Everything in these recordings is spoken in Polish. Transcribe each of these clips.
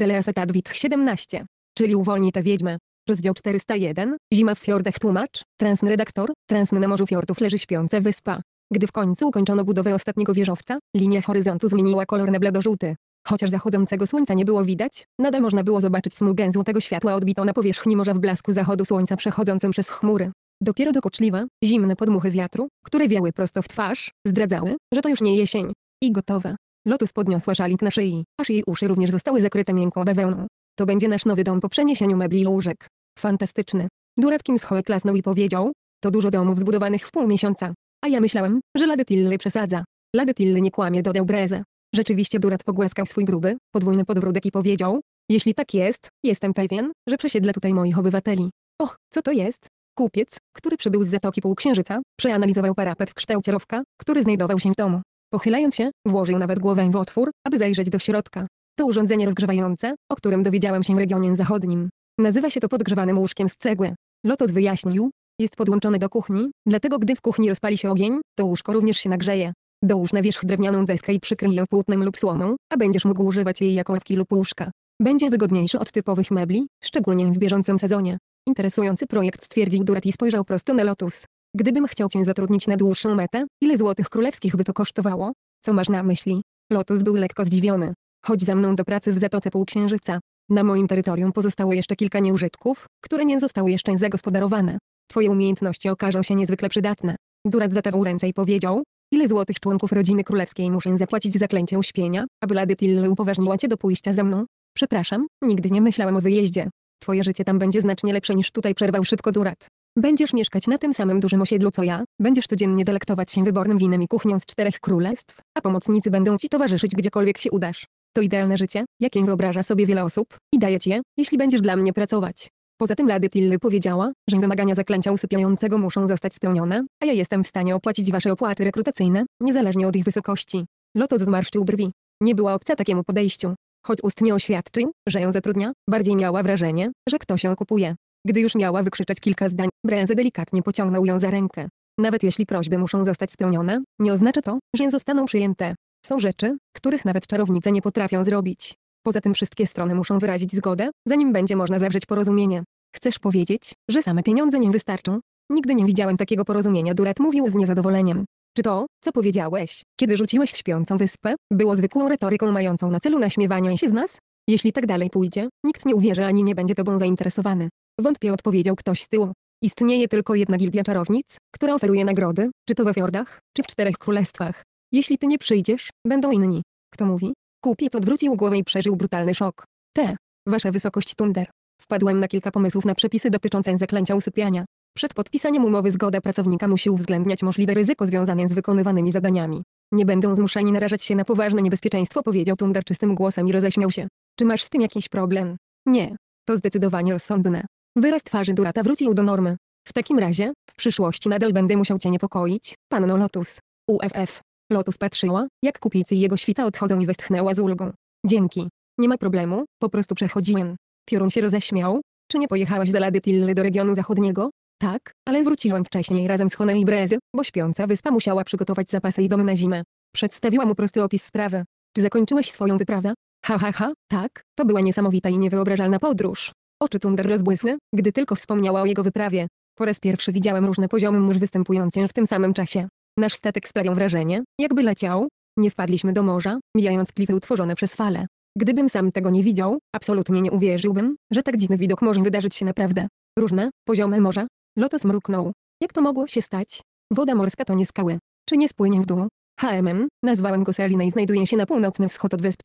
Releasa Tadwit 17, czyli uwolni tę wiedźmy. Rozdział 401, Zima w fiordach tłumacz, transn redaktor, transn na morzu fiordów leży śpiąca wyspa. Gdy w końcu ukończono budowę ostatniego wieżowca, linia horyzontu zmieniła kolor na bladożółty. Chociaż zachodzącego słońca nie było widać, nadal można było zobaczyć smugę złotego światła odbitą na powierzchni morza w blasku zachodu słońca przechodzącym przez chmury. Dopiero dokuczliwe, zimne podmuchy wiatru, które wiały prosto w twarz, zdradzały, że to już nie jesień. I gotowe. Lotus podniosła szalik na szyi, aż jej uszy również zostały zakryte miękką bawełną. To będzie nasz nowy dom po przeniesieniu mebli i łóżek. Fantastyczny. Duretkim schołek klasnął i powiedział, to dużo domów zbudowanych w pół miesiąca. A ja myślałem, że Lady Tilly przesadza. Lady Tilly nie kłamie, dodał Breze. Rzeczywiście Durat pogłaskał swój gruby, podwójny podbródek i powiedział, jeśli tak jest, jestem pewien, że przesiedlę tutaj moich obywateli. Och, co to jest? Kupiec, który przybył z Zatoki Półksiężyca, przeanalizował parapet w kształcie rowka, który znajdował się w domu. Pochylając się, włożył nawet głowę w otwór, aby zajrzeć do środka. To urządzenie rozgrzewające, o którym dowiedziałem się w regionie zachodnim. Nazywa się to podgrzewanym łóżkiem z cegły. Lotos wyjaśnił, jest podłączony do kuchni, dlatego gdy w kuchni rozpali się ogień, to łóżko również się nagrzeje. Dołóż na wierzch drewnianą deskę i przykryj ją płótnem lub słomą, a będziesz mógł używać jej jako ławki lub łóżka. Będzie wygodniejszy od typowych mebli, szczególnie w bieżącym sezonie. Interesujący projekt stwierdził Durat i spojrzał prosto na Lotus. Gdybym chciał cię zatrudnić na dłuższą metę, ile złotych królewskich by to kosztowało? Co masz na myśli? Lotus był lekko zdziwiony. Chodź za mną do pracy w Zatoce Półksiężyca. Na moim terytorium pozostało jeszcze kilka nieużytków, które nie zostały jeszcze zagospodarowane. Twoje umiejętności okażą się niezwykle przydatne. Durat zatarł ręce i powiedział, ile złotych członków rodziny królewskiej muszę zapłacić za klęcie uśpienia, aby Lady Tilly upoważniła cię do pójścia ze mną? Przepraszam, nigdy nie myślałem o wyjeździe. Twoje życie tam będzie znacznie lepsze niż tutaj przerwał szybko Durat. Będziesz mieszkać na tym samym dużym osiedlu co ja, będziesz codziennie delektować się wybornym winem i kuchnią z czterech królestw, a pomocnicy będą ci towarzyszyć gdziekolwiek się udasz. To idealne życie, jakie wyobraża sobie wiele osób, i daję ci je, jeśli będziesz dla mnie pracować. Poza tym Lady Tilly powiedziała, że wymagania zaklęcia usypiającego muszą zostać spełnione, a ja jestem w stanie opłacić wasze opłaty rekrutacyjne, niezależnie od ich wysokości. Lotos zmarszczył brwi. Nie była obca takiemu podejściu. Choć ustnie oświadczył, że ją zatrudnia, bardziej miała wrażenie, że ktoś ją kupuje. Gdy już miała wykrzyczeć kilka zdań, Brenzy delikatnie pociągnął ją za rękę. Nawet jeśli prośby muszą zostać spełnione, nie oznacza to, że zostaną przyjęte. Są rzeczy, których nawet czarownice nie potrafią zrobić. Poza tym wszystkie strony muszą wyrazić zgodę, zanim będzie można zawrzeć porozumienie. Chcesz powiedzieć, że same pieniądze nie wystarczą? Nigdy nie widziałem takiego porozumienia, Duret mówił z niezadowoleniem. Czy to, co powiedziałeś, kiedy rzuciłeś śpiącą wyspę, było zwykłą retoryką mającą na celu naśmiewanie się z nas? Jeśli tak dalej pójdzie, nikt nie uwierzy ani nie będzie tobą zainteresowany. Wątpię odpowiedział ktoś z tyłu. Istnieje tylko jedna gildia czarownic, która oferuje nagrody, czy to we fiordach, czy w czterech królestwach. Jeśli ty nie przyjdziesz, będą inni. Kto mówi? Kupiec odwrócił głowę i przeżył brutalny szok. Te, wasza wysokość Tunder. Wpadłem na kilka pomysłów na przepisy dotyczące zaklęcia usypiania. Przed podpisaniem umowy zgoda pracownika musi uwzględniać możliwe ryzyko związane z wykonywanymi zadaniami. Nie będą zmuszeni narażać się na poważne niebezpieczeństwo, powiedział Tunder czystym głosem i roześmiał się. Czy masz z tym jakiś problem? Nie. To zdecydowanie rozsądne. Wyraz twarzy Durata wrócił do normy. W takim razie, w przyszłości nadal będę musiał cię niepokoić, panno Lotus. Uff. Lotus patrzyła, jak kupicy jego świta odchodzą i westchnęła z ulgą. Dzięki. Nie ma problemu, po prostu przechodziłem. Piorun się roześmiał. Czy nie pojechałaś za Lady Tilly do regionu zachodniego? Tak, ale wróciłem wcześniej razem z Honey i Brezy, bo śpiąca wyspa musiała przygotować zapasy i domy na zimę. Przedstawiła mu prosty opis sprawy. Czy zakończyłaś swoją wyprawę? Ha ha ha, tak, to była niesamowita i niewyobrażalna podróż. Oczy Tunder rozbłysły, gdy tylko wspomniała o jego wyprawie. Po raz pierwszy widziałem różne poziomy mórz występujące w tym samym czasie. Nasz statek sprawiał wrażenie, jakby leciał. Nie wpadliśmy do morza, mijając klify utworzone przez fale. Gdybym sam tego nie widział, absolutnie nie uwierzyłbym, że tak dziwny widok może wydarzyć się naprawdę. Różne, poziomy morza. Lotos mruknął. Jak to mogło się stać? Woda morska to nie skały. Czy nie spłynie w dół? HMM, nazwałem go Selina i znajduje się na północny wschód od Wysp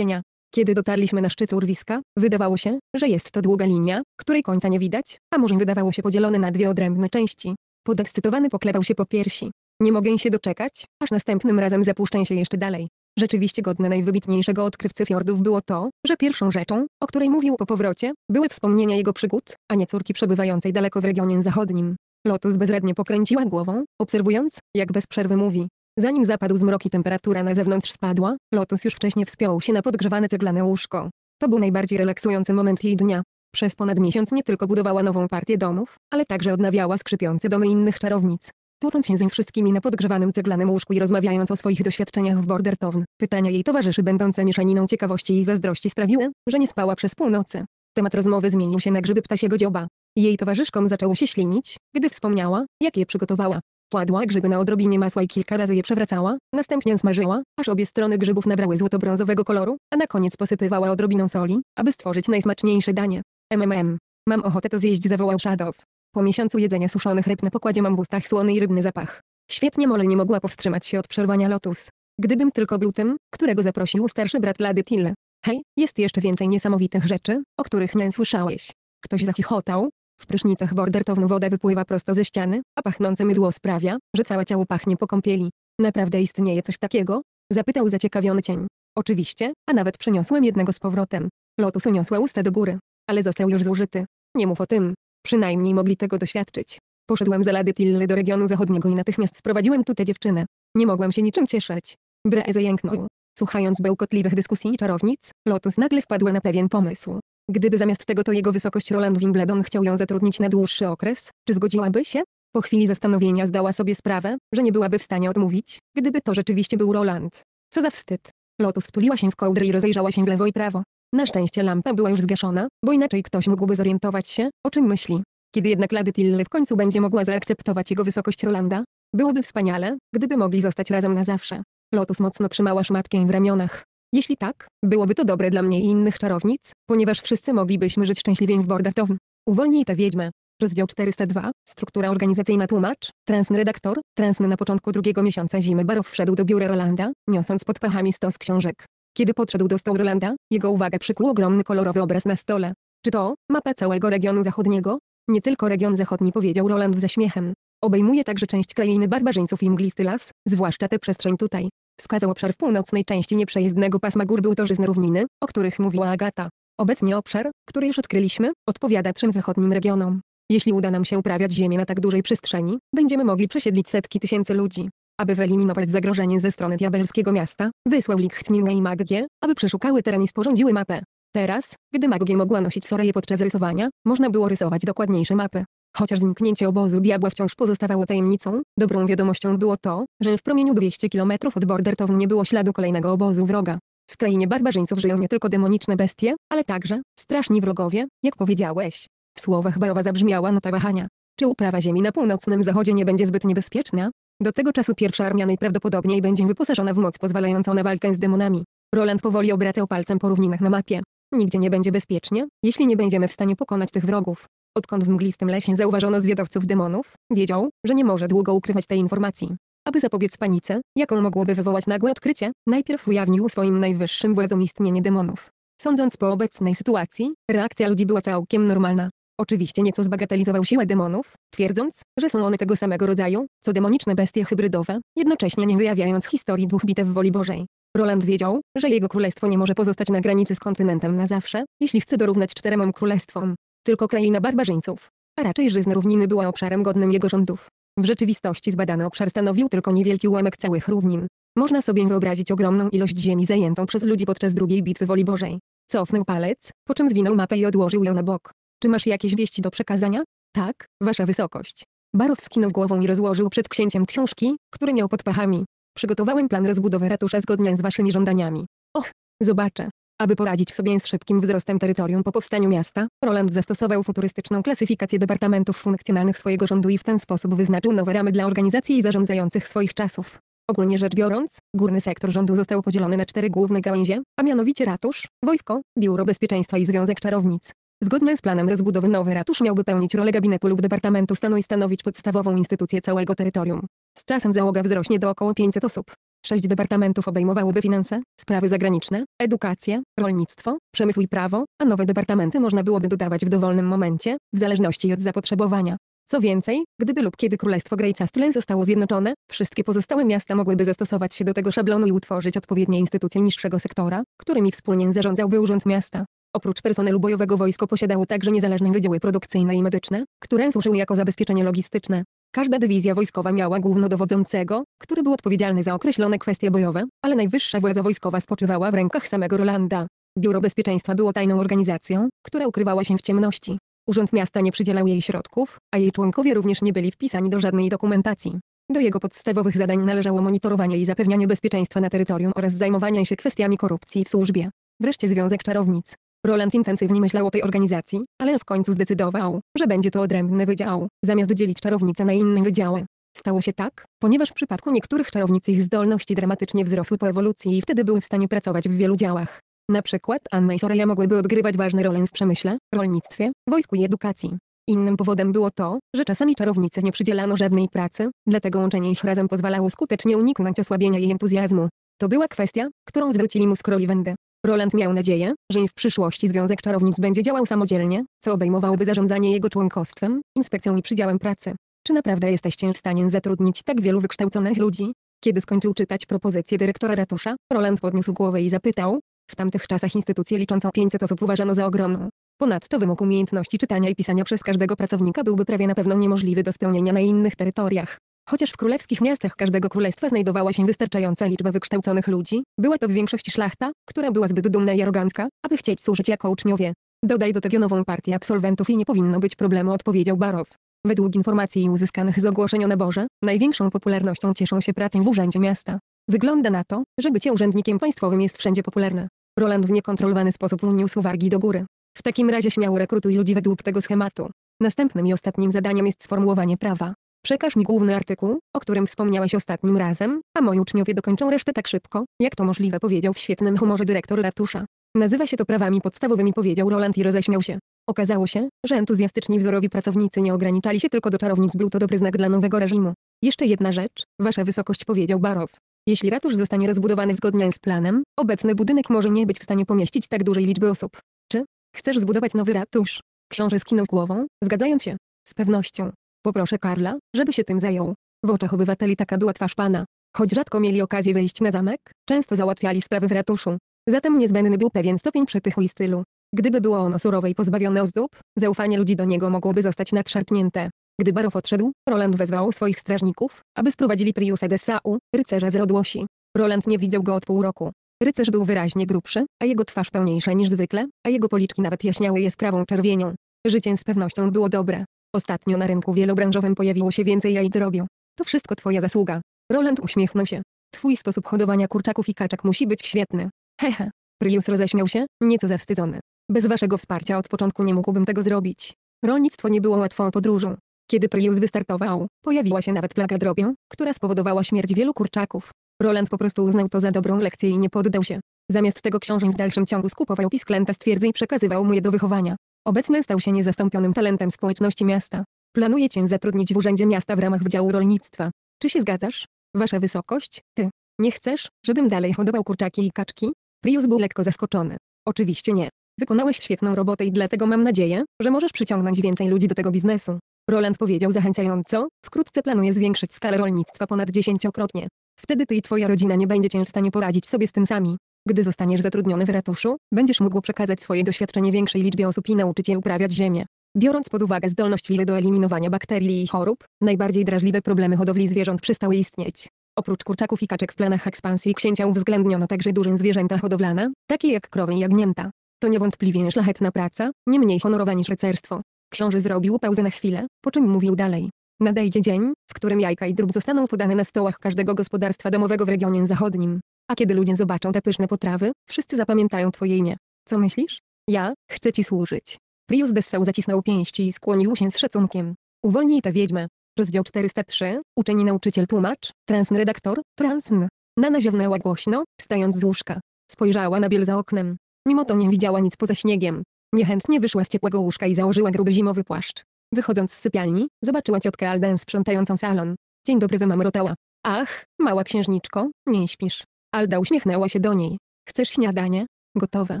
kiedy dotarliśmy na szczyt urwiska, wydawało się, że jest to długa linia, której końca nie widać, a może wydawało się podzielone na dwie odrębne części. Podekscytowany poklepał się po piersi. Nie mogę się doczekać, aż następnym razem zapuszczę się jeszcze dalej. Rzeczywiście godne najwybitniejszego odkrywcy fiordów było to, że pierwszą rzeczą, o której mówił po powrocie, były wspomnienia jego przygód, a nie córki przebywającej daleko w regionie zachodnim. Lotus bezradnie pokręciła głową, obserwując, jak bez przerwy mówi. Zanim zapadł zmrok i temperatura na zewnątrz spadła, Lotus już wcześniej wspiął się na podgrzewane ceglane łóżko. To był najbardziej relaksujący moment jej dnia. Przez ponad miesiąc nie tylko budowała nową partię domów, ale także odnawiała skrzypiące domy innych czarownic. Tłucząc się z nim wszystkimi na podgrzewanym ceglanym łóżku i rozmawiając o swoich doświadczeniach w Border Town, pytania jej towarzyszy będące mieszaniną ciekawości i zazdrości sprawiły, że nie spała przez północy. Temat rozmowy zmienił się na grzyby ptasiego dzioba. Jej towarzyszkom zaczęło się ślinić, gdy wspomniała, jak je przygotowała. Kładła grzyby na odrobinie masła i kilka razy je przewracała, następnie smażyła, aż obie strony grzybów nabrały złoto-brązowego koloru, a na koniec posypywała odrobiną soli, aby stworzyć najsmaczniejsze danie. MMM. Mam ochotę to zjeść zawołał Shadow. Po miesiącu jedzenia suszonych ryb na pokładzie mam w ustach słony i rybny zapach. Świetnie Mole nie mogła powstrzymać się od przerwania lotus. Gdybym tylko był tym, którego zaprosił starszy brat Lady Till. Hej, jest jeszcze więcej niesamowitych rzeczy, o których nie słyszałeś. Ktoś zachichotał, w prysznicach bordertowną woda wypływa prosto ze ściany, a pachnące mydło sprawia, że całe ciało pachnie po kąpieli. Naprawdę istnieje coś takiego? Zapytał zaciekawiony cień. Oczywiście, a nawet przyniosłem jednego z powrotem. Lotus uniosła usta do góry, ale został już zużyty. Nie mów o tym. Przynajmniej mogli tego doświadczyć. Poszedłem za Lady Tilly do regionu zachodniego i natychmiast sprowadziłem tu tę dziewczynę. Nie mogłem się niczym cieszyć. Breze jęknął. Słuchając bełkotliwych dyskusji czarownic, Lotus nagle wpadła na pewien pomysł. Gdyby zamiast tego to jego wysokość Roland Wimbledon chciał ją zatrudnić na dłuższy okres, czy zgodziłaby się? Po chwili zastanowienia zdała sobie sprawę, że nie byłaby w stanie odmówić, gdyby to rzeczywiście był Roland. Co za wstyd. Lotus wtuliła się w kołdry i rozejrzała się w lewo i prawo. Na szczęście lampa była już zgaszona, bo inaczej ktoś mógłby zorientować się, o czym myśli. Kiedy jednak Lady Tille w końcu będzie mogła zaakceptować jego wysokość Rolanda, byłoby wspaniale, gdyby mogli zostać razem na zawsze. Lotus mocno trzymała szmatkę w ramionach. Jeśli tak, byłoby to dobre dla mnie i innych czarownic, ponieważ wszyscy moglibyśmy żyć szczęśliwie w Bordatown. Uwolnij tę wiedźmę. Rozdział 402, struktura organizacyjna tłumacz, transny redaktor, transny na początku drugiego miesiąca zimy Barow wszedł do biura Rolanda, niosąc pod pachami stos książek. Kiedy podszedł do stołu Rolanda, jego uwagę przykuł ogromny kolorowy obraz na stole. Czy to mapa całego regionu zachodniego? Nie tylko region zachodni powiedział Roland ze śmiechem. Obejmuje także część krainy barbarzyńców i mglisty las, zwłaszcza tę przestrzeń tutaj. Wskazał obszar w północnej części nieprzejezdnego pasma gór był Bełtożyzny Równiny, o których mówiła Agata. Obecnie obszar, który już odkryliśmy, odpowiada trzem zachodnim regionom. Jeśli uda nam się uprawiać ziemię na tak dużej przestrzeni, będziemy mogli przesiedlić setki tysięcy ludzi. Aby wyeliminować zagrożenie ze strony diabelskiego miasta, wysłał Lichtninga i Magię, aby przeszukały teren i sporządziły mapę. Teraz, gdy Maggie mogła nosić soreje podczas rysowania, można było rysować dokładniejsze mapy. Chociaż zniknięcie obozu diabła wciąż pozostawało tajemnicą, dobrą wiadomością było to, że w promieniu 200 km od Bordertown nie było śladu kolejnego obozu wroga. W krainie barbarzyńców żyją nie tylko demoniczne bestie, ale także straszni wrogowie, jak powiedziałeś. W słowach Barowa zabrzmiała nota wahania. Czy uprawa ziemi na północnym zachodzie nie będzie zbyt niebezpieczna? Do tego czasu pierwsza armia najprawdopodobniej będzie wyposażona w moc pozwalającą na walkę z demonami. Roland powoli obracał palcem po równinach na mapie. Nigdzie nie będzie bezpiecznie, jeśli nie będziemy w stanie pokonać tych wrogów. Odkąd w mglistym lesie zauważono zwiadowców demonów, wiedział, że nie może długo ukrywać tej informacji. Aby zapobiec panice, jaką mogłoby wywołać nagłe odkrycie, najpierw ujawnił swoim najwyższym władzom istnienie demonów. Sądząc po obecnej sytuacji, reakcja ludzi była całkiem normalna. Oczywiście nieco zbagatelizował siłę demonów, twierdząc, że są one tego samego rodzaju, co demoniczne bestie hybrydowe, jednocześnie nie wyjawiając historii dwóch bitew woli Bożej. Roland wiedział, że jego królestwo nie może pozostać na granicy z kontynentem na zawsze, jeśli chce dorównać czterem królestwom. Tylko kraina barbarzyńców, a raczej żyzna równiny była obszarem godnym jego rządów. W rzeczywistości zbadany obszar stanowił tylko niewielki ułamek całych równin. Można sobie wyobrazić ogromną ilość ziemi zajętą przez ludzi podczas drugiej bitwy woli Bożej. Cofnął palec, po czym zwinął mapę i odłożył ją na bok. Czy masz jakieś wieści do przekazania? Tak, wasza wysokość. Barow skinął głową i rozłożył przed księciem książki, które miał pod pachami. Przygotowałem plan rozbudowy ratusza zgodnie z waszymi żądaniami. Och, zobaczę. Aby poradzić sobie z szybkim wzrostem terytorium po powstaniu miasta, Roland zastosował futurystyczną klasyfikację departamentów funkcjonalnych swojego rządu i w ten sposób wyznaczył nowe ramy dla organizacji i zarządzających swoich czasów. Ogólnie rzecz biorąc, górny sektor rządu został podzielony na cztery główne gałęzie, a mianowicie ratusz, wojsko, biuro bezpieczeństwa i związek czarownic. Zgodnie z planem rozbudowy nowy ratusz miałby pełnić rolę gabinetu lub departamentu stanu i stanowić podstawową instytucję całego terytorium. Z czasem załoga wzrośnie do około 500 osób. Sześć departamentów obejmowałoby finanse, sprawy zagraniczne, edukację, rolnictwo, przemysł i prawo, a nowe departamenty można byłoby dodawać w dowolnym momencie, w zależności od zapotrzebowania. Co więcej, gdyby lub kiedy Królestwo Greycastle zostało zjednoczone, wszystkie pozostałe miasta mogłyby zastosować się do tego szablonu i utworzyć odpowiednie instytucje niższego sektora, którymi wspólnie zarządzałby Urząd Miasta. Oprócz personelu bojowego wojsko posiadało także niezależne wydziały produkcyjne i medyczne, które służyły jako zabezpieczenie logistyczne. Każda dywizja wojskowa miała głównodowodzącego, który był odpowiedzialny za określone kwestie bojowe, ale najwyższa władza wojskowa spoczywała w rękach samego Rolanda. Biuro Bezpieczeństwa było tajną organizacją, która ukrywała się w ciemności. Urząd Miasta nie przydzielał jej środków, a jej członkowie również nie byli wpisani do żadnej dokumentacji. Do jego podstawowych zadań należało monitorowanie i zapewnianie bezpieczeństwa na terytorium oraz zajmowanie się kwestiami korupcji w służbie. Wreszcie Związek Czarownic. Roland intensywnie myślał o tej organizacji, ale w końcu zdecydował, że będzie to odrębny wydział, zamiast dzielić czarownice na inne wydziały. Stało się tak, ponieważ w przypadku niektórych czarownic ich zdolności dramatycznie wzrosły po ewolucji i wtedy były w stanie pracować w wielu działach. Na przykład Anna i Soraya mogłyby odgrywać ważne role w przemyśle, rolnictwie, wojsku i edukacji. Innym powodem było to, że czasami czarownice nie przydzielano żadnej pracy, dlatego łączenie ich razem pozwalało skutecznie uniknąć osłabienia jej entuzjazmu. To była kwestia, którą zwrócili mu Scrolliwende, Roland miał nadzieję, że w przyszłości Związek Czarownic będzie działał samodzielnie, co obejmowałoby zarządzanie jego członkostwem, inspekcją i przydziałem pracy. Czy naprawdę jesteście w stanie zatrudnić tak wielu wykształconych ludzi? Kiedy skończył czytać propozycję dyrektora ratusza, Roland podniósł głowę i zapytał. W tamtych czasach instytucję liczącą 500 osób uważano za ogromną. Ponadto wymóg umiejętności czytania i pisania przez każdego pracownika byłby prawie na pewno niemożliwy do spełnienia na innych terytoriach. Chociaż w królewskich miastach każdego królestwa znajdowała się wystarczająca liczba wykształconych ludzi, była to w większości szlachta, która była zbyt dumna i arogancka, aby chcieć służyć jako uczniowie. Dodaj do tego nową partię absolwentów i nie powinno być problemu odpowiedział Barow. Według informacji uzyskanych z ogłoszeń o naborze, największą popularnością cieszą się prace w urzędzie miasta. Wygląda na to, że bycie urzędnikiem państwowym jest wszędzie popularne. Roland w niekontrolowany sposób uniósł wargi do góry. W takim razie śmiało rekrutuj ludzi według tego schematu. Następnym i ostatnim zadaniem jest sformułowanie prawa. Przekaż mi główny artykuł, o którym wspomniałeś ostatnim razem, a moi uczniowie dokończą resztę tak szybko, jak to możliwe powiedział w świetnym humorze dyrektor ratusza. Nazywa się to prawami podstawowymi powiedział Roland i roześmiał się. Okazało się, że entuzjastyczni wzorowi pracownicy nie ograniczali się tylko do czarownic był to dobry znak dla nowego reżimu. Jeszcze jedna rzecz, wasza wysokość powiedział Barow. Jeśli ratusz zostanie rozbudowany zgodnie z planem, obecny budynek może nie być w stanie pomieścić tak dużej liczby osób. Czy chcesz zbudować nowy ratusz? Książę skinął głową, zgadzając się. Z pewnością. Poproszę Karla, żeby się tym zajął. W oczach obywateli taka była twarz pana. Choć rzadko mieli okazję wejść na zamek, często załatwiali sprawy w ratuszu. Zatem niezbędny był pewien stopień przepychu i stylu. Gdyby było ono surowe i pozbawione ozdób, zaufanie ludzi do niego mogłoby zostać nadszarpnięte. Gdy Barow odszedł, Roland wezwał swoich strażników, aby sprowadzili Priusa de Sau, rycerza z Rodłosi. Roland nie widział go od pół roku. Rycerz był wyraźnie grubszy, a jego twarz pełniejsza niż zwykle, a jego policzki nawet jaśniały jaskrawą czerwienią. Życie z pewnością było dobre. Ostatnio na rynku wielobranżowym pojawiło się więcej jaj drobiu. To wszystko twoja zasługa. Roland uśmiechnął się. Twój sposób hodowania kurczaków i kaczek musi być świetny. Hehe. Prius roześmiał się, nieco zawstydzony. Bez waszego wsparcia od początku nie mógłbym tego zrobić. Rolnictwo nie było łatwą podróżą. Kiedy Prius wystartował, pojawiła się nawet plaga drobią, która spowodowała śmierć wielu kurczaków. Roland po prostu uznał to za dobrą lekcję i nie poddał się. Zamiast tego książę w dalszym ciągu skupował pisklęta stwierdzeń i przekazywał mu je do wychowania. Obecny stał się niezastąpionym talentem społeczności miasta. Planuję cię zatrudnić w Urzędzie Miasta w ramach Wydziału Rolnictwa. Czy się zgadzasz? Wasza wysokość, ty. Nie chcesz, żebym dalej hodował kurczaki i kaczki? Prius był lekko zaskoczony. Oczywiście nie. Wykonałeś świetną robotę i dlatego mam nadzieję, że możesz przyciągnąć więcej ludzi do tego biznesu. Roland powiedział zachęcająco, wkrótce planuję zwiększyć skalę rolnictwa ponad dziesięciokrotnie. Wtedy ty i twoja rodzina nie będziecie w stanie poradzić sobie z tym sami. Gdy zostaniesz zatrudniony w ratuszu, będziesz mógł przekazać swoje doświadczenie większej liczbie osób i nauczyć je uprawiać ziemię. Biorąc pod uwagę zdolność Lily do eliminowania bakterii i chorób, najbardziej drażliwe problemy hodowli zwierząt przestały istnieć. Oprócz kurczaków i kaczek w planach ekspansji księcia uwzględniono także duże zwierzęta hodowlane, takie jak krowy i jagnięta. To niewątpliwie szlachetna praca, nie mniej honorowa niż rycerstwo. Książę zrobił pauzę na chwilę, po czym mówił dalej. Nadejdzie dzień, w którym jajka i drób zostaną podane na stołach każdego gospodarstwa domowego w regionie zachodnim. A kiedy ludzie zobaczą te pyszne potrawy, wszyscy zapamiętają twoje imię. Co myślisz? Ja, chcę ci służyć. Prius Dessau zacisnął pięści i skłonił się z szacunkiem. Uwolnij tę wiedźmę. Rozdział 403, uczeni nauczyciel tłumacz, transn redaktor, transn. Nana ziewnęła głośno, wstając z łóżka. Spojrzała na biel za oknem. Mimo to nie widziała nic poza śniegiem. Niechętnie wyszła z ciepłego łóżka i założyła gruby zimowy płaszcz. Wychodząc z sypialni, zobaczyła ciotkę Alden sprzątającą salon. Dzień dobry wymamrotała. Ach, mała księżniczko, nie śpisz. Alda uśmiechnęła się do niej. Chcesz śniadanie? Gotowe.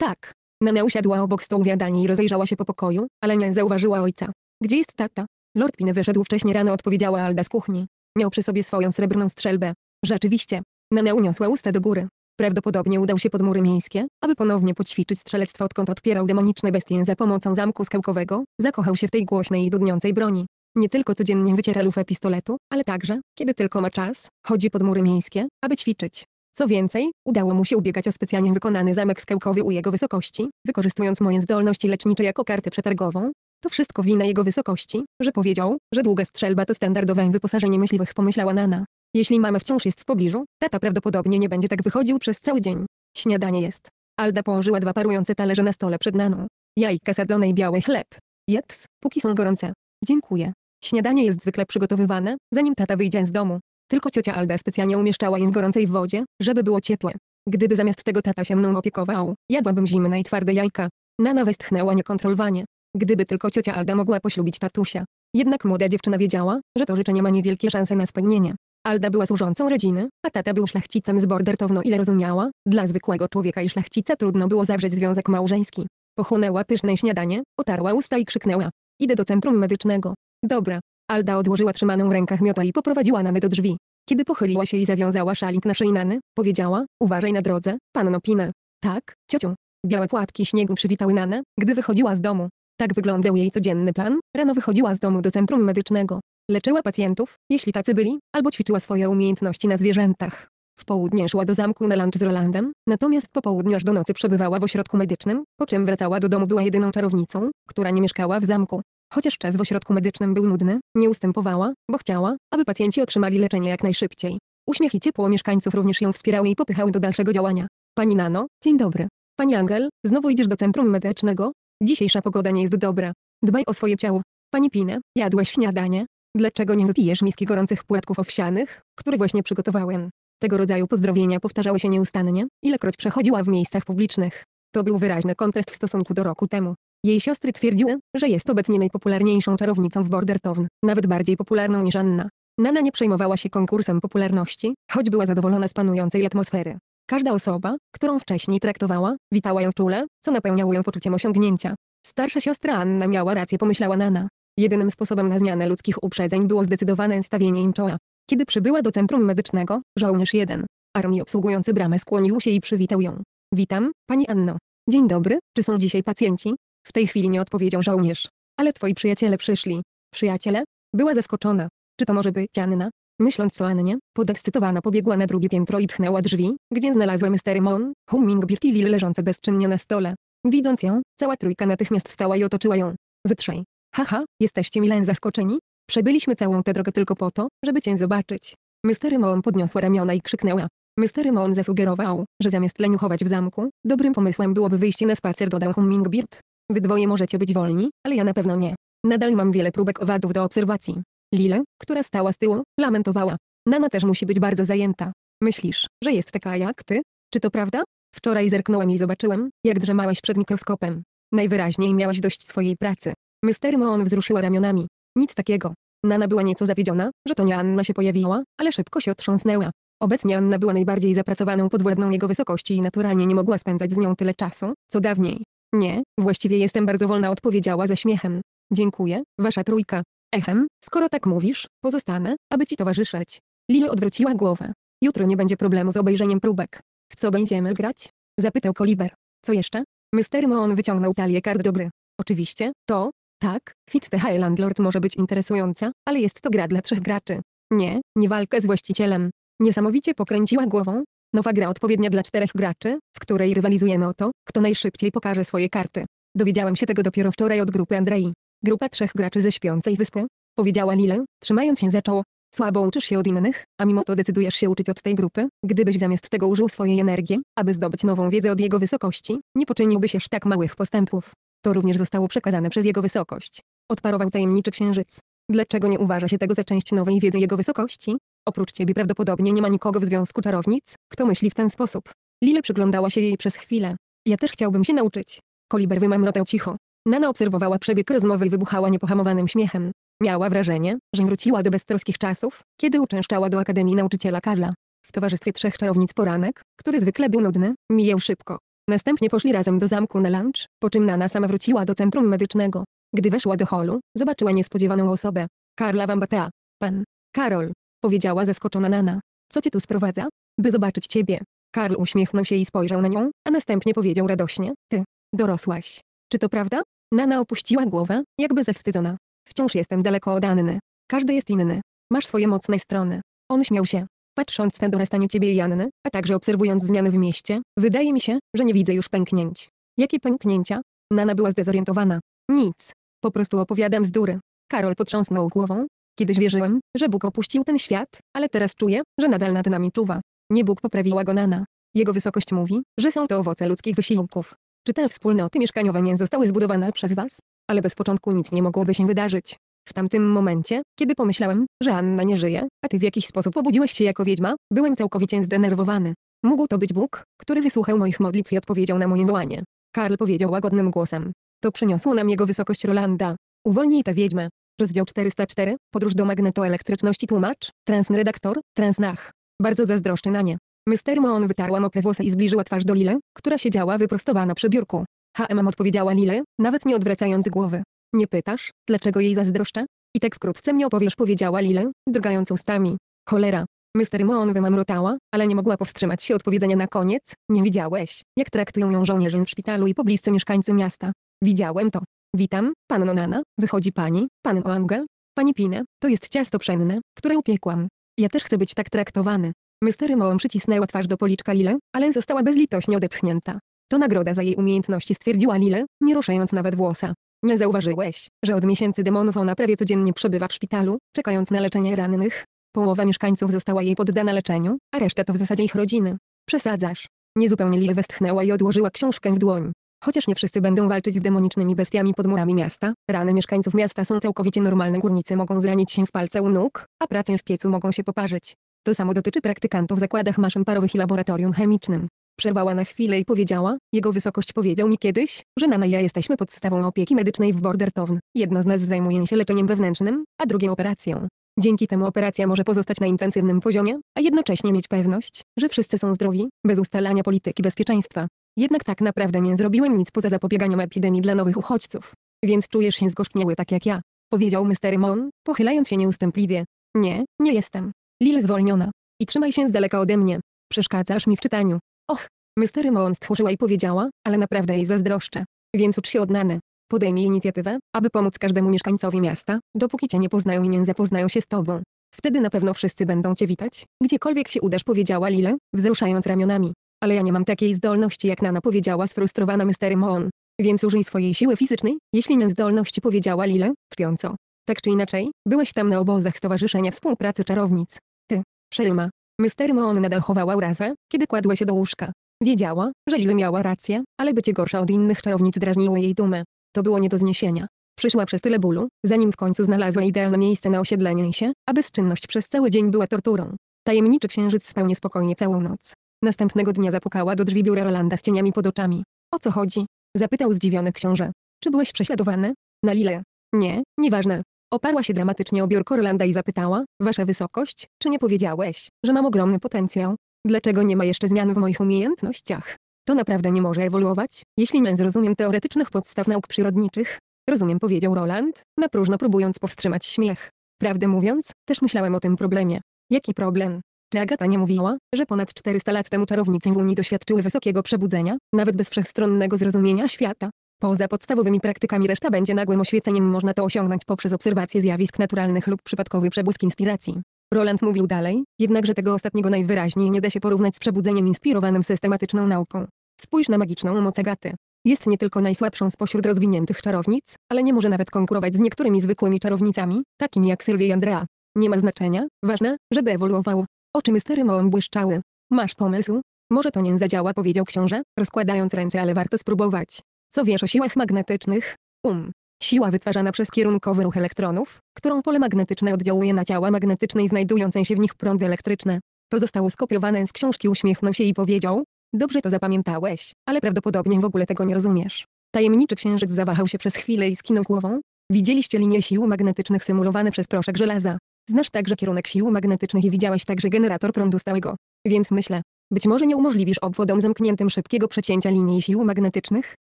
Tak. Nana usiadła obok stołu w jadalni i rozejrzała się po pokoju, ale nie zauważyła ojca. Gdzie jest tata? Lord Pin wyszedł wcześniej rano odpowiedziała Alda z kuchni. Miał przy sobie swoją srebrną strzelbę. Rzeczywiście. Nana uniosła usta do góry. Prawdopodobnie udał się pod mury miejskie, aby ponownie poćwiczyć strzelectwo odkąd odpierał demoniczne bestie za pomocą zamku skałkowego, zakochał się w tej głośnej i dudniącej broni. Nie tylko codziennie wyciera lufę pistoletu, ale także, kiedy tylko ma czas, chodzi pod mury miejskie, aby ćwiczyć. Co więcej, udało mu się ubiegać o specjalnie wykonany zamek skałkowy u jego wysokości, wykorzystując moje zdolności lecznicze jako kartę przetargową. To wszystko wina jego wysokości, że powiedział, że długa strzelba to standardowe wyposażenie myśliwych pomyślała Nana. Jeśli mama wciąż jest w pobliżu, tata prawdopodobnie nie będzie tak wychodził przez cały dzień. Śniadanie jest. Alda położyła dwa parujące talerze na stole przed Naną. Jajka sadzone i biały chleb. Jedz, póki są gorące. Dziękuję. Śniadanie jest zwykle przygotowywane, zanim tata wyjdzie z domu. Tylko ciocia Alda specjalnie umieszczała je w gorącej wodzie, żeby było ciepłe. Gdyby zamiast tego tata się mną opiekował, jadłabym zimne i twarde jajka. Nana westchnęła niekontrolowanie. Gdyby tylko ciocia Alda mogła poślubić tatusia. Jednak młoda dziewczyna wiedziała, że to życzenie ma niewielkie szanse na spełnienie. Alda była służącą rodziny, a tata był szlachcicem z bordertowno ile rozumiała, dla zwykłego człowieka i szlachcica trudno było zawrzeć związek małżeński. Pochłonęła pyszne śniadanie, otarła usta i krzyknęła. Idę do centrum medycznego. Dobra, Alda odłożyła trzymaną w rękach miota i poprowadziła Nanę do drzwi. Kiedy pochyliła się i zawiązała szalik na szyi Nany, powiedziała, uważaj na drodze, panno Pina. Tak, ciociu. Białe płatki śniegu przywitały Nanę, gdy wychodziła z domu. Tak wyglądał jej codzienny plan, rano wychodziła z domu do centrum medycznego. Leczyła pacjentów, jeśli tacy byli, albo ćwiczyła swoje umiejętności na zwierzętach. W południe szła do zamku na lunch z Rolandem, natomiast po południu aż do nocy przebywała w ośrodku medycznym, po czym wracała do domu była jedyną czarownicą, która nie mieszkała w zamku. Chociaż czas w ośrodku medycznym był nudny, nie ustępowała, bo chciała, aby pacjenci otrzymali leczenie jak najszybciej. Uśmiech i ciepło mieszkańców również ją wspierały i popychały do dalszego działania. Pani Nano, dzień dobry. Pani Angel, znowu idziesz do centrum medycznego? Dzisiejsza pogoda nie jest dobra. Dbaj o swoje ciało. Pani Pine, jadłeś śniadanie? Dlaczego nie wypijesz miski gorących płatków owsianych, które właśnie przygotowałem? Tego rodzaju pozdrowienia powtarzały się nieustannie, ilekroć przechodziła w miejscach publicznych. To był wyraźny kontrast w stosunku do roku temu. Jej siostry twierdziły, że jest obecnie najpopularniejszą czarownicą w Border Town, nawet bardziej popularną niż Anna. Nana nie przejmowała się konkursem popularności, choć była zadowolona z panującej atmosfery. Każda osoba, którą wcześniej traktowała, witała ją czule, co napełniało ją poczuciem osiągnięcia. Starsza siostra Anna miała rację, pomyślała Nana. Jedynym sposobem na zmianę ludzkich uprzedzeń było zdecydowane stawienie im czoła. Kiedy przybyła do centrum medycznego, żołnierz jeden, armii obsługujący bramę skłonił się i przywitał ją. Witam, pani Anno. Dzień dobry, czy są dzisiaj pacjenci? W tej chwili nie odpowiedział żołnierz. Ale twoi przyjaciele przyszli. Przyjaciele? Była zaskoczona. Czy to może być Anna? Myśląc co Annie, podekscytowana pobiegła na drugie piętro i pchnęła drzwi, gdzie znalazłem Sterymon, Hummingbird i Lil leżące bezczynnie na stole. Widząc ją, cała trójka natychmiast wstała i otoczyła ją. Wytrzej. Haha, jesteście milen zaskoczeni? Przebyliśmy całą tę drogę tylko po to, żeby cię zobaczyć. Mystery Moon podniosła ramiona i krzyknęła. Mystery Moon zasugerował, że zamiast leniuchować w zamku, dobrym pomysłem byłoby wyjście na spacer dodał Hummingbird. Wy dwoje możecie być wolni, ale ja na pewno nie. Nadal mam wiele próbek owadów do obserwacji. Lile, która stała z tyłu, lamentowała. Nana też musi być bardzo zajęta. Myślisz, że jest taka jak ty? Czy to prawda? Wczoraj zerknąłem i zobaczyłem, jak drzemałeś przed mikroskopem. Najwyraźniej miałaś dość swojej pracy. Mister Moon wzruszyła ramionami. Nic takiego. Nana była nieco zawiedziona, że to nie Anna się pojawiła, ale szybko się otrząsnęła. Obecnie Anna była najbardziej zapracowaną podwładną jego wysokości i naturalnie nie mogła spędzać z nią tyle czasu, co dawniej. Nie, właściwie jestem bardzo wolna odpowiedziała ze śmiechem. Dziękuję, wasza trójka. Echem, skoro tak mówisz, pozostanę, aby ci towarzyszyć. Lilo odwróciła głowę. Jutro nie będzie problemu z obejrzeniem próbek. W co będziemy grać? Zapytał Koliber. Co jeszcze? Mister Moon wyciągnął talię kart do gry. Oczywiście, to, tak, Fit the Highland Lord może być interesująca, ale jest to gra dla trzech graczy. Nie, nie walkę z właścicielem. Niesamowicie pokręciła głową, Nowa gra odpowiednia dla czterech graczy, w której rywalizujemy o to, kto najszybciej pokaże swoje karty. Dowiedziałem się tego dopiero wczoraj od grupy Andrei. Grupa trzech graczy ze śpiącej wyspy. Powiedziała Lilę, trzymając się za czoło. Słabo uczysz się od innych, a mimo to decydujesz się uczyć od tej grupy. Gdybyś zamiast tego użył swojej energii, aby zdobyć nową wiedzę od jego wysokości, nie poczyniłbyś aż tak małych postępów. To również zostało przekazane przez jego wysokość. Odparował tajemniczy księżyc. Dlaczego nie uważa się tego za część nowej wiedzy jego wysokości? Oprócz ciebie prawdopodobnie nie ma nikogo w związku czarownic, kto myśli w ten sposób. Lile przyglądała się jej przez chwilę. Ja też chciałbym się nauczyć. Koliber wymamrotał cicho. Nana obserwowała przebieg rozmowy i wybuchała niepohamowanym śmiechem. Miała wrażenie, że wróciła do beztroskich czasów, kiedy uczęszczała do Akademii Nauczyciela Karla. W towarzystwie trzech czarownic poranek, który zwykle był nudny, mijał szybko. Następnie poszli razem do zamku na lunch, po czym Nana sama wróciła do centrum medycznego. Gdy weszła do holu, zobaczyła niespodziewaną osobę. Karla Wambatea. Pan. Karol. Powiedziała zaskoczona Nana. Co cię tu sprowadza? By zobaczyć ciebie. Karl uśmiechnął się i spojrzał na nią, a następnie powiedział radośnie. Ty. Dorosłaś. Czy to prawda? Nana opuściła głowę, jakby zawstydzona. Wciąż jestem daleko od Anny. Każdy jest inny. Masz swoje mocne strony. On śmiał się. Patrząc na dorastanie ciebie i Anny, a także obserwując zmiany w mieście, wydaje mi się, że nie widzę już pęknięć. Jakie pęknięcia? Nana była zdezorientowana. Nic. Po prostu opowiadam z dury. Karol potrząsnął głową, Kiedyś wierzyłem, że Bóg opuścił ten świat, ale teraz czuję, że nadal nad nami czuwa. Nie Bóg poprawił Agonana. Jego wysokość mówi, że są to owoce ludzkich wysiłków. Czy te wspólnoty mieszkaniowe nie zostały zbudowane przez was? Ale bez początku nic nie mogłoby się wydarzyć. W tamtym momencie, kiedy pomyślałem, że Anna nie żyje, a ty w jakiś sposób obudziłeś się jako wiedźma, byłem całkowicie zdenerwowany. Mógł to być Bóg, który wysłuchał moich modlitw i odpowiedział na moje wołanie. Karl powiedział łagodnym głosem. To przyniosło nam jego wysokość Rolanda. Uwolnij tę wiedźmę. Rozdział 404. Podróż do magnetoelektryczności tłumacz. Transredaktor, transnach. Bardzo zazdroszczę na nie. Mister Moon wytarła mokre włosy i zbliżyła twarz do Lile, która siedziała wyprostowana przy biurku. HMM odpowiedziała Lile, nawet nie odwracając głowy. Nie pytasz, dlaczego jej zazdroszczę? I tak wkrótce mnie opowiesz powiedziała Lile, drgając ustami. Cholera. Mister Moon wymamrotała, ale nie mogła powstrzymać się od powiedzenia na koniec, nie widziałeś, jak traktują ją żołnierze w szpitalu i pobliscy mieszkańcy miasta. Widziałem to, Witam, panno Nana, wychodzi pani, panno Angel. Pani Pine, to jest ciasto pszenne, które upiekłam. Ja też chcę być tak traktowany. Mystery Mołom przycisnęła twarz do policzka Lile, ale została bezlitośnie odepchnięta. To nagroda za jej umiejętności stwierdziła Lile, nie ruszając nawet włosa. Nie zauważyłeś, że od miesięcy demonów ona prawie codziennie przebywa w szpitalu, czekając na leczenie rannych? Połowa mieszkańców została jej poddana leczeniu, a reszta to w zasadzie ich rodziny. Przesadzasz. Niezupełnie Lile westchnęła i odłożyła książkę w dłoń. Chociaż nie wszyscy będą walczyć z demonicznymi bestiami pod murami miasta, rany mieszkańców miasta są całkowicie normalne. Górnicy mogą zranić się w palce u nóg, a pracę w piecu mogą się poparzyć. To samo dotyczy praktykantów w zakładach maszyn parowych i laboratorium chemicznym. Przerwała na chwilę i powiedziała, jego wysokość powiedział mi kiedyś, że Nana i ja jesteśmy podstawą opieki medycznej w Border Town. Jedno z nas zajmuje się leczeniem wewnętrznym, a drugie operacją. Dzięki temu operacja może pozostać na intensywnym poziomie, a jednocześnie mieć pewność, że wszyscy są zdrowi, bez ustalania polityki bezpieczeństwa. Jednak tak naprawdę nie zrobiłem nic poza zapobieganiem epidemii dla nowych uchodźców. Więc czujesz się zgorzkniały tak jak ja. Powiedział Mr. Mon, pochylając się nieustępliwie. Nie, nie jestem. Lil zwolniona. I trzymaj się z daleka ode mnie. Przeszkadzasz mi w czytaniu. Och, Mr. Mon stworzyła i powiedziała, ale naprawdę jej zazdroszczę. Więc ucz się od Nany. Podejmij inicjatywę, aby pomóc każdemu mieszkańcowi miasta, dopóki cię nie poznają i nie zapoznają się z tobą. Wtedy na pewno wszyscy będą cię witać, gdziekolwiek się udasz powiedziała Lile, wzruszając ramionami. Ale ja nie mam takiej zdolności jak Nana powiedziała sfrustrowana Mr. Moon. Więc użyj swojej siły fizycznej, jeśli nie zdolności powiedziała Lila, kpiąco. Tak czy inaczej, byłeś tam na obozach Stowarzyszenia Współpracy Czarownic. Ty, szelma. Mr. Moon nadal chowała urazę, kiedy kładła się do łóżka. Wiedziała, że Lil miała rację, ale bycie gorsza od innych czarownic drażniło jej dumę. To było nie do zniesienia. Przyszła przez tyle bólu, zanim w końcu znalazła idealne miejsce na osiedlenie się, a bezczynność przez cały dzień była torturą. Tajemniczy księżyc spał niespokojnie całą noc. Następnego dnia zapukała do drzwi biura Rolanda z cieniami pod oczami. O co chodzi? Zapytał zdziwiony książę. Czy byłeś prześladowany? Na Lile. Nie, nieważne. Oparła się dramatycznie o biurko Rolanda i zapytała, Wasza Wysokość, czy nie powiedziałeś, że mam ogromny potencjał? Dlaczego nie ma jeszcze zmian w moich umiejętnościach? To naprawdę nie może ewoluować, jeśli nie zrozumiem teoretycznych podstaw nauk przyrodniczych. Rozumiem, powiedział Roland, na próżno próbując powstrzymać śmiech. Prawdę mówiąc, też myślałem o tym problemie. Jaki problem? Agata nie mówiła, że ponad 400 lat temu czarownice w Unii doświadczyły wysokiego przebudzenia, nawet bez wszechstronnego zrozumienia świata. Poza podstawowymi praktykami reszta będzie nagłym oświeceniem można to osiągnąć poprzez obserwację zjawisk naturalnych lub przypadkowy przebłysk inspiracji. Roland mówił dalej, jednakże tego ostatniego najwyraźniej nie da się porównać z przebudzeniem inspirowanym systematyczną nauką. Spójrz na magiczną moc Agaty. Jest nie tylko najsłabszą spośród rozwiniętych czarownic, ale nie może nawet konkurować z niektórymi zwykłymi czarownicami, takimi jak Sylwia i Andrea. Nie ma znaczenia, ważne, żeby ewoluował. Oczy mystery moą błyszczały. Masz pomysł? Może to nie zadziała powiedział książę, rozkładając ręce ale warto spróbować. Co wiesz o siłach magnetycznych? Um. Siła wytwarzana przez kierunkowy ruch elektronów, którą pole magnetyczne oddziałuje na ciała magnetyczne i znajdujące się w nich prądy elektryczne. To zostało skopiowane z książki uśmiechnął się i powiedział, dobrze to zapamiętałeś, ale prawdopodobnie w ogóle tego nie rozumiesz. Tajemniczy księżyc zawahał się przez chwilę i skinął głową. Widzieliście linie sił magnetycznych symulowane przez proszek żelaza. Znasz także kierunek sił magnetycznych i widziałeś także generator prądu stałego. Więc myślę, być może nie umożliwisz obwodom zamkniętym szybkiego przecięcia linii sił magnetycznych,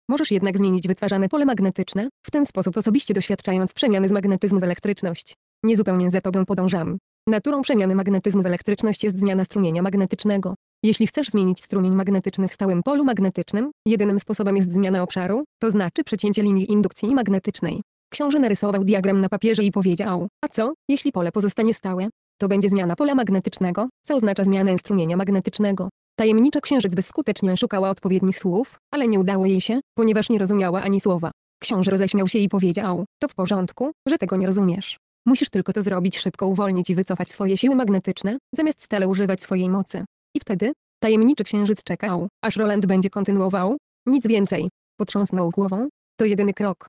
możesz jednak zmienić wytwarzane pole magnetyczne, w ten sposób osobiście doświadczając przemiany z magnetyzmu w elektryczność. Niezupełnie za tobą podążam. Naturą przemiany magnetyzmu w elektryczność jest zmiana strumienia magnetycznego. Jeśli chcesz zmienić strumień magnetyczny w stałym polu magnetycznym, jedynym sposobem jest zmiana obszaru, to znaczy przecięcie linii indukcji magnetycznej. Książę narysował diagram na papierze i powiedział, a co, jeśli pole pozostanie stałe? To będzie zmiana pola magnetycznego, co oznacza zmianę strumienia magnetycznego. Tajemnicza księżyc bezskutecznie szukała odpowiednich słów, ale nie udało jej się, ponieważ nie rozumiała ani słowa. Książę roześmiał się i powiedział, to w porządku, że tego nie rozumiesz. Musisz tylko to zrobić szybko uwolnić i wycofać swoje siły magnetyczne, zamiast stale używać swojej mocy. I wtedy, tajemniczy księżyc czekał, aż Roland będzie kontynuował. Nic więcej. Potrząsnął głową. To jedyny krok.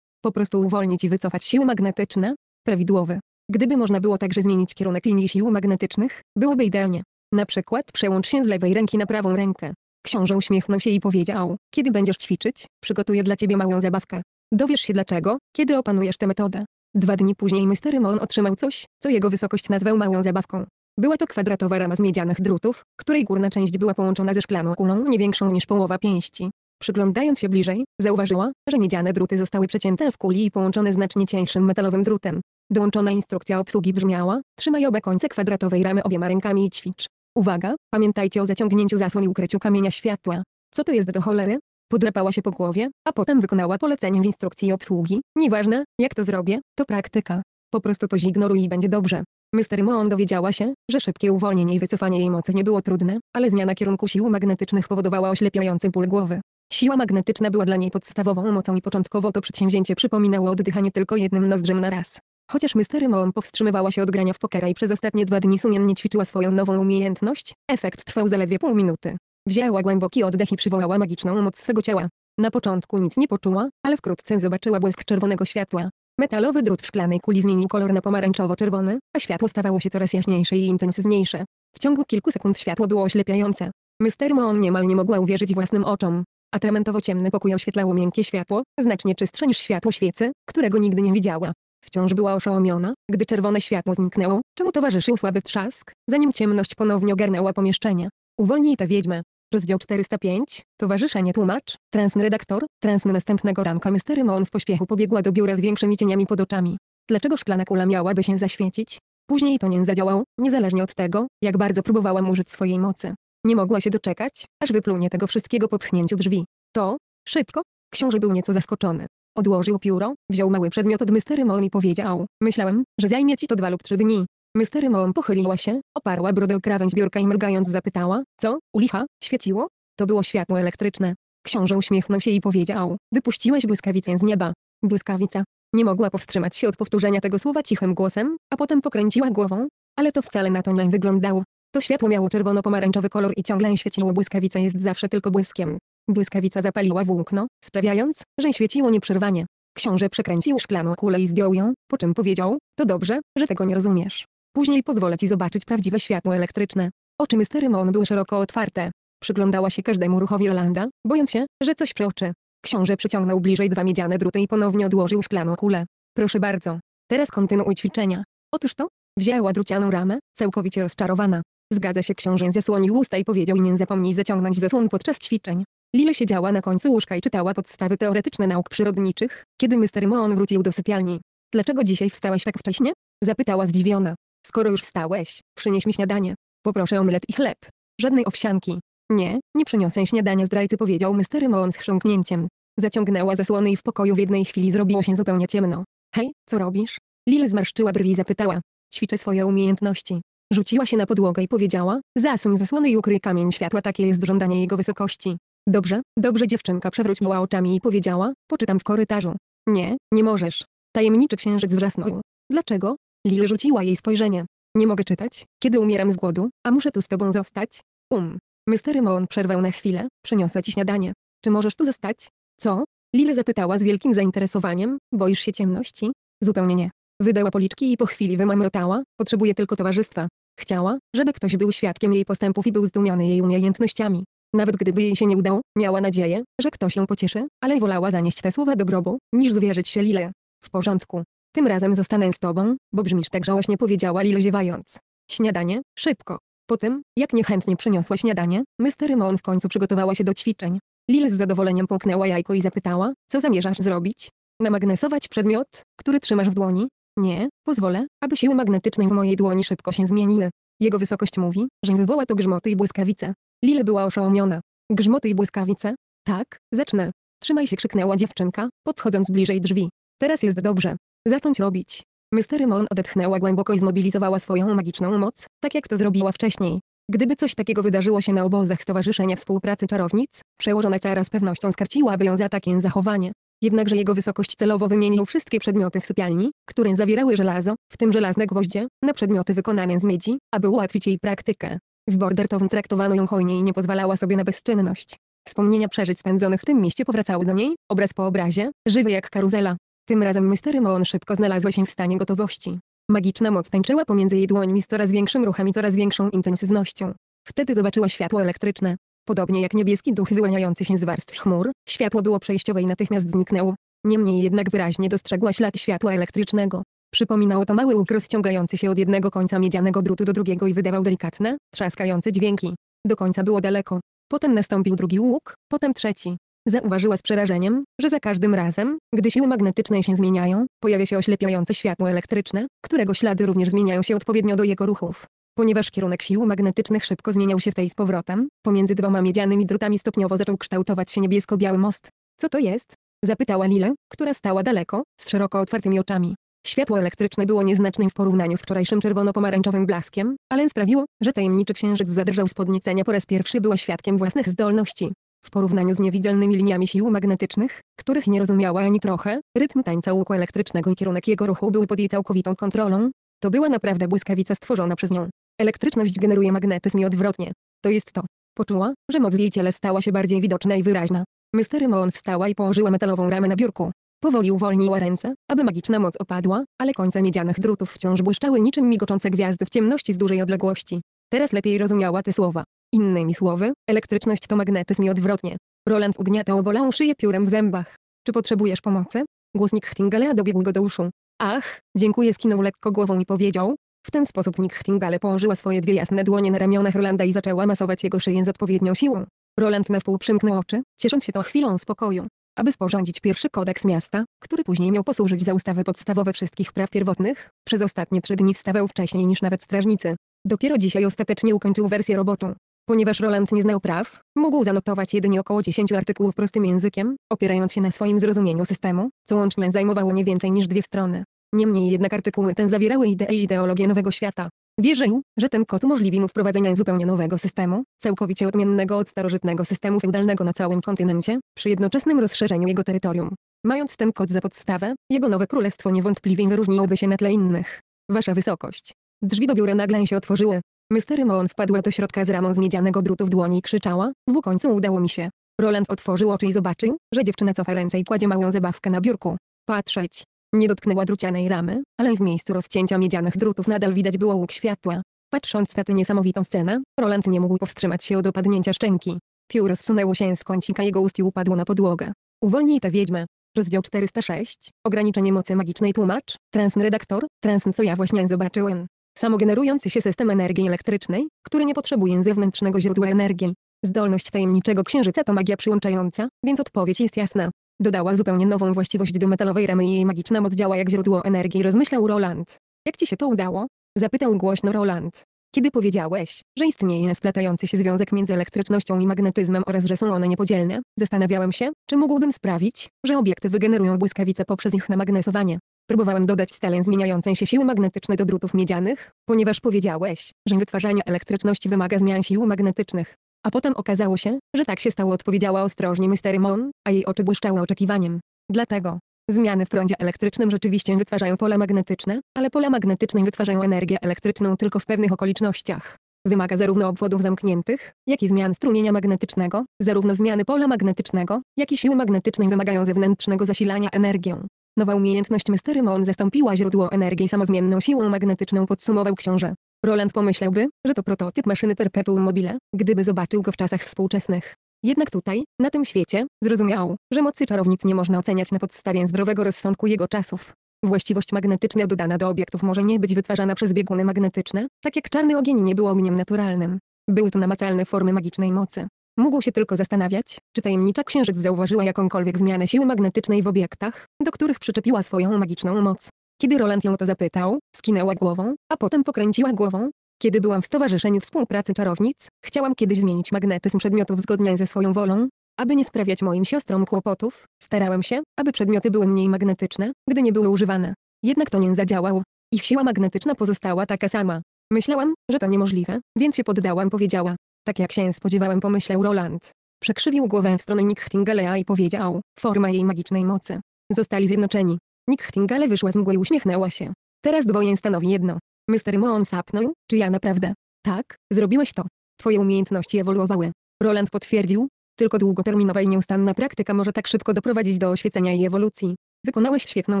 Po prostu uwolnić i wycofać siły magnetyczne? Prawidłowe. Gdyby można było także zmienić kierunek linii sił magnetycznych, byłoby idealnie. Na przykład przełącz się z lewej ręki na prawą rękę. Książę uśmiechnął się i powiedział, kiedy będziesz ćwiczyć, przygotuję dla ciebie małą zabawkę. Dowiesz się dlaczego, kiedy opanujesz tę metodę. Dwa dni później Mystery Moon otrzymał coś, co jego wysokość nazwał małą zabawką. Była to kwadratowa rama z miedzianych drutów, której górna część była połączona ze szklaną kulą nie większą niż połowa pięści. Przyglądając się bliżej, zauważyła, że miedziane druty zostały przecięte w kuli i połączone znacznie cieńszym metalowym drutem. Dołączona instrukcja obsługi brzmiała, trzymaj oba końce kwadratowej ramy obiema rękami i ćwicz. Uwaga, pamiętajcie o zaciągnięciu zasłon i ukryciu kamienia światła. Co to jest do cholery? Podrapała się po głowie, a potem wykonała polecenie w instrukcji obsługi. Nieważne, jak to zrobię, to praktyka. Po prostu to zignoruj i będzie dobrze. Mr. Moon dowiedziała się, że szybkie uwolnienie i wycofanie jej mocy nie było trudne, ale zmiana kierunku sił magnetycznych powodowała oślepiający ból głowy. Siła magnetyczna była dla niej podstawową mocą i początkowo to przedsięwzięcie przypominało oddychanie tylko jednym nozdrzem na raz. Chociaż Mystery Moom powstrzymywała się od grania w pokera i przez ostatnie dwa dni sumiennie ćwiczyła swoją nową umiejętność, efekt trwał zaledwie pół minuty. Wzięła głęboki oddech i przywołała magiczną moc swego ciała. Na początku nic nie poczuła, ale wkrótce zobaczyła błysk czerwonego światła. Metalowy drut w szklanej kuli zmienił kolor na pomarańczowo-czerwony, a światło stawało się coraz jaśniejsze i intensywniejsze. W ciągu kilku sekund światło było oślepiające. Mystery Moon niemal nie mogła uwierzyć własnym oczom. Atramentowo ciemny pokój oświetlało miękkie światło, znacznie czystsze niż światło świecy, którego nigdy nie widziała. Wciąż była oszołomiona, gdy czerwone światło zniknęło, czemu towarzyszył słaby trzask, zanim ciemność ponownie ogarnęła pomieszczenie. Uwolnij tę wiedźmę. Rozdział 405, Towarzyszenie Tłumacz, transny redaktor, transny następnego ranka Mystery Moon w pośpiechu pobiegła do biura z większymi cieniami pod oczami. Dlaczego szklana kula miałaby się zaświecić? Później to nie zadziałał, niezależnie od tego, jak bardzo próbowałam użyć swojej mocy. Nie mogła się doczekać, aż wyplunie tego wszystkiego po pchnięciu drzwi. To, szybko, książę był nieco zaskoczony. Odłożył pióro, wziął mały przedmiot od Mystery Moon i powiedział, myślałem, że zajmie ci to dwa lub trzy dni. Mystery Moon pochyliła się, oparła brodę o krawędź biurka i mrugając zapytała, co, u licha, świeciło? To było światło elektryczne. Książę uśmiechnął się i powiedział, wypuściłeś błyskawicę z nieba. Błyskawica. Nie mogła powstrzymać się od powtórzenia tego słowa cichym głosem, a potem pokręciła głową, ale to wcale na to nie wyglądało. To światło miało czerwono-pomarańczowy kolor i ciągle świeciło błyskawica jest zawsze tylko błyskiem. Błyskawica zapaliła włókno, sprawiając, że świeciło nieprzerwanie. Książę przekręcił szklaną kulę i zdjął ją, po czym powiedział, to dobrze, że tego nie rozumiesz. Później pozwolę ci zobaczyć prawdziwe światło elektryczne. Oczy Mystery on były szeroko otwarte. Przyglądała się każdemu ruchowi Rolanda, bojąc się, że coś przeoczy. Książę przyciągnął bliżej dwa miedziane druty i ponownie odłożył szklaną kulę. Proszę bardzo. Teraz kontynuuj ćwiczenia. Otóż to? Wzięła drucianą ramę, całkowicie rozczarowana. Zgadza się książę zasłonił usta i powiedział nie zapomnij zaciągnąć zasłon podczas ćwiczeń. Lila siedziała na końcu łóżka i czytała podstawy teoretyczne nauk przyrodniczych, kiedy Mr. Moon wrócił do sypialni. Dlaczego dzisiaj wstałaś tak wcześnie? Zapytała zdziwiona. Skoro już wstałeś, przynieś mi śniadanie. Poproszę omlet i chleb. Żadnej owsianki. Nie, nie przyniosę śniadania zdrajcy powiedział Mr. Moon z chrząknięciem. Zaciągnęła zasłony i w pokoju w jednej chwili zrobiło się zupełnie ciemno. Hej, co robisz? Lil zmarszczyła brwi i zapytała. Ćwiczę swoje umiejętności. Rzuciła się na podłogę i powiedziała, zasuń zasłony i ukryj kamień światła takie jest żądanie jego wysokości. Dobrze, dobrze dziewczynka przewróciła oczami i powiedziała, poczytam w korytarzu. Nie, nie możesz. Tajemniczy księżyc wrzasnął. Dlaczego? Lil rzuciła jej spojrzenie. Nie mogę czytać, kiedy umieram z głodu, a muszę tu z tobą zostać. Um. Mystery Moon przerwał na chwilę, przyniosę ci śniadanie. Czy możesz tu zostać? Co? Lil zapytała z wielkim zainteresowaniem, boisz się ciemności? Zupełnie nie. Wydała policzki i po chwili wymamrotała, potrzebuje tylko towarzystwa. Chciała, żeby ktoś był świadkiem jej postępów i był zdumiony jej umiejętnościami. Nawet gdyby jej się nie udał miała nadzieję, że ktoś się pocieszy, ale wolała zanieść te słowa do grobu, niż zwierzyć się Lile. W porządku. Tym razem zostanę z tobą, bo brzmisz tak żałośnie powiedziała Lile ziewając. Śniadanie, szybko. Po tym, jak niechętnie przyniosła śniadanie, Mystery Mount w końcu przygotowała się do ćwiczeń. Lile z zadowoleniem połknęła jajko i zapytała, co zamierzasz zrobić? Namagnesować przedmiot, który trzymasz w dłoni, nie, pozwolę, aby siły magnetyczne w mojej dłoni szybko się zmieniły. Jego wysokość mówi, że wywoła to grzmoty i błyskawice. Lila była oszołomiona. Grzmoty i błyskawice? Tak, zacznę. Trzymaj się krzyknęła dziewczynka, podchodząc bliżej drzwi. Teraz jest dobrze. Zacząć robić. Mystery Mon odetchnęła głęboko i zmobilizowała swoją magiczną moc, tak jak to zrobiła wcześniej. Gdyby coś takiego wydarzyło się na obozach Stowarzyszenia Współpracy Czarownic, przełożona Cara z pewnością skarciłaby ją za takie zachowanie. Jednakże jego wysokość celowo wymienił wszystkie przedmioty w sypialni, które zawierały żelazo, w tym żelazne gwoździe, na przedmioty wykonane z miedzi, aby ułatwić jej praktykę. W Bordertown traktowano ją hojnie i nie pozwalała sobie na bezczynność. Wspomnienia przeżyć spędzonych w tym mieście powracały do niej, obraz po obrazie, żywy jak karuzela. Tym razem Mystery Moon szybko znalazła się w stanie gotowości. Magiczna moc tańczyła pomiędzy jej dłońmi z coraz większym ruchem i coraz większą intensywnością. Wtedy zobaczyła światło elektryczne. Podobnie jak niebieski duch wyłaniający się z warstw chmur, światło było przejściowe i natychmiast zniknęło. Niemniej jednak wyraźnie dostrzegła ślad światła elektrycznego. Przypominało to mały łuk rozciągający się od jednego końca miedzianego drutu do drugiego i wydawał delikatne, trzaskające dźwięki. Do końca było daleko. Potem nastąpił drugi łuk, potem trzeci. Zauważyła z przerażeniem, że za każdym razem, gdy siły magnetyczne się zmieniają, pojawia się oślepiające światło elektryczne, którego ślady również zmieniają się odpowiednio do jego ruchów. Ponieważ kierunek sił magnetycznych szybko zmieniał się w tej z powrotem, pomiędzy dwoma miedzianymi drutami stopniowo zaczął kształtować się niebiesko-biały most. Co to jest? Zapytała Lilę, która stała daleko, z szeroko otwartymi oczami. Światło elektryczne było nieznacznym w porównaniu z wczorajszym czerwono-pomarańczowym blaskiem, ale sprawiło, że tajemniczy księżyc zadrżał z podniecenia po raz pierwszy była świadkiem własnych zdolności. W porównaniu z niewidzialnymi liniami sił magnetycznych, których nie rozumiała ani trochę, rytm tańca łuku elektrycznego i kierunek jego ruchu były pod jej całkowitą kontrolą. To była naprawdę błyskawica stworzona przez nią. Elektryczność generuje magnetyzm i odwrotnie. To jest to. Poczuła, że moc w jej ciele stała się bardziej widoczna i wyraźna. Mystery Moon wstała i położyła metalową ramę na biurku. Powoli uwolniła ręce, aby magiczna moc opadła, ale końce miedzianych drutów wciąż błyszczały niczym migoczące gwiazdy w ciemności z dużej odległości. Teraz lepiej rozumiała te słowa. Innymi słowy, elektryczność to magnetyzm i odwrotnie. Roland ugniatał bolałą szyję piórem w zębach. Czy potrzebujesz pomocy? Głosnik Htingelea dobiegł go do uszu. Ach, dziękuję skinął lekko głową i powiedział, w ten sposób Nick Nightingale położyła swoje dwie jasne dłonie na ramionach Rolanda i zaczęła masować jego szyję z odpowiednią siłą. Roland na wpół przymknął oczy, ciesząc się tą chwilą spokoju. Aby sporządzić pierwszy kodeks miasta, który później miał posłużyć za ustawę podstawowe wszystkich praw pierwotnych, przez ostatnie trzy dni wstawał wcześniej niż nawet strażnicy. Dopiero dzisiaj ostatecznie ukończył wersję roboczą. Ponieważ Roland nie znał praw, mógł zanotować jedynie około 10 artykułów prostym językiem, opierając się na swoim zrozumieniu systemu, co łącznie zajmowało nie więcej niż dwie strony. Niemniej jednak artykuły ten zawierały idee i ideologię nowego świata. Wierzył, że ten kod umożliwi mu wprowadzenie zupełnie nowego systemu, całkowicie odmiennego od starożytnego systemu feudalnego na całym kontynencie, przy jednoczesnym rozszerzeniu jego terytorium. Mając ten kod za podstawę, jego nowe królestwo niewątpliwie wyróżniłoby się na tle innych. Wasza wysokość. Drzwi do biura nagle się otworzyły. Mystery Moon wpadła do środka z ramą z miedzianego drutu w dłoni i krzyczała, w końcu udało mi się. Roland otworzył oczy i zobaczył, że dziewczyna cofa ręce i kładzie małą zabawkę na biurku. Patrzeć. Nie dotknęła drucianej ramy, ale w miejscu rozcięcia miedzianych drutów nadal widać było łuk światła. Patrząc na tę niesamowitą scenę, Roland nie mógł powstrzymać się od opadnięcia szczęki. Pióro rozsunęło się z kącika jego ust i upadło na podłogę. Uwolnij tę wiedźmę. Rozdział 406. Ograniczenie mocy magicznej tłumacz. Transredaktor. Trans co ja właśnie zobaczyłem. Samogenerujący się system energii elektrycznej, który nie potrzebuje zewnętrznego źródła energii. Zdolność tajemniczego księżyca to magia przyłączająca, więc odpowiedź jest jasna. Dodała zupełnie nową właściwość do metalowej ramy i jej magiczna moc działa jak źródło energii, rozmyślał Roland. Jak ci się to udało? Zapytał głośno Roland. Kiedy powiedziałeś, że istnieje splatający się związek między elektrycznością i magnetyzmem oraz że są one niepodzielne, zastanawiałem się, czy mógłbym sprawić, że obiekty wygenerują błyskawice poprzez ich namagnesowanie. Próbowałem dodać stale zmieniające się siły magnetyczne do drutów miedzianych, ponieważ powiedziałeś, że wytwarzanie elektryczności wymaga zmian sił magnetycznych. A potem okazało się, że tak się stało odpowiedziała ostrożnie Mystery Moon, a jej oczy błyszczały oczekiwaniem. Dlatego, Zmiany w prądzie elektrycznym rzeczywiście wytwarzają pola magnetyczne, ale pola magnetyczne wytwarzają energię elektryczną tylko w pewnych okolicznościach. Wymaga zarówno obwodów zamkniętych, jak i zmian strumienia magnetycznego, zarówno zmiany pola magnetycznego, jak i siły magnetycznej wymagają zewnętrznego zasilania energią. Nowa umiejętność Mystery Moon zastąpiła źródło energii samozmienną siłą magnetyczną podsumował książę. Roland pomyślałby, że to prototyp maszyny perpetuum mobile, gdyby zobaczył go w czasach współczesnych. Jednak tutaj, na tym świecie, zrozumiał, że mocy czarownic nie można oceniać na podstawie zdrowego rozsądku jego czasów. Właściwość magnetyczna dodana do obiektów może nie być wytwarzana przez bieguny magnetyczne, tak jak czarny ogień nie był ogniem naturalnym. Były to namacalne formy magicznej mocy. Mógł się tylko zastanawiać, czy tajemnicza księżyc zauważyła jakąkolwiek zmianę siły magnetycznej w obiektach, do których przyczepiła swoją magiczną moc. Kiedy Roland ją o to zapytał, skinęła głową, a potem pokręciła głową. Kiedy byłam w Stowarzyszeniu Współpracy Czarownic, chciałam kiedyś zmienić magnetyzm przedmiotów zgodnie ze swoją wolą. Aby nie sprawiać moim siostrom kłopotów, starałem się, aby przedmioty były mniej magnetyczne, gdy nie były używane. Jednak to nie zadziałało. Ich siła magnetyczna pozostała taka sama. Myślałam, że to niemożliwe, więc się poddałam powiedziała. Tak jak się spodziewałem pomyślał Roland. Przekrzywił głowę w stronę Tingalea i powiedział, forma jej magicznej mocy. Zostali zjednoczeni. Nikhtingale wyszła z mgły i uśmiechnęła się. Teraz dwoje stanowi jedno. Mr. Moon sapnął, czy ja naprawdę? Tak, zrobiłeś to. Twoje umiejętności ewoluowały. Roland potwierdził, tylko długoterminowa i nieustanna praktyka może tak szybko doprowadzić do oświecenia i ewolucji. Wykonałeś świetną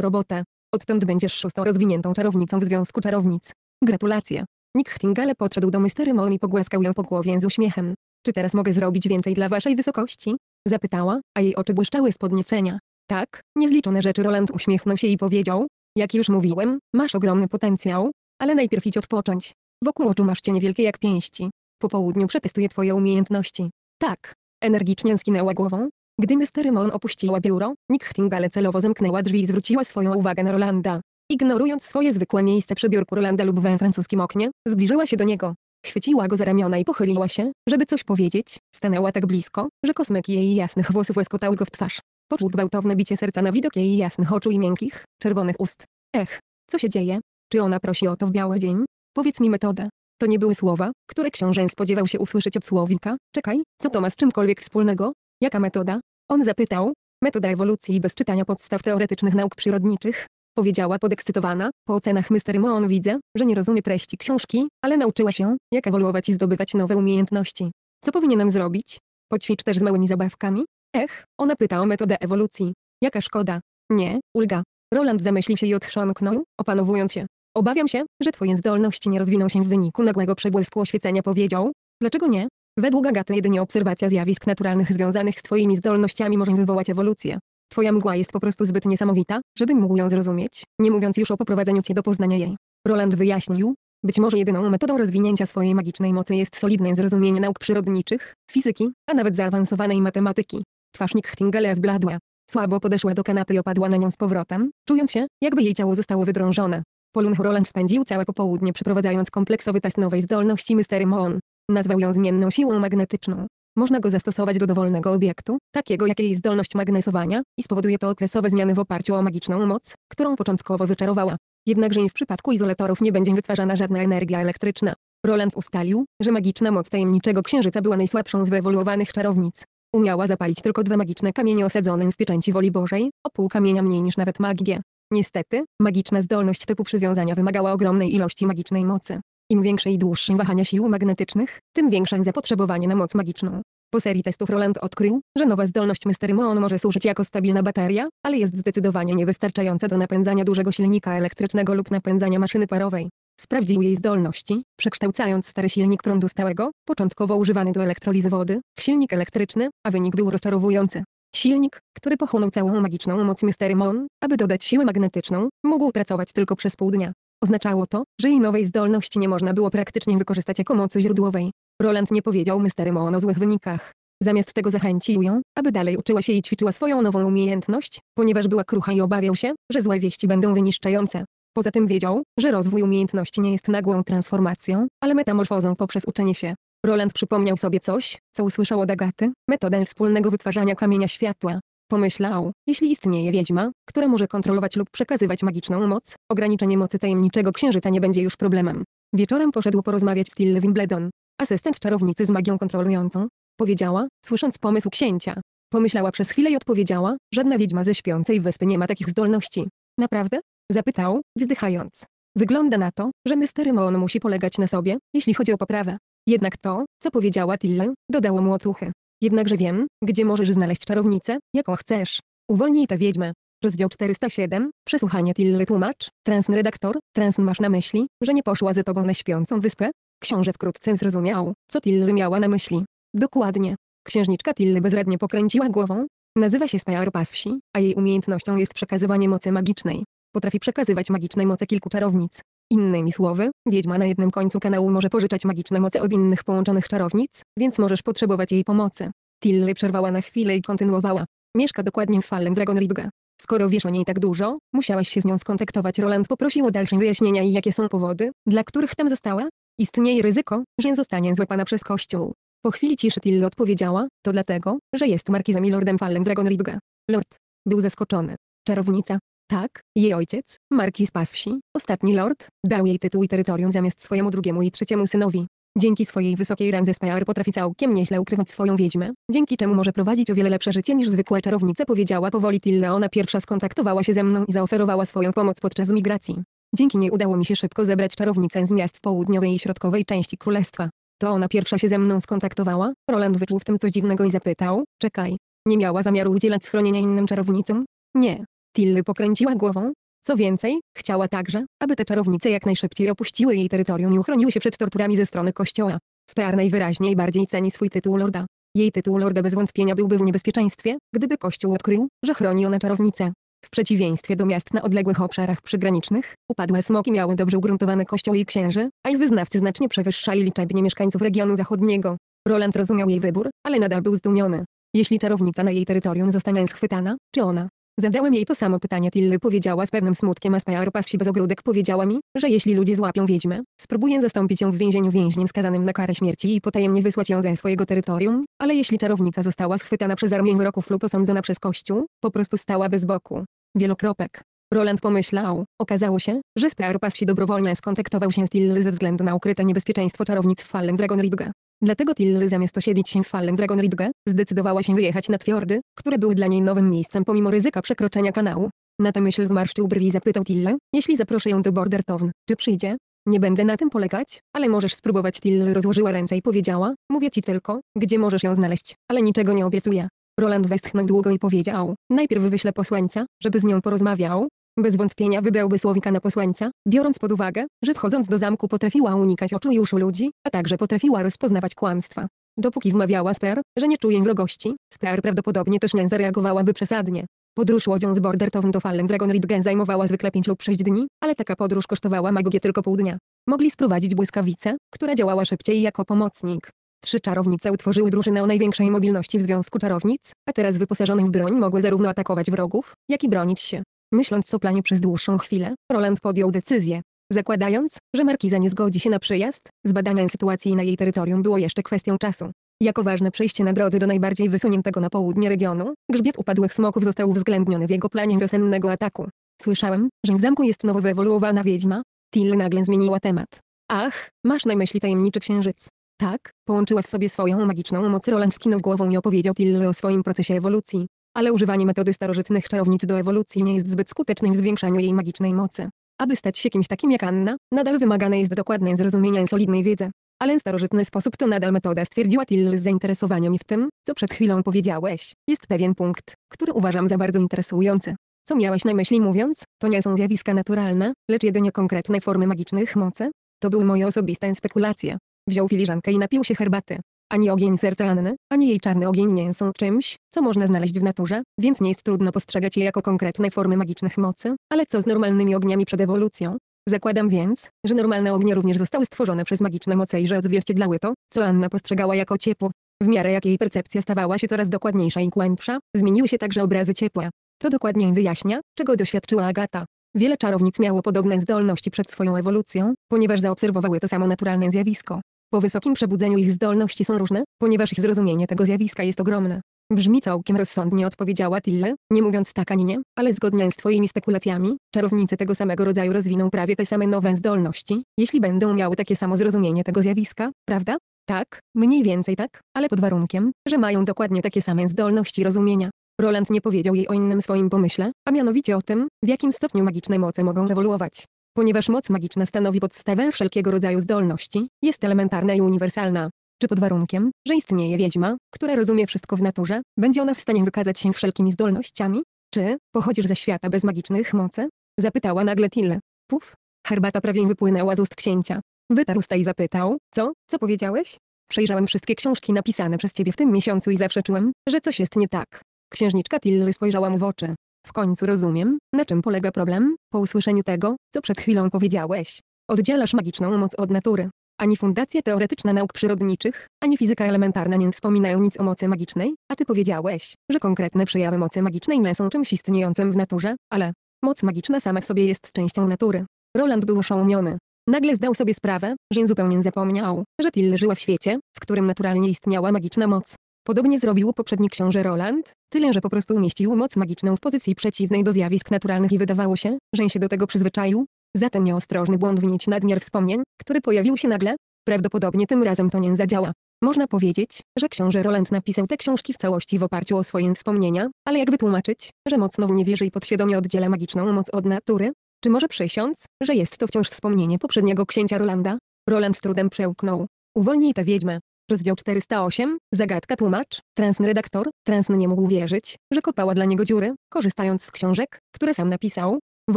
robotę. Odtąd będziesz szóstą rozwiniętą czarownicą w Związku Czarownic. Gratulacje. Nikhtingale podszedł do Mystery Moon i pogłaskał ją po głowie z uśmiechem. Czy teraz mogę zrobić więcej dla waszej wysokości? Zapytała, a jej oczy błyszczały z podniecenia. Tak, niezliczone rzeczy Roland uśmiechnął się i powiedział, jak już mówiłem, masz ogromny potencjał, ale najpierw idź odpocząć. Wokół oczu masz cienie wielkie jak pięści. Po południu przetestuję twoje umiejętności. Tak. Energicznie skinęła głową. Gdy Mr. Mon opuściła biuro, Nichtingale celowo zamknęła drzwi i zwróciła swoją uwagę na Rolanda. Ignorując swoje zwykłe miejsce przy biurku Rolanda lub we francuskim oknie, zbliżyła się do niego. Chwyciła go za ramiona i pochyliła się, żeby coś powiedzieć. Stanęła tak blisko, że kosmyk jej jasnych włosów łaskotały go w twarz. Poczuł gwałtowne bicie serca na widok jej jasnych oczu i miękkich, czerwonych ust. Ech, co się dzieje? Czy ona prosi o to w biały dzień? Powiedz mi metodę. To nie były słowa, które książę spodziewał się usłyszeć od słowika. Czekaj, co to ma z czymkolwiek wspólnego? Jaka metoda? On zapytał. Metoda ewolucji bez czytania podstaw teoretycznych nauk przyrodniczych. Powiedziała podekscytowana, po ocenach Mr. Moon widzę, że nie rozumie treści książki, ale nauczyła się, jak ewoluować i zdobywać nowe umiejętności. Co powinienem zrobić? Poćwicz też z małymi zabawkami? Ech, ona pyta o metodę ewolucji. Jaka szkoda. Nie, ulga. Roland zamyślił się i odchrząknął, opanowując się. Obawiam się, że twoje zdolności nie rozwiną się w wyniku nagłego przebłysku oświecenia powiedział. Dlaczego nie? Według Agaty jedynie obserwacja zjawisk naturalnych związanych z twoimi zdolnościami może wywołać ewolucję. Twoja mgła jest po prostu zbyt niesamowita, żebym mógł ją zrozumieć, nie mówiąc już o poprowadzeniu cię do poznania jej. Roland wyjaśnił, być może jedyną metodą rozwinięcia swojej magicznej mocy jest solidne zrozumienie nauk przyrodniczych, fizyki, a nawet zaawansowanej matematyki. Twarznik Chtingela zbladła. Słabo podeszła do kanapy i opadła na nią z powrotem, czując się, jakby jej ciało zostało wydrążone. Polun Roland spędził całe popołudnie przeprowadzając kompleksowy test nowej zdolności Mystery Moon. Nazwał ją zmienną siłą magnetyczną. Można go zastosować do dowolnego obiektu, takiego jak jej zdolność magnesowania, i spowoduje to okresowe zmiany w oparciu o magiczną moc, którą początkowo wyczarowała. Jednakże w przypadku izolatorów nie będzie wytwarzana żadna energia elektryczna. Roland ustalił, że magiczna moc tajemniczego księżyca była najsłabszą z wyewoluowanych czarownic. Umiała zapalić tylko dwa magiczne kamienie osadzone w pieczęci woli Bożej, o pół kamienia mniej niż nawet magię. Niestety, magiczna zdolność typu przywiązania wymagała ogromnej ilości magicznej mocy. Im większe i dłuższe wahania sił magnetycznych, tym większe zapotrzebowanie na moc magiczną. Po serii testów Roland odkrył, że nowa zdolność Mystery Moon może służyć jako stabilna bateria, ale jest zdecydowanie niewystarczająca do napędzania dużego silnika elektrycznego lub napędzania maszyny parowej. Sprawdził jej zdolności, przekształcając stary silnik prądu stałego, początkowo używany do elektrolizy wody, w silnik elektryczny, a wynik był rozczarowujący. Silnik, który pochłonął całą magiczną moc Mystery Moon, aby dodać siłę magnetyczną, mógł pracować tylko przez pół dnia. Oznaczało to, że jej nowej zdolności nie można było praktycznie wykorzystać jako mocy źródłowej. Roland nie powiedział Mystery Moon o złych wynikach. Zamiast tego zachęcił ją, aby dalej uczyła się i ćwiczyła swoją nową umiejętność, ponieważ była krucha i obawiał się, że złe wieści będą wyniszczające. Poza tym wiedział, że rozwój umiejętności nie jest nagłą transformacją, ale metamorfozą poprzez uczenie się. Roland przypomniał sobie coś, co usłyszał od Agaty, metodę wspólnego wytwarzania kamienia światła. Pomyślał, jeśli istnieje wiedźma, która może kontrolować lub przekazywać magiczną moc, ograniczenie mocy tajemniczego księżyca nie będzie już problemem. Wieczorem poszedł porozmawiać z Till Wimbledon, asystent czarownicy z magią kontrolującą. Powiedziała, słysząc pomysł księcia. Pomyślała przez chwilę i odpowiedziała, żadna wiedźma ze śpiącej wyspy nie ma takich zdolności. Naprawdę? Zapytał, wzdychając. Wygląda na to, że Mr. Moon musi polegać na sobie, jeśli chodzi o poprawę. Jednak to, co powiedziała Tille, dodało mu otuchy. Jednakże wiem, gdzie możesz znaleźć czarownicę, jaką chcesz. Uwolnij tę wiedźmę. Rozdział 407, przesłuchanie Tille tłumacz, transredaktor, trans masz na myśli, że nie poszła ze tobą na śpiącą wyspę? Książę wkrótce zrozumiał, co Tille miała na myśli. Dokładnie. Księżniczka Tille bezradnie pokręciła głową. Nazywa się Spajar Passi, a jej umiejętnością jest przekazywanie mocy magicznej. Potrafi przekazywać magiczne moce kilku czarownic. Innymi słowy, wiedźma na jednym końcu kanału może pożyczać magiczne moce od innych połączonych czarownic, więc możesz potrzebować jej pomocy. Tilly przerwała na chwilę i kontynuowała. Mieszka dokładnie w Fallen Dragon Ridge. Skoro wiesz o niej tak dużo, musiałaś się z nią skontaktować. Roland poprosił o dalsze wyjaśnienia i jakie są powody, dla których tam została? Istnieje ryzyko, że zostanie złapana przez kościół. Po chwili ciszy Tilly odpowiedziała, to dlatego, że jest markizem i lordem Fallen Dragon Ridge. Lord. Był zaskoczony. Czarownica. Tak, jej ojciec, markis Passi, ostatni lord, dał jej tytuł i terytorium zamiast swojemu drugiemu i trzeciemu synowi. Dzięki swojej wysokiej randze Spire potrafi całkiem nieźle ukrywać swoją wiedźmę, dzięki czemu może prowadzić o wiele lepsze życie niż zwykłe czarownice powiedziała powoli ona pierwsza skontaktowała się ze mną i zaoferowała swoją pomoc podczas migracji. Dzięki niej udało mi się szybko zebrać czarownicę z miast w południowej i środkowej części królestwa. To ona pierwsza się ze mną skontaktowała, Roland wyczuł w tym coś dziwnego i zapytał, czekaj, nie miała zamiaru udzielać schronienia innym czarownicom? Nie, Tilly pokręciła głową. Co więcej, chciała także, aby te czarownice jak najszybciej opuściły jej terytorium i uchroniły się przed torturami ze strony kościoła. Spear najwyraźniej bardziej ceni swój tytuł lorda. Jej tytuł lorda bez wątpienia byłby w niebezpieczeństwie, gdyby kościół odkrył, że chroni ona czarownicę. W przeciwieństwie do miast na odległych obszarach przygranicznych, upadłe smoki miały dobrze ugruntowane kościoły i księży, a ich wyznawcy znacznie przewyższali liczebnie mieszkańców regionu zachodniego. Roland rozumiał jej wybór, ale nadal był zdumiony. Jeśli czarownica na jej terytorium zostanie schwytana, czy ona, Zadałem jej to samo pytanie Tilly powiedziała z pewnym smutkiem a spajar się bez ogródek powiedziała mi, że jeśli ludzie złapią wiedźmę, spróbuję zastąpić ją w więzieniu więźniem skazanym na karę śmierci i potajemnie wysłać ją ze swojego terytorium, ale jeśli czarownica została schwytana przez armię roków lub osądzona przez kościół, po prostu stałaby z boku. Wielokropek. Roland pomyślał. Okazało się, że się dobrowolnie skontaktował się z Tilly ze względu na ukryte niebezpieczeństwo czarownic w Fallen Dragon Ridge. Dlatego Till zamiast osiedlić się w Dragon Ridge, zdecydowała się wyjechać na fiordy, które były dla niej nowym miejscem pomimo ryzyka przekroczenia kanału. Na tę myśl zmarszczył brwi i zapytał Tillę, jeśli zaproszę ją do Border Town, czy przyjdzie? Nie będę na tym polegać, ale możesz spróbować. Till rozłożyła ręce i powiedziała, mówię ci tylko, gdzie możesz ją znaleźć, ale niczego nie obiecuję. Roland westchnął długo i powiedział, najpierw wyślę posłańca, żeby z nią porozmawiał, bez wątpienia wybrałby Słowika na posłańca, biorąc pod uwagę, że wchodząc do zamku potrafiła unikać oczu i uszu ludzi, a także potrafiła rozpoznawać kłamstwa. Dopóki wmawiała Sper, że nie czuje wrogości, Sper prawdopodobnie też nie zareagowałaby przesadnie. Podróż łodzią z Bordertown do Fallen Dragon Ridgen zajmowała zwykle 5 lub 6 dni, ale taka podróż kosztowała Magogie tylko pół dnia. Mogli sprowadzić błyskawicę, która działała szybciej jako pomocnik. Trzy czarownice utworzyły drużynę o największej mobilności w Związku Czarownic, a teraz wyposażonych w broń mogły zarówno atakować wrogów, jak i bronić się. Myśląc o planie przez dłuższą chwilę, Roland podjął decyzję. Zakładając, że Markiza nie zgodzi się na przyjazd, zbadanie sytuacji na jej terytorium było jeszcze kwestią czasu. Jako ważne przejście na drodze do najbardziej wysuniętego na południe regionu, grzbiet upadłych smoków został uwzględniony w jego planie wiosennego ataku. Słyszałem, że w zamku jest nowo wyewoluowana wiedźma. Till nagle zmieniła temat. Ach, masz na myśli tajemniczy księżyc. Tak, połączyła w sobie swoją magiczną moc Roland skinął głową i opowiedział Till o swoim procesie ewolucji ale używanie metody starożytnych czarownic do ewolucji nie jest zbyt skutecznym w zwiększaniu jej magicznej mocy. Aby stać się kimś takim jak Anna, nadal wymagane jest dokładne zrozumienie i solidnej wiedzy. Ale starożytny sposób to nadal metoda stwierdziła Till z zainteresowaniem i w tym, co przed chwilą powiedziałeś, jest pewien punkt, który uważam za bardzo interesujący. Co miałeś na myśli mówiąc, to nie są zjawiska naturalne, lecz jedynie konkretne formy magicznych mocy? To były moje osobiste spekulacje. Wziął filiżankę i napił się herbaty. Ani ogień serca Anny, ani jej czarny ogień nie są czymś, co można znaleźć w naturze, więc nie jest trudno postrzegać je jako konkretne formy magicznych mocy, ale co z normalnymi ogniami przed ewolucją? Zakładam więc, że normalne ognie również zostały stworzone przez magiczne moce i że odzwierciedlały to, co Anna postrzegała jako ciepło. W miarę jak jej percepcja stawała się coraz dokładniejsza i głębsza, zmieniły się także obrazy ciepła. To dokładnie wyjaśnia, czego doświadczyła Agata. Wiele czarownic miało podobne zdolności przed swoją ewolucją, ponieważ zaobserwowały to samo naturalne zjawisko. Po wysokim przebudzeniu ich zdolności są różne, ponieważ ich zrozumienie tego zjawiska jest ogromne. Brzmi całkiem rozsądnie odpowiedziała Tille, nie mówiąc tak ani nie, ale zgodnie z twoimi spekulacjami, czarownice tego samego rodzaju rozwiną prawie te same nowe zdolności, jeśli będą miały takie samo zrozumienie tego zjawiska, prawda? Tak, mniej więcej tak, ale pod warunkiem, że mają dokładnie takie same zdolności rozumienia. Roland nie powiedział jej o innym swoim pomyśle, a mianowicie o tym, w jakim stopniu magiczne moce mogą ewoluować. Ponieważ moc magiczna stanowi podstawę wszelkiego rodzaju zdolności, jest elementarna i uniwersalna. Czy pod warunkiem, że istnieje wiedźma, która rozumie wszystko w naturze, będzie ona w stanie wykazać się wszelkimi zdolnościami? Czy pochodzisz ze świata bez magicznych mocy? Zapytała nagle Till. Puf. Herbata prawie wypłynęła z ust księcia. Wytarł usta i zapytał, co, co powiedziałeś? Przejrzałem wszystkie książki napisane przez ciebie w tym miesiącu i zawsze czułem, że coś jest nie tak. Księżniczka Till spojrzała mu w oczy. W końcu rozumiem, na czym polega problem, po usłyszeniu tego, co przed chwilą powiedziałeś. Oddzielasz magiczną moc od natury. Ani Fundacja Teoretyczna Nauk Przyrodniczych, ani fizyka elementarna nie wspominają nic o mocy magicznej, a ty powiedziałeś, że konkretne przejawy mocy magicznej nie są czymś istniejącym w naturze, ale moc magiczna sama w sobie jest częścią natury. Roland był oszołomiony. Nagle zdał sobie sprawę, że zupełnie zapomniał, że Till żyła w świecie, w którym naturalnie istniała magiczna moc. Podobnie zrobił poprzedni książę Roland, tyle że po prostu umieścił moc magiczną w pozycji przeciwnej do zjawisk naturalnych i wydawało się, że się do tego przyzwyczaił. Za ten nieostrożny błąd wnieść nadmiar wspomnień, który pojawił się nagle, prawdopodobnie tym razem to nie zadziała. Można powiedzieć, że książę Roland napisał te książki w całości w oparciu o swoje wspomnienia, ale jak wytłumaczyć, że mocno w nie wierzy i podświadomie oddziela magiczną moc od natury? Czy może przysiąc, że jest to wciąż wspomnienie poprzedniego księcia Rolanda? Roland z trudem przełknął. Uwolnij tę wiedźmę. Rozdział 408. Zagadka tłumacz. Transn redaktor. Transn nie mógł wierzyć, że kopała dla niego dziury, korzystając z książek, które sam napisał. W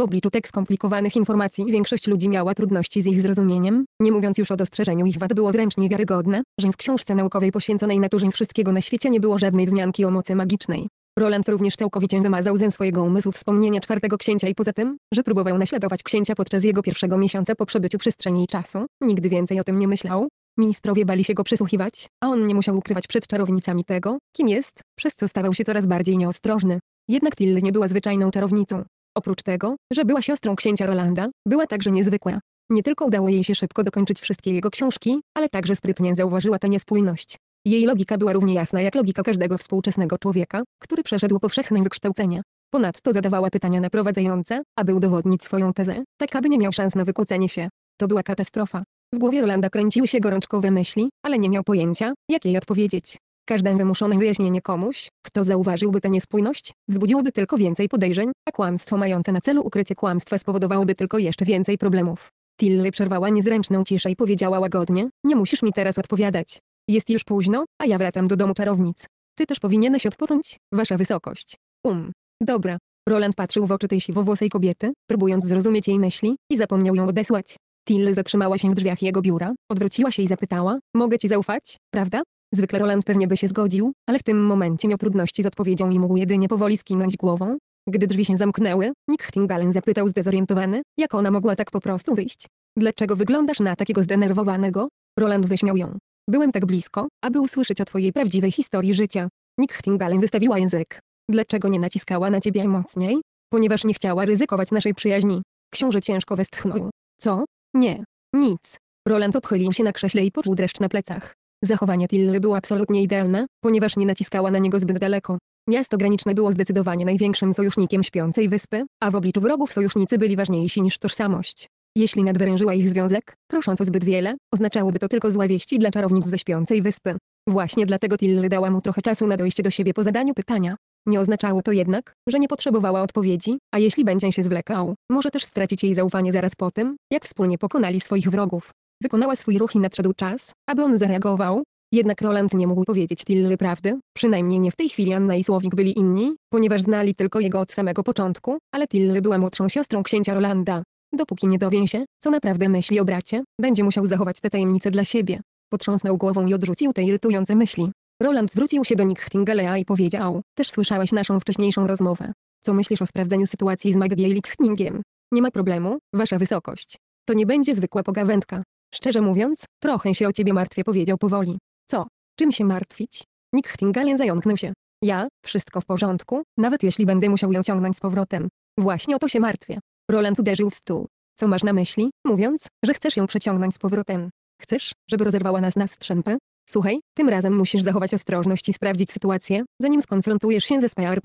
obliczu tak skomplikowanych informacji większość ludzi miała trudności z ich zrozumieniem, nie mówiąc już o dostrzeżeniu ich wad było wręcz niewiarygodne, że w książce naukowej poświęconej naturze wszystkiego na świecie nie było żadnej wzmianki o mocy magicznej. Roland również całkowicie wymazał ze swojego umysłu wspomnienia czwartego księcia i poza tym, że próbował naśladować księcia podczas jego pierwszego miesiąca po przebyciu przestrzeni i czasu, nigdy więcej o tym nie myślał, Ministrowie bali się go przysłuchiwać, a on nie musiał ukrywać przed czarownicami tego, kim jest, przez co stawał się coraz bardziej nieostrożny. Jednak Till nie była zwyczajną czarownicą. Oprócz tego, że była siostrą księcia Rolanda, była także niezwykła. Nie tylko udało jej się szybko dokończyć wszystkie jego książki, ale także sprytnie zauważyła tę niespójność. Jej logika była równie jasna jak logika każdego współczesnego człowieka, który przeszedł powszechne wykształcenie. Ponadto zadawała pytania naprowadzające, aby udowodnić swoją tezę, tak aby nie miał szans na wykłócenie się. To była katastrofa. W głowie Rolanda kręciły się gorączkowe myśli, ale nie miał pojęcia, jak jej odpowiedzieć. Każde wymuszone wyjaśnienie komuś, kto zauważyłby tę niespójność, wzbudziłoby tylko więcej podejrzeń, a kłamstwo mające na celu ukrycie kłamstwa spowodowałoby tylko jeszcze więcej problemów. Tilly przerwała niezręczną ciszę i powiedziała łagodnie, nie musisz mi teraz odpowiadać. Jest już późno, a ja wracam do domu czarownic. Ty też powinieneś odpocząć, wasza wysokość. Um. Dobra. Roland patrzył w oczy tej siwowłosej kobiety, próbując zrozumieć jej myśli, i zapomniał ją odesłać. Till zatrzymała się w drzwiach jego biura, odwróciła się i zapytała, mogę ci zaufać, prawda? Zwykle Roland pewnie by się zgodził, ale w tym momencie miał trudności z odpowiedzią i mógł jedynie powoli skinąć głową. Gdy drzwi się zamknęły, Nick Htingalen zapytał zdezorientowany, jak ona mogła tak po prostu wyjść. Dlaczego wyglądasz na takiego zdenerwowanego? Roland wyśmiał ją. Byłem tak blisko, aby usłyszeć o twojej prawdziwej historii życia. Nick Htingalen wystawiła język. Dlaczego nie naciskała na ciebie mocniej? Ponieważ nie chciała ryzykować naszej przyjaźni. Książę ciężko westchnął. Co? Nie, nic. Roland odchylił się na krześle i poczuł dreszcz na plecach. Zachowanie Tilly było absolutnie idealne, ponieważ nie naciskała na niego zbyt daleko. Miasto graniczne było zdecydowanie największym sojusznikiem śpiącej wyspy, a w obliczu wrogów sojusznicy byli ważniejsi niż tożsamość. Jeśli nadwyrężyła ich związek, prosząc o zbyt wiele, oznaczałoby to tylko złe wieści dla czarownic ze śpiącej wyspy. Właśnie dlatego Tilly dała mu trochę czasu na dojście do siebie po zadaniu pytania. Nie oznaczało to jednak, że nie potrzebowała odpowiedzi, a jeśli będzie się zwlekał, może też stracić jej zaufanie zaraz po tym, jak wspólnie pokonali swoich wrogów. Wykonała swój ruch i nadszedł czas, aby on zareagował, jednak Roland nie mógł powiedzieć Tilly prawdy, przynajmniej nie w tej chwili Anna i Słowik byli inni, ponieważ znali tylko jego od samego początku, ale Tilly była młodszą siostrą księcia Rolanda. Dopóki nie dowie się, co naprawdę myśli o bracie, będzie musiał zachować tę tajemnicę dla siebie. Potrząsnął głową i odrzucił te irytujące myśli. Roland zwrócił się do Nick Htingele'a i powiedział, też słyszałeś naszą wcześniejszą rozmowę. Co myślisz o sprawdzeniu sytuacji z McGill Htingiem? Nie ma problemu, wasza wysokość. To nie będzie zwykła pogawędka. Szczerze mówiąc, trochę się o ciebie martwię powiedział powoli. Co? Czym się martwić? Nick Htingelen zająknął się. Ja, wszystko w porządku, nawet jeśli będę musiał ją ciągnąć z powrotem. Właśnie o to się martwię. Roland uderzył w stół. Co masz na myśli, mówiąc, że chcesz ją przeciągnąć z powrotem? Chcesz, żeby rozerwała nas na strzępy? Słuchaj, tym razem musisz zachować ostrożność i sprawdzić sytuację, zanim skonfrontujesz się ze Spire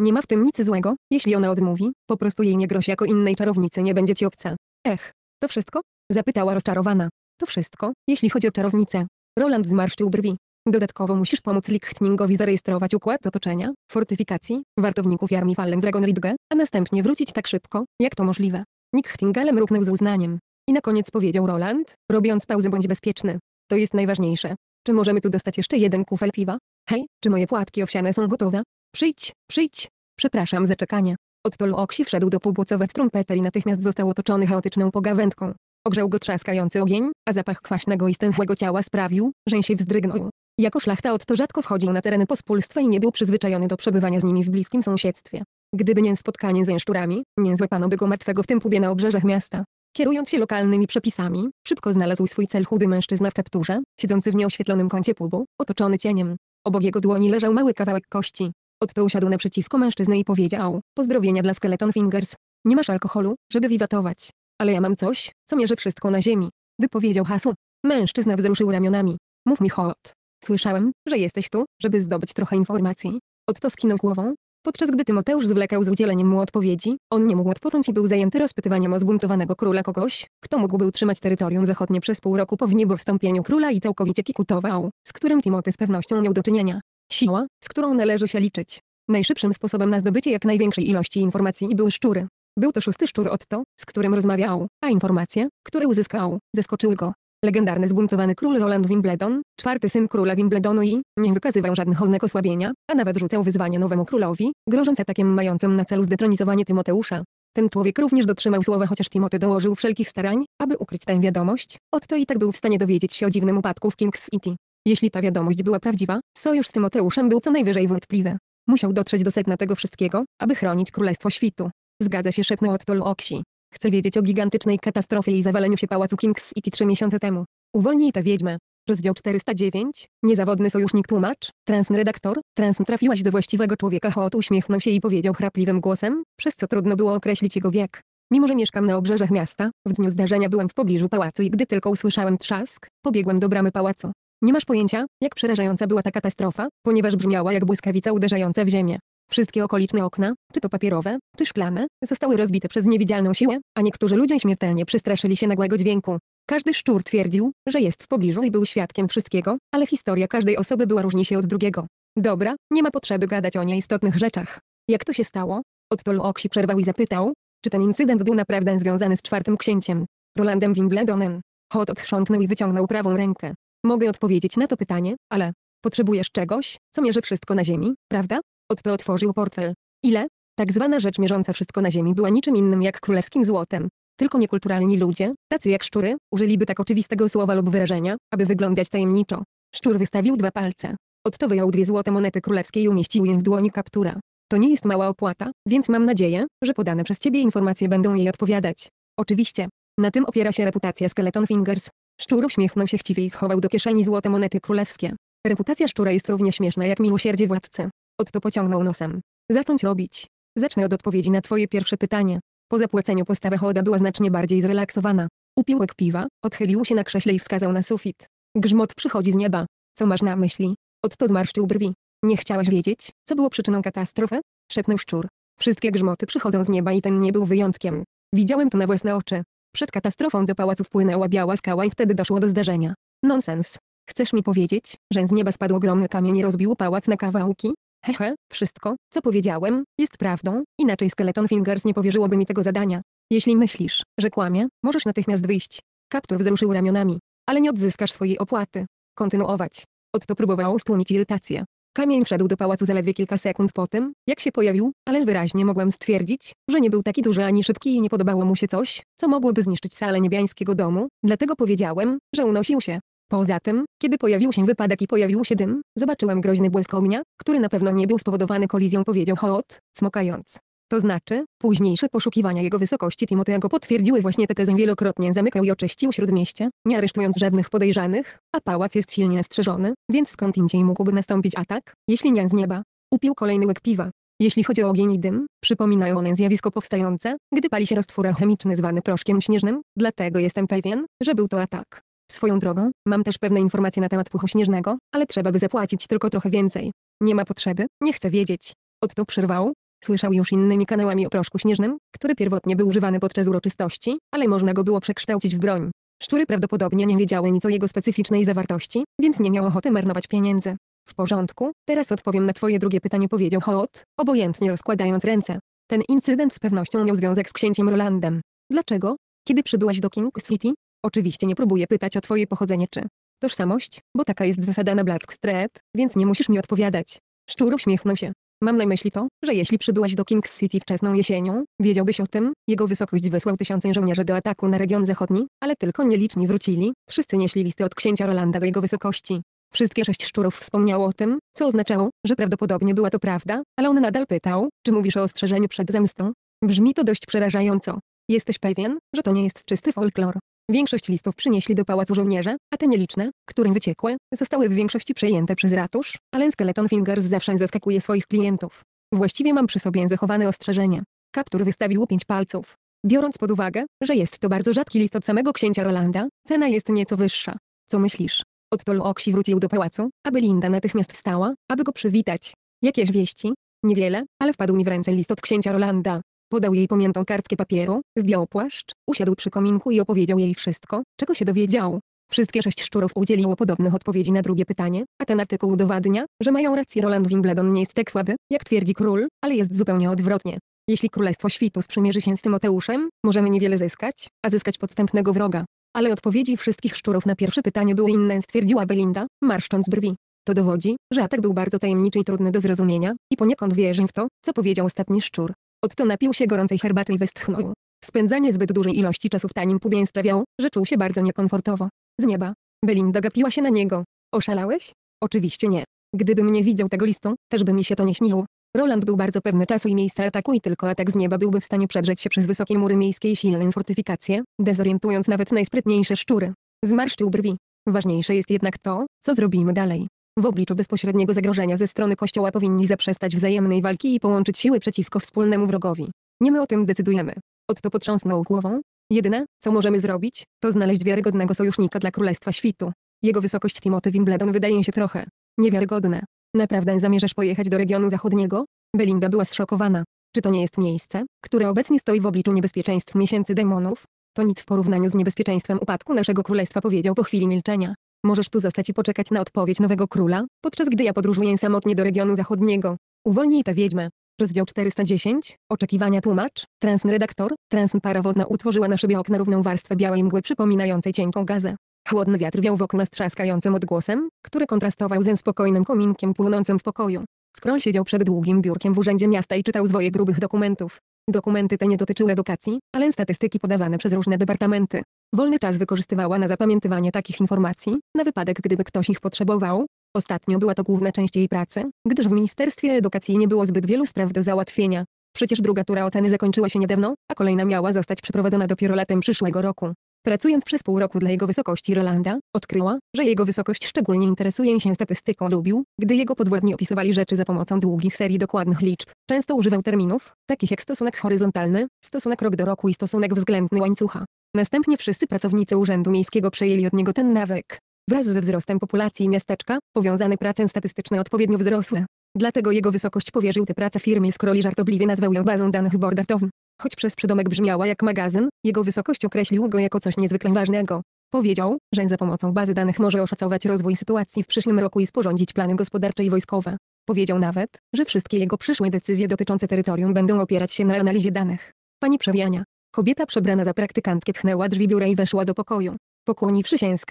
Nie ma w tym nic złego, jeśli ona odmówi, po prostu jej nie groź jako innej czarownicy nie będzie ci obca. Ech, to wszystko? Zapytała rozczarowana. To wszystko, jeśli chodzi o czarownicę. Roland zmarszczył brwi. Dodatkowo musisz pomóc Lichtningowi zarejestrować układ otoczenia, fortyfikacji, wartowników armii Fallen Dragon Ridge, a następnie wrócić tak szybko, jak to możliwe. Lichtingalem mruknął z uznaniem. I na koniec powiedział Roland, robiąc pauzę bądź bezpieczny. To jest najważniejsze. Czy możemy tu dostać jeszcze jeden kufel piwa? Hej, czy moje płatki owsiane są gotowe? Przyjdź, przyjdź. Przepraszam za czekanie. Odtol oksi wszedł do pubłocowet trumpeter i natychmiast został otoczony chaotyczną pogawędką. Ogrzał go trzaskający ogień, a zapach kwaśnego i stęchłego ciała sprawił, że się wzdrygnął. Jako szlachta Otto rzadko wchodził na tereny pospólstwa i nie był przyzwyczajony do przebywania z nimi w bliskim sąsiedztwie. Gdyby nie spotkanie ze jaszczurami, nie złapano by go martwego w tym pubie na obrzeżach miasta. Kierując się lokalnymi przepisami, szybko znalazł swój cel chudy mężczyzna w kapturze, siedzący w nieoświetlonym kącie pubu, otoczony cieniem. Obok jego dłoni leżał mały kawałek kości. Otto usiadł naprzeciwko mężczyzny i powiedział, pozdrowienia dla Skeleton Fingers. Nie masz alkoholu, żeby wiwatować. Ale ja mam coś, co mierzy wszystko na ziemi. Wypowiedział hasło. Mężczyzna wzruszył ramionami. Mów mi hot. Słyszałem, że jesteś tu, żeby zdobyć trochę informacji. Otto skinął głową, Podczas gdy Tymoteusz zwlekał z udzieleniem mu odpowiedzi, on nie mógł odpocząć i był zajęty rozpytywaniem o zbuntowanego króla kogoś, kto mógłby utrzymać terytorium zachodnie przez pół roku po wniebowstąpieniu króla i całkowicie kikutował, z którym Timoty z pewnością miał do czynienia. Siła, z którą należy się liczyć. Najszybszym sposobem na zdobycie jak największej ilości informacji były szczury. Był to szósty szczur Otto, z którym rozmawiał, a informacje, które uzyskał, zaskoczyły go. Legendarny zbuntowany król Roland Wimbledon, czwarty syn króla Wimbledonu i, nie wykazywał żadnych oznak osłabienia, a nawet rzucał wyzwania nowemu królowi, grożąc atakiem mającym na celu zdetronizowanie Tymoteusza. Ten człowiek również dotrzymał słowa, chociaż Timoty dołożył wszelkich starań, aby ukryć tę wiadomość, Otto i tak był w stanie dowiedzieć się o dziwnym upadku w King's City. Jeśli ta wiadomość była prawdziwa, sojusz z Tymoteuszem był co najwyżej wątpliwy. Musiał dotrzeć do sedna tego wszystkiego, aby chronić Królestwo Świtu. Zgadza się szepnął Otto Luoksi. Chcę wiedzieć o gigantycznej katastrofie i zawaleniu się pałacu Kings City trzy miesiące temu. Uwolnij tę wiedźmę. Rozdział 409. Niezawodny sojusznik tłumacz, transn redaktor, transn trafiłaś do właściwego człowieka. Hot uśmiechnął się i powiedział chrapliwym głosem, przez co trudno było określić jego wiek. Mimo, że mieszkam na obrzeżach miasta, w dniu zdarzenia byłem w pobliżu pałacu i gdy tylko usłyszałem trzask, pobiegłem do bramy pałacu. Nie masz pojęcia, jak przerażająca była ta katastrofa, ponieważ brzmiała jak błyskawica uderzająca w ziemię. Wszystkie okoliczne okna, czy to papierowe, czy szklane, zostały rozbite przez niewidzialną siłę, a niektórzy ludzie śmiertelnie przestraszyli się nagłego dźwięku. Każdy szczur twierdził, że jest w pobliżu i był świadkiem wszystkiego, ale historia każdej osoby była różni się od drugiego. Dobra, nie ma potrzeby gadać o nieistotnych rzeczach. Jak to się stało? Odtol Oksi przerwał i zapytał, czy ten incydent był naprawdę związany z czwartym księciem, Rolandem Wimbledonem. Hot odchrząknął i wyciągnął prawą rękę. Mogę odpowiedzieć na to pytanie, ale potrzebujesz czegoś, co mierzy wszystko na ziemi, prawda? Otto otworzył portfel. Ile? Tak zwana rzecz mierząca wszystko na ziemi była niczym innym jak królewskim złotem. Tylko niekulturalni ludzie, tacy jak szczury, użyliby tak oczywistego słowa lub wyrażenia, aby wyglądać tajemniczo. Szczur wystawił dwa palce. Otto wyjął dwie złote monety królewskie i umieścił je w dłoni kaptura. To nie jest mała opłata, więc mam nadzieję, że podane przez ciebie informacje będą jej odpowiadać. Oczywiście. Na tym opiera się reputacja Skeleton Fingers. Szczur uśmiechnął się chciwie i schował do kieszeni złote monety królewskie. Reputacja szczura jest równie śmieszna jak miłosierdzie władcy. Otto pociągnął nosem. Zacząć robić. Zacznę od odpowiedzi na twoje pierwsze pytanie. Po zapłaceniu postawa Hoda była znacznie bardziej zrelaksowana. Upił piwa, odchylił się na krześle i wskazał na sufit. Grzmot przychodzi z nieba. Co masz na myśli? Otto zmarszczył brwi. Nie chciałaś wiedzieć, co było przyczyną katastrofy? Szepnął szczur. Wszystkie grzmoty przychodzą z nieba i ten nie był wyjątkiem. Widziałem to na własne oczy. Przed katastrofą do pałacu wpłynęła biała skała i wtedy doszło do zdarzenia. Nonsens. Chcesz mi powiedzieć, że z nieba spadł ogromny kamień i rozbił pałac na kawałki? Hehe, wszystko, co powiedziałem, jest prawdą, inaczej Skeleton Fingers nie powierzyłoby mi tego zadania. Jeśli myślisz, że kłamie, możesz natychmiast wyjść. Kaptur wzruszył ramionami. Ale nie odzyskasz swojej opłaty. Kontynuować. Otto próbował stłumić irytację. Kamień wszedł do pałacu zaledwie kilka sekund po tym, jak się pojawił, ale wyraźnie mogłem stwierdzić, że nie był taki duży ani szybki i nie podobało mu się coś, co mogłoby zniszczyć salę niebiańskiego domu, dlatego powiedziałem, że unosił się. Poza tym, kiedy pojawił się wypadek i pojawił się dym, zobaczyłem groźny błysk ognia, który na pewno nie był spowodowany kolizją powiedział Hoot, smokając. To znaczy, późniejsze poszukiwania jego wysokości Timotego potwierdziły właśnie tę tezę wielokrotnie zamykał i oczyścił śródmieście, nie aresztując żadnych podejrzanych, a pałac jest silnie strzeżony, więc skąd indziej mógłby nastąpić atak, jeśli nie z nieba. Upił kolejny łyk piwa. Jeśli chodzi o ogień i dym, przypominają one zjawisko powstające, gdy pali się roztwór alchemiczny zwany proszkiem śnieżnym, dlatego jestem pewien, że był to atak. Swoją drogą, mam też pewne informacje na temat puchu śnieżnego, ale trzeba by zapłacić tylko trochę więcej. Nie ma potrzeby, nie chcę wiedzieć. Otto przerwał. Słyszał już innymi kanałami o proszku śnieżnym, który pierwotnie był używany podczas uroczystości, ale można go było przekształcić w broń. Szczury prawdopodobnie nie wiedziały nic o jego specyficznej zawartości, więc nie miał ochoty marnować pieniędzy. W porządku, teraz odpowiem na twoje drugie pytanie powiedział Hoot, obojętnie rozkładając ręce. Ten incydent z pewnością miał związek z księciem Rolandem. Dlaczego? Kiedy przybyłaś do King City, Oczywiście nie próbuję pytać o twoje pochodzenie czy tożsamość, bo taka jest zasada na Street, więc nie musisz mi odpowiadać. Szczur uśmiechnął się. Mam na myśli to, że jeśli przybyłaś do Kings City wczesną jesienią, wiedziałbyś o tym, jego wysokość wysłał tysiące żołnierzy do ataku na region zachodni, ale tylko nieliczni wrócili, wszyscy nieśli listy od księcia Rolanda do jego wysokości. Wszystkie sześć szczurów wspomniało o tym, co oznaczało, że prawdopodobnie była to prawda, ale on nadal pytał, czy mówisz o ostrzeżeniu przed zemstą. Brzmi to dość przerażająco. Jesteś pewien, że to nie jest czysty folklor. Większość listów przynieśli do pałacu żołnierze, a te nieliczne, którym wyciekły, zostały w większości przejęte przez ratusz, ale Skeleton Fingers zawsze zaskakuje swoich klientów. Właściwie mam przy sobie zachowane ostrzeżenie. Kaptur wystawił pięć palców. Biorąc pod uwagę, że jest to bardzo rzadki list od samego księcia Rolanda, cena jest nieco wyższa. Co myślisz? Od Oksi wrócił do pałacu, aby Linda natychmiast wstała, aby go przywitać. Jakież wieści? Niewiele, ale wpadł mi w ręce list od księcia Rolanda. Podał jej pamiętą kartkę papieru, zdjął płaszcz, usiadł przy kominku i opowiedział jej wszystko, czego się dowiedział. Wszystkie sześć szczurów udzieliło podobnych odpowiedzi na drugie pytanie, a ten artykuł udowadnia, że mają rację Roland Wimbledon nie jest tak słaby, jak twierdzi król, ale jest zupełnie odwrotnie. Jeśli Królestwo Świtu sprzymierzy się z Tymoteuszem, możemy niewiele zyskać, a zyskać podstępnego wroga. Ale odpowiedzi wszystkich szczurów na pierwsze pytanie były inne stwierdziła Belinda, marszcząc brwi. To dowodzi, że atak był bardzo tajemniczy i trudny do zrozumienia, i poniekąd wierzę w to, co powiedział ostatni szczur. Otto napił się gorącej herbaty i westchnął. Spędzanie zbyt dużej ilości czasu w tanim pubie sprawiało, że czuł się bardzo niekomfortowo. Z nieba. Belinda gapiła się na niego. Oszalałeś? Oczywiście nie. Gdybym nie widział tego listu, też by mi się to nie śniło. Roland był bardzo pewny czasu i miejsca ataku i tylko atak z nieba byłby w stanie przedrzeć się przez wysokie mury miejskiej silne fortyfikacje, dezorientując nawet najsprytniejsze szczury. Zmarszczył brwi. Ważniejsze jest jednak to, co zrobimy dalej. W obliczu bezpośredniego zagrożenia ze strony Kościoła powinni zaprzestać wzajemnej walki i połączyć siły przeciwko wspólnemu wrogowi. Nie my o tym decydujemy. Otto potrząsnął głową. Jedyne, co możemy zrobić, to znaleźć wiarygodnego sojusznika dla Królestwa Świtu. Jego wysokość Timothy Wimbledon wydaje się trochę niewiarygodne. Naprawdę zamierzasz pojechać do regionu zachodniego? Belinda była zszokowana. Czy to nie jest miejsce, które obecnie stoi w obliczu niebezpieczeństw miesięcy demonów? To nic w porównaniu z niebezpieczeństwem upadku naszego królestwa powiedział po chwili milczenia. Możesz tu zostać i poczekać na odpowiedź nowego króla, podczas gdy ja podróżuję samotnie do regionu zachodniego. Uwolnij tę wiedźmę. Rozdział 410. Oczekiwania tłumacz. Transredaktor. Transpara wodna utworzyła na szybie okna równą warstwę białej mgły przypominającej cienką gazę. Chłodny wiatr wiał w okna z trzaskającym odgłosem, który kontrastował ze spokojnym kominkiem płonącym w pokoju. Skról siedział przed długim biurkiem w urzędzie miasta i czytał zwoje grubych dokumentów. Dokumenty te nie dotyczyły edukacji, ale statystyki podawane przez różne departamenty. Wolny czas wykorzystywała na zapamiętywanie takich informacji, na wypadek gdyby ktoś ich potrzebował. Ostatnio była to główna część jej pracy, gdyż w Ministerstwie Edukacji nie było zbyt wielu spraw do załatwienia. Przecież druga tura oceny zakończyła się niedawno, a kolejna miała zostać przeprowadzona dopiero latem przyszłego roku. Pracując przez pół roku dla jego wysokości Rolanda, odkryła, że jego wysokość szczególnie interesuje się statystyką lubił, gdy jego podwładni opisywali rzeczy za pomocą długich serii dokładnych liczb. Często używał terminów, takich jak stosunek horyzontalny, stosunek rok do roku i stosunek względny łańcucha. Następnie wszyscy pracownicy Urzędu Miejskiego przejęli od niego ten nawyk. Wraz ze wzrostem populacji miasteczka, powiązane prace statystyczne odpowiednio wzrosły. Dlatego jego wysokość powierzył tę pracę firmie Scrolli żartobliwie nazwał ją bazą danych Bordertown. Choć przez przydomek brzmiała jak magazyn, jego wysokość określił go jako coś niezwykle ważnego. Powiedział, że za pomocą bazy danych może oszacować rozwój sytuacji w przyszłym roku i sporządzić plany gospodarcze i wojskowe. Powiedział nawet, że wszystkie jego przyszłe decyzje dotyczące terytorium będą opierać się na analizie danych. Pani Przewiania. Kobieta przebrana za praktykantkę pchnęła drzwi biura i weszła do pokoju. Pokłoniwszy się z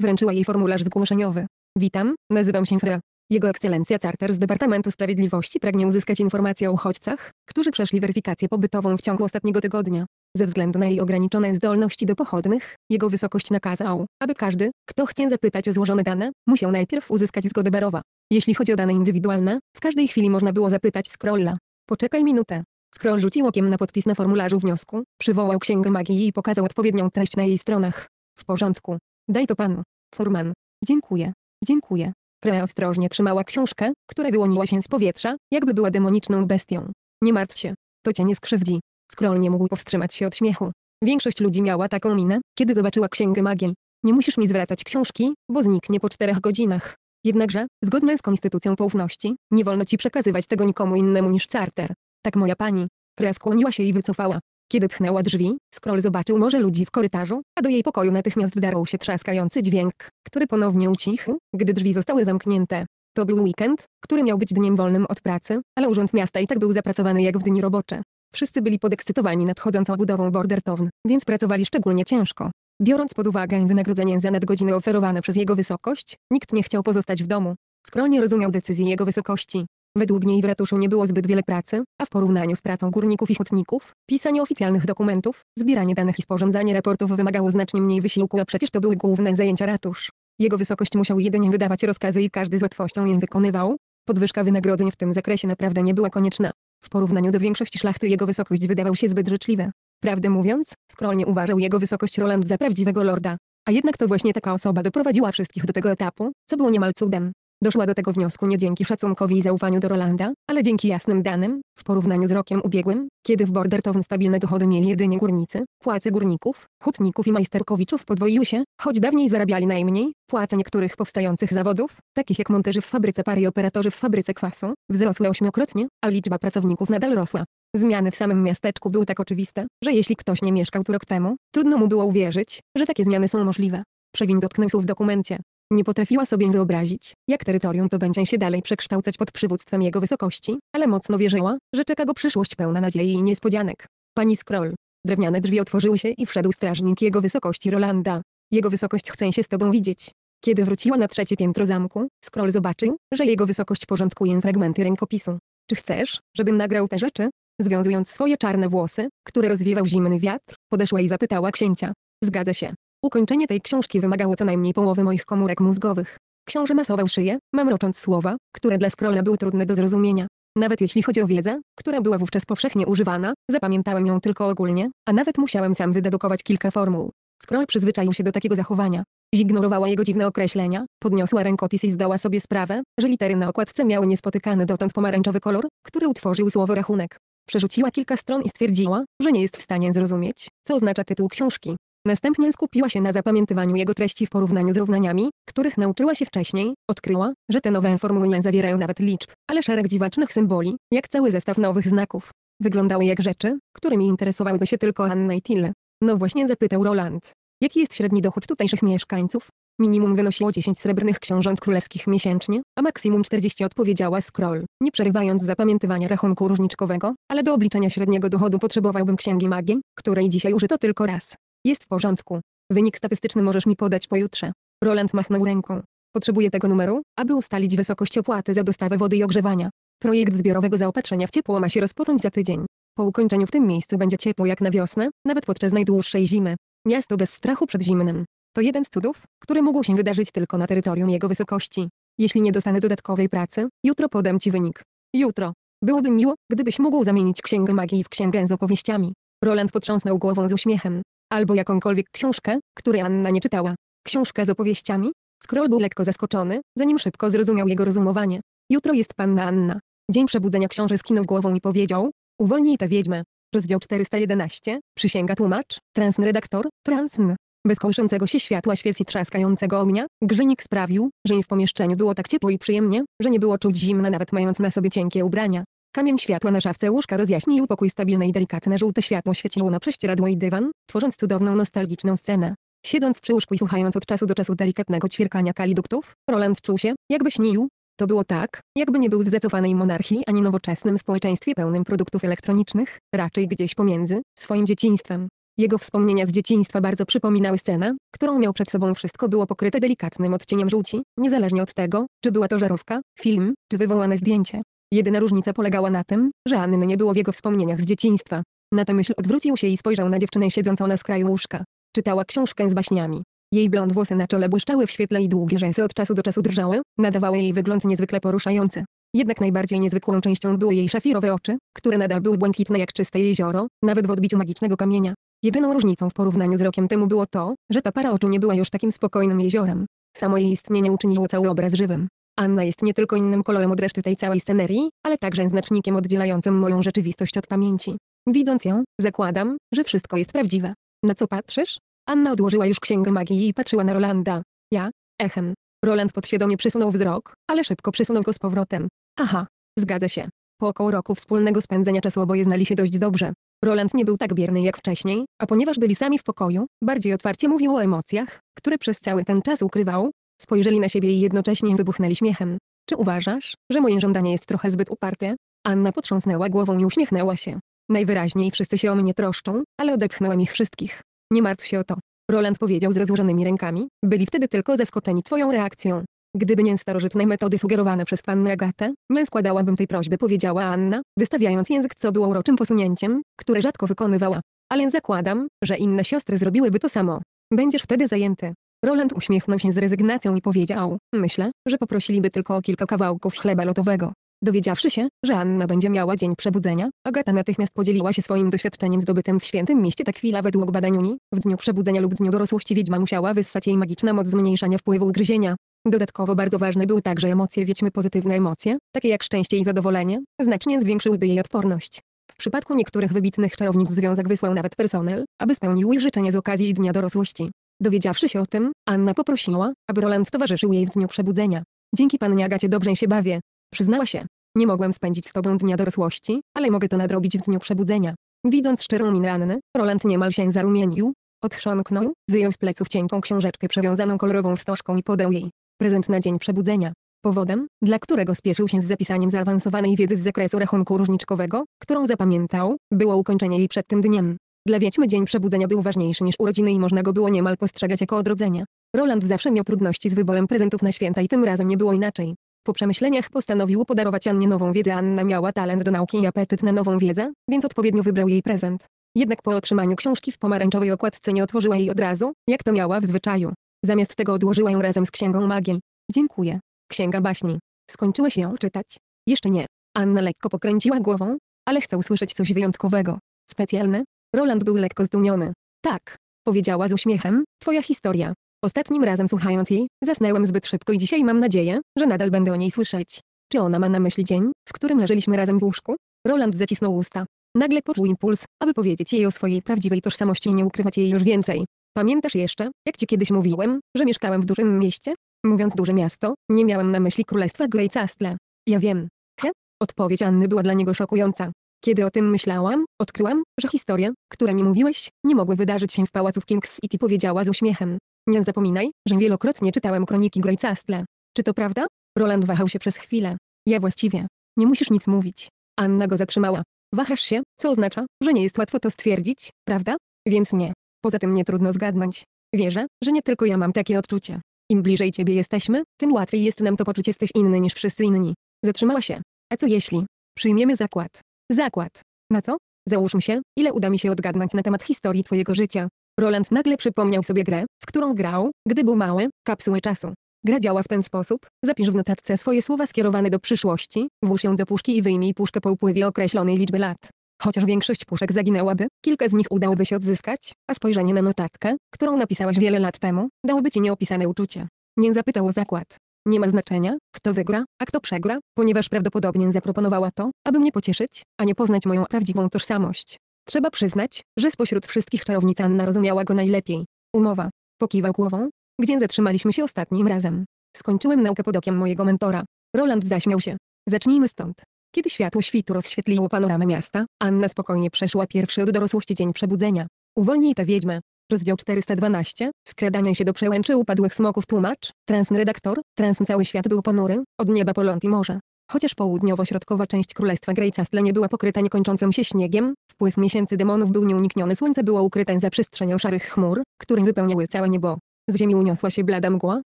wręczyła jej formularz zgłoszeniowy. Witam, nazywam się Fre. Jego ekscelencja Carter z Departamentu Sprawiedliwości pragnie uzyskać informacje o uchodźcach, którzy przeszli weryfikację pobytową w ciągu ostatniego tygodnia. Ze względu na jej ograniczone zdolności do pochodnych, jego wysokość nakazał, aby każdy, kto chce zapytać o złożone dane, musiał najpierw uzyskać zgodę barowa. Jeśli chodzi o dane indywidualne, w każdej chwili można było zapytać Scrolla. Poczekaj minutę. Scroll rzucił okiem na podpis na formularzu wniosku, przywołał księgę magii i pokazał odpowiednią treść na jej stronach. W porządku. Daj to panu. Furman. Dziękuję. Dziękuję. Prea ostrożnie trzymała książkę, która wyłoniła się z powietrza, jakby była demoniczną bestią. Nie martw się. To cię nie skrzywdzi. Scroll nie mógł powstrzymać się od śmiechu. Większość ludzi miała taką minę, kiedy zobaczyła księgę magii. Nie musisz mi zwracać książki, bo zniknie po czterech godzinach. Jednakże, zgodnie z konstytucją poufności, nie wolno ci przekazywać tego nikomu innemu niż Carter. Tak moja pani. Prea skłoniła się i wycofała. Kiedy pchnęła drzwi, Scroll zobaczył może ludzi w korytarzu, a do jej pokoju natychmiast wdarł się trzaskający dźwięk, który ponownie ucichł, gdy drzwi zostały zamknięte. To był weekend, który miał być dniem wolnym od pracy, ale urząd miasta i tak był zapracowany jak w dni robocze. Wszyscy byli podekscytowani nadchodzącą budową Border Town, więc pracowali szczególnie ciężko. Biorąc pod uwagę wynagrodzenie za nadgodziny oferowane przez jego wysokość, nikt nie chciał pozostać w domu. Scroll nie rozumiał decyzji jego wysokości. Według niej w ratuszu nie było zbyt wiele pracy, a w porównaniu z pracą górników i hutników, pisanie oficjalnych dokumentów, zbieranie danych i sporządzanie raportów wymagało znacznie mniej wysiłku, a przecież to były główne zajęcia ratusz. Jego wysokość musiał jedynie wydawać rozkazy i każdy z łatwością je wykonywał. Podwyżka wynagrodzeń w tym zakresie naprawdę nie była konieczna. W porównaniu do większości szlachty jego wysokość wydawał się zbyt życzliwy. Prawdę mówiąc, skrolnie uważał jego wysokość Roland za prawdziwego lorda. A jednak to właśnie taka osoba doprowadziła wszystkich do tego etapu, co było niemal cudem. Doszła do tego wniosku nie dzięki szacunkowi i zaufaniu do Rolanda, ale dzięki jasnym danym, w porównaniu z rokiem ubiegłym, kiedy w Bordertown stabilne dochody mieli jedynie górnicy, płace górników, hutników i majsterkowiczów podwoiły się, choć dawniej zarabiali najmniej, płace niektórych powstających zawodów, takich jak monterzy w fabryce pary i operatorzy w fabryce kwasu, wzrosły ośmiokrotnie, a liczba pracowników nadal rosła. Zmiany w samym miasteczku były tak oczywiste, że jeśli ktoś nie mieszkał tu rok temu, trudno mu było uwierzyć, że takie zmiany są możliwe. Przewin dotknął w dokumencie. Nie potrafiła sobie wyobrazić, jak terytorium to będzie się dalej przekształcać pod przywództwem jego wysokości, ale mocno wierzyła, że czeka go przyszłość pełna nadziei i niespodzianek. Pani Scroll. Drewniane drzwi otworzyły się i wszedł strażnik jego wysokości Rolanda. Jego wysokość chce się z tobą widzieć. Kiedy wróciła na trzecie piętro zamku, Scroll zobaczył, że jego wysokość porządkuje fragmenty rękopisu. Czy chcesz, żebym nagrał te rzeczy? Związując swoje czarne włosy, które rozwiewał zimny wiatr, podeszła i zapytała księcia. Zgadza się. Ukończenie tej książki wymagało co najmniej połowy moich komórek mózgowych. Książę masował szyję, mamrocząc słowa, które dla Scrolla były trudne do zrozumienia. Nawet jeśli chodzi o wiedzę, która była wówczas powszechnie używana, zapamiętałem ją tylko ogólnie, a nawet musiałem sam wydedukować kilka formuł. Scroll przyzwyczaił się do takiego zachowania. Zignorowała jego dziwne określenia, podniosła rękopis i zdała sobie sprawę, że litery na okładce miały niespotykany dotąd pomarańczowy kolor, który utworzył słowo rachunek. Przerzuciła kilka stron i stwierdziła, że nie jest w stanie zrozumieć, co oznacza tytuł książki. Następnie skupiła się na zapamiętywaniu jego treści w porównaniu z równaniami, których nauczyła się wcześniej, odkryła, że te nowe formuły nie zawierają nawet liczb, ale szereg dziwacznych symboli, jak cały zestaw nowych znaków. Wyglądały jak rzeczy, którymi interesowałyby się tylko Anna i Tille. No właśnie zapytał Roland. Jaki jest średni dochód tutejszych mieszkańców? Minimum wynosiło 10 srebrnych książąt królewskich miesięcznie, a maksimum 40 odpowiedziała Scroll, nie przerywając zapamiętywania rachunku różniczkowego, ale do obliczenia średniego dochodu potrzebowałbym księgi magii, której dzisiaj użyto tylko raz. Jest w porządku. Wynik statystyczny możesz mi podać pojutrze. Roland machnął ręką. Potrzebuję tego numeru, aby ustalić wysokość opłaty za dostawę wody i ogrzewania. Projekt zbiorowego zaopatrzenia w ciepło ma się rozpocząć za tydzień. Po ukończeniu w tym miejscu będzie ciepło jak na wiosnę, nawet podczas najdłuższej zimy. Miasto bez strachu przed zimnem. To jeden z cudów, który mógł się wydarzyć tylko na terytorium jego wysokości. Jeśli nie dostanę dodatkowej pracy, jutro podam ci wynik. Jutro. Byłoby miło, gdybyś mógł zamienić księgę magii w księgę z opowieściami. Roland potrząsnął głową z uśmiechem albo jakąkolwiek książkę, której Anna nie czytała. Książkę z opowieściami? Scroll był lekko zaskoczony, zanim szybko zrozumiał jego rozumowanie. Jutro jest panna Anna. Dzień przebudzenia książę skinął głową i powiedział, uwolnij tę wiedźmę. Rozdział 411, przysięga tłumacz, redaktor. transn. Bez kołyszącego się światła świec i trzaskającego ognia, grzynik sprawił, że im w pomieszczeniu było tak ciepło i przyjemnie, że nie było czuć zimna nawet mając na sobie cienkie ubrania. Kamień światła na szafce łóżka rozjaśnił pokój upokój stabilne i delikatne żółte światło świeciło na prześcieradło i dywan, tworząc cudowną nostalgiczną scenę. Siedząc przy łóżku i słuchając od czasu do czasu delikatnego ćwierkania kaliduktów, Roland czuł się, jakby śnił. To było tak, jakby nie był w zacofanej monarchii ani nowoczesnym społeczeństwie pełnym produktów elektronicznych, raczej gdzieś pomiędzy, swoim dzieciństwem. Jego wspomnienia z dzieciństwa bardzo przypominały scenę, którą miał przed sobą wszystko było pokryte delikatnym odcieniem żółci, niezależnie od tego, czy była to żarówka, film, czy wywołane zdjęcie. Jedyna różnica polegała na tym, że Anny nie było w jego wspomnieniach z dzieciństwa. Na tę myśl odwrócił się i spojrzał na dziewczynę siedzącą na skraju łóżka. Czytała książkę z baśniami. Jej blond włosy na czole błyszczały w świetle i długie rzęsy od czasu do czasu drżały, nadawały jej wygląd niezwykle poruszający. Jednak najbardziej niezwykłą częścią były jej szafirowe oczy, które nadal były błękitne jak czyste jezioro, nawet w odbiciu magicznego kamienia. Jedyną różnicą w porównaniu z rokiem temu było to, że ta para oczu nie była już takim spokojnym jeziorem. Samo jej istnienie uczyniło cały obraz żywym. Anna jest nie tylko innym kolorem od reszty tej całej scenerii, ale także znacznikiem oddzielającym moją rzeczywistość od pamięci. Widząc ją, zakładam, że wszystko jest prawdziwe. Na co patrzysz? Anna odłożyła już księgę magii i patrzyła na Rolanda. Ja? Echem. Roland podświadomie przesunął wzrok, ale szybko przesunął go z powrotem. Aha, zgadza się. Po około roku wspólnego spędzenia czasu oboje znali się dość dobrze. Roland nie był tak bierny jak wcześniej, a ponieważ byli sami w pokoju, bardziej otwarcie mówił o emocjach, które przez cały ten czas ukrywał, Spojrzeli na siebie i jednocześnie wybuchnęli śmiechem. Czy uważasz, że moje żądanie jest trochę zbyt uparte? Anna potrząsnęła głową i uśmiechnęła się. Najwyraźniej wszyscy się o mnie troszczą, ale odepchnąłem ich wszystkich. Nie martw się o to. Roland powiedział z rozłożonymi rękami. Byli wtedy tylko zaskoczeni twoją reakcją. Gdyby nie starożytne metody sugerowane przez pannę Agatę, nie składałabym tej prośby powiedziała Anna, wystawiając język co było uroczym posunięciem, które rzadko wykonywała. Ale zakładam, że inne siostry zrobiłyby to samo. Będziesz wtedy zajęty. Roland uśmiechnął się z rezygnacją i powiedział, myślę, że poprosiliby tylko o kilka kawałków chleba lotowego. Dowiedziawszy się, że Anna będzie miała dzień przebudzenia, Agata natychmiast podzieliła się swoim doświadczeniem zdobytym w świętym mieście ta chwila według badań Unii, w dniu przebudzenia lub dniu dorosłości wiedźma musiała wyssać jej magiczna moc zmniejszania wpływu ugryzienia. Dodatkowo bardzo ważne były także emocje wiedźmy pozytywne emocje, takie jak szczęście i zadowolenie, znacznie zwiększyłyby jej odporność. W przypadku niektórych wybitnych czarownic związek wysłał nawet personel, aby spełnił ich życzenie z okazji Dnia Dorosłości. Dowiedziawszy się o tym, Anna poprosiła, aby Roland towarzyszył jej w dniu przebudzenia. Dzięki pannie Agacie dobrze się bawię. Przyznała się. Nie mogłem spędzić z tobą dnia dorosłości, ale mogę to nadrobić w dniu przebudzenia. Widząc szczerą minę Anny, Roland niemal się zarumienił. Odchrząknął, wyjął z pleców cienką książeczkę przewiązaną kolorową wstążką i podał jej. Prezent na dzień przebudzenia. Powodem, dla którego spieszył się z zapisaniem zaawansowanej wiedzy z zakresu rachunku różniczkowego, którą zapamiętał, było ukończenie jej przed tym dniem. Dla Wiedźmy dzień przebudzenia był ważniejszy niż urodziny i można go było niemal postrzegać jako odrodzenie. Roland zawsze miał trudności z wyborem prezentów na święta i tym razem nie było inaczej. Po przemyśleniach postanowił podarować Annie nową wiedzę. Anna miała talent do nauki i apetyt na nową wiedzę, więc odpowiednio wybrał jej prezent. Jednak po otrzymaniu książki w pomarańczowej okładce nie otworzyła jej od razu, jak to miała w zwyczaju. Zamiast tego odłożyła ją razem z księgą magii. Dziękuję. Księga baśni. Skończyłeś ją czytać? Jeszcze nie. Anna lekko pokręciła głową, ale chce usłyszeć coś wyjątkowego. Specjalne? Roland był lekko zdumiony. Tak, powiedziała z uśmiechem, twoja historia. Ostatnim razem słuchając jej, zasnęłem zbyt szybko i dzisiaj mam nadzieję, że nadal będę o niej słyszeć. Czy ona ma na myśli dzień, w którym leżeliśmy razem w łóżku? Roland zacisnął usta. Nagle poczuł impuls, aby powiedzieć jej o swojej prawdziwej tożsamości i nie ukrywać jej już więcej. Pamiętasz jeszcze, jak ci kiedyś mówiłem, że mieszkałem w dużym mieście? Mówiąc duże miasto, nie miałem na myśli królestwa Grey Castle. Ja wiem. He? Odpowiedź Anny była dla niego szokująca. Kiedy o tym myślałam, odkryłam, że historie, które mi mówiłeś, nie mogły wydarzyć się w pałacu w Kings City powiedziała z uśmiechem. Nie zapominaj, że wielokrotnie czytałem kroniki Grey Castle. Czy to prawda? Roland wahał się przez chwilę. Ja właściwie. Nie musisz nic mówić. Anna go zatrzymała. Wahasz się, co oznacza, że nie jest łatwo to stwierdzić, prawda? Więc nie. Poza tym nie trudno zgadnąć. Wierzę, że nie tylko ja mam takie odczucie. Im bliżej ciebie jesteśmy, tym łatwiej jest nam to poczuć jesteś inny niż wszyscy inni. Zatrzymała się. A co jeśli? Przyjmiemy zakład, Zakład. Na co? Załóżmy się, ile uda mi się odgadnąć na temat historii twojego życia. Roland nagle przypomniał sobie grę, w którą grał, gdy był mały, kapsułę czasu. Gra działa w ten sposób, zapisz w notatce swoje słowa skierowane do przyszłości, włóż ją do puszki i wyjmij puszkę po upływie określonej liczby lat. Chociaż większość puszek zaginęłaby, kilka z nich udałoby się odzyskać, a spojrzenie na notatkę, którą napisałaś wiele lat temu, dałoby ci nieopisane uczucie. Nie zapytał o zakład. Nie ma znaczenia, kto wygra, a kto przegra, ponieważ prawdopodobnie zaproponowała to, aby mnie pocieszyć, a nie poznać moją prawdziwą tożsamość. Trzeba przyznać, że spośród wszystkich czarownic Anna rozumiała go najlepiej. Umowa. Pokiwał głową, gdzie zatrzymaliśmy się ostatnim razem. Skończyłem naukę pod okiem mojego mentora. Roland zaśmiał się. Zacznijmy stąd. Kiedy światło świtu rozświetliło panoramę miasta, Anna spokojnie przeszła pierwszy od dorosłości dzień przebudzenia. Uwolnij tę wiedźmę, Rozdział 412. Wkradania się do przełęczy upadłych smoków tłumacz. Transn redaktor. cały świat był ponury. Od nieba po ląd i morze. Chociaż południowo-środkowa część królestwa Greycastle nie była pokryta niekończącym się śniegiem, wpływ miesięcy demonów był nieunikniony. Słońce było ukryte za przestrzenią szarych chmur, które wypełniały całe niebo. Z ziemi uniosła się blada mgła,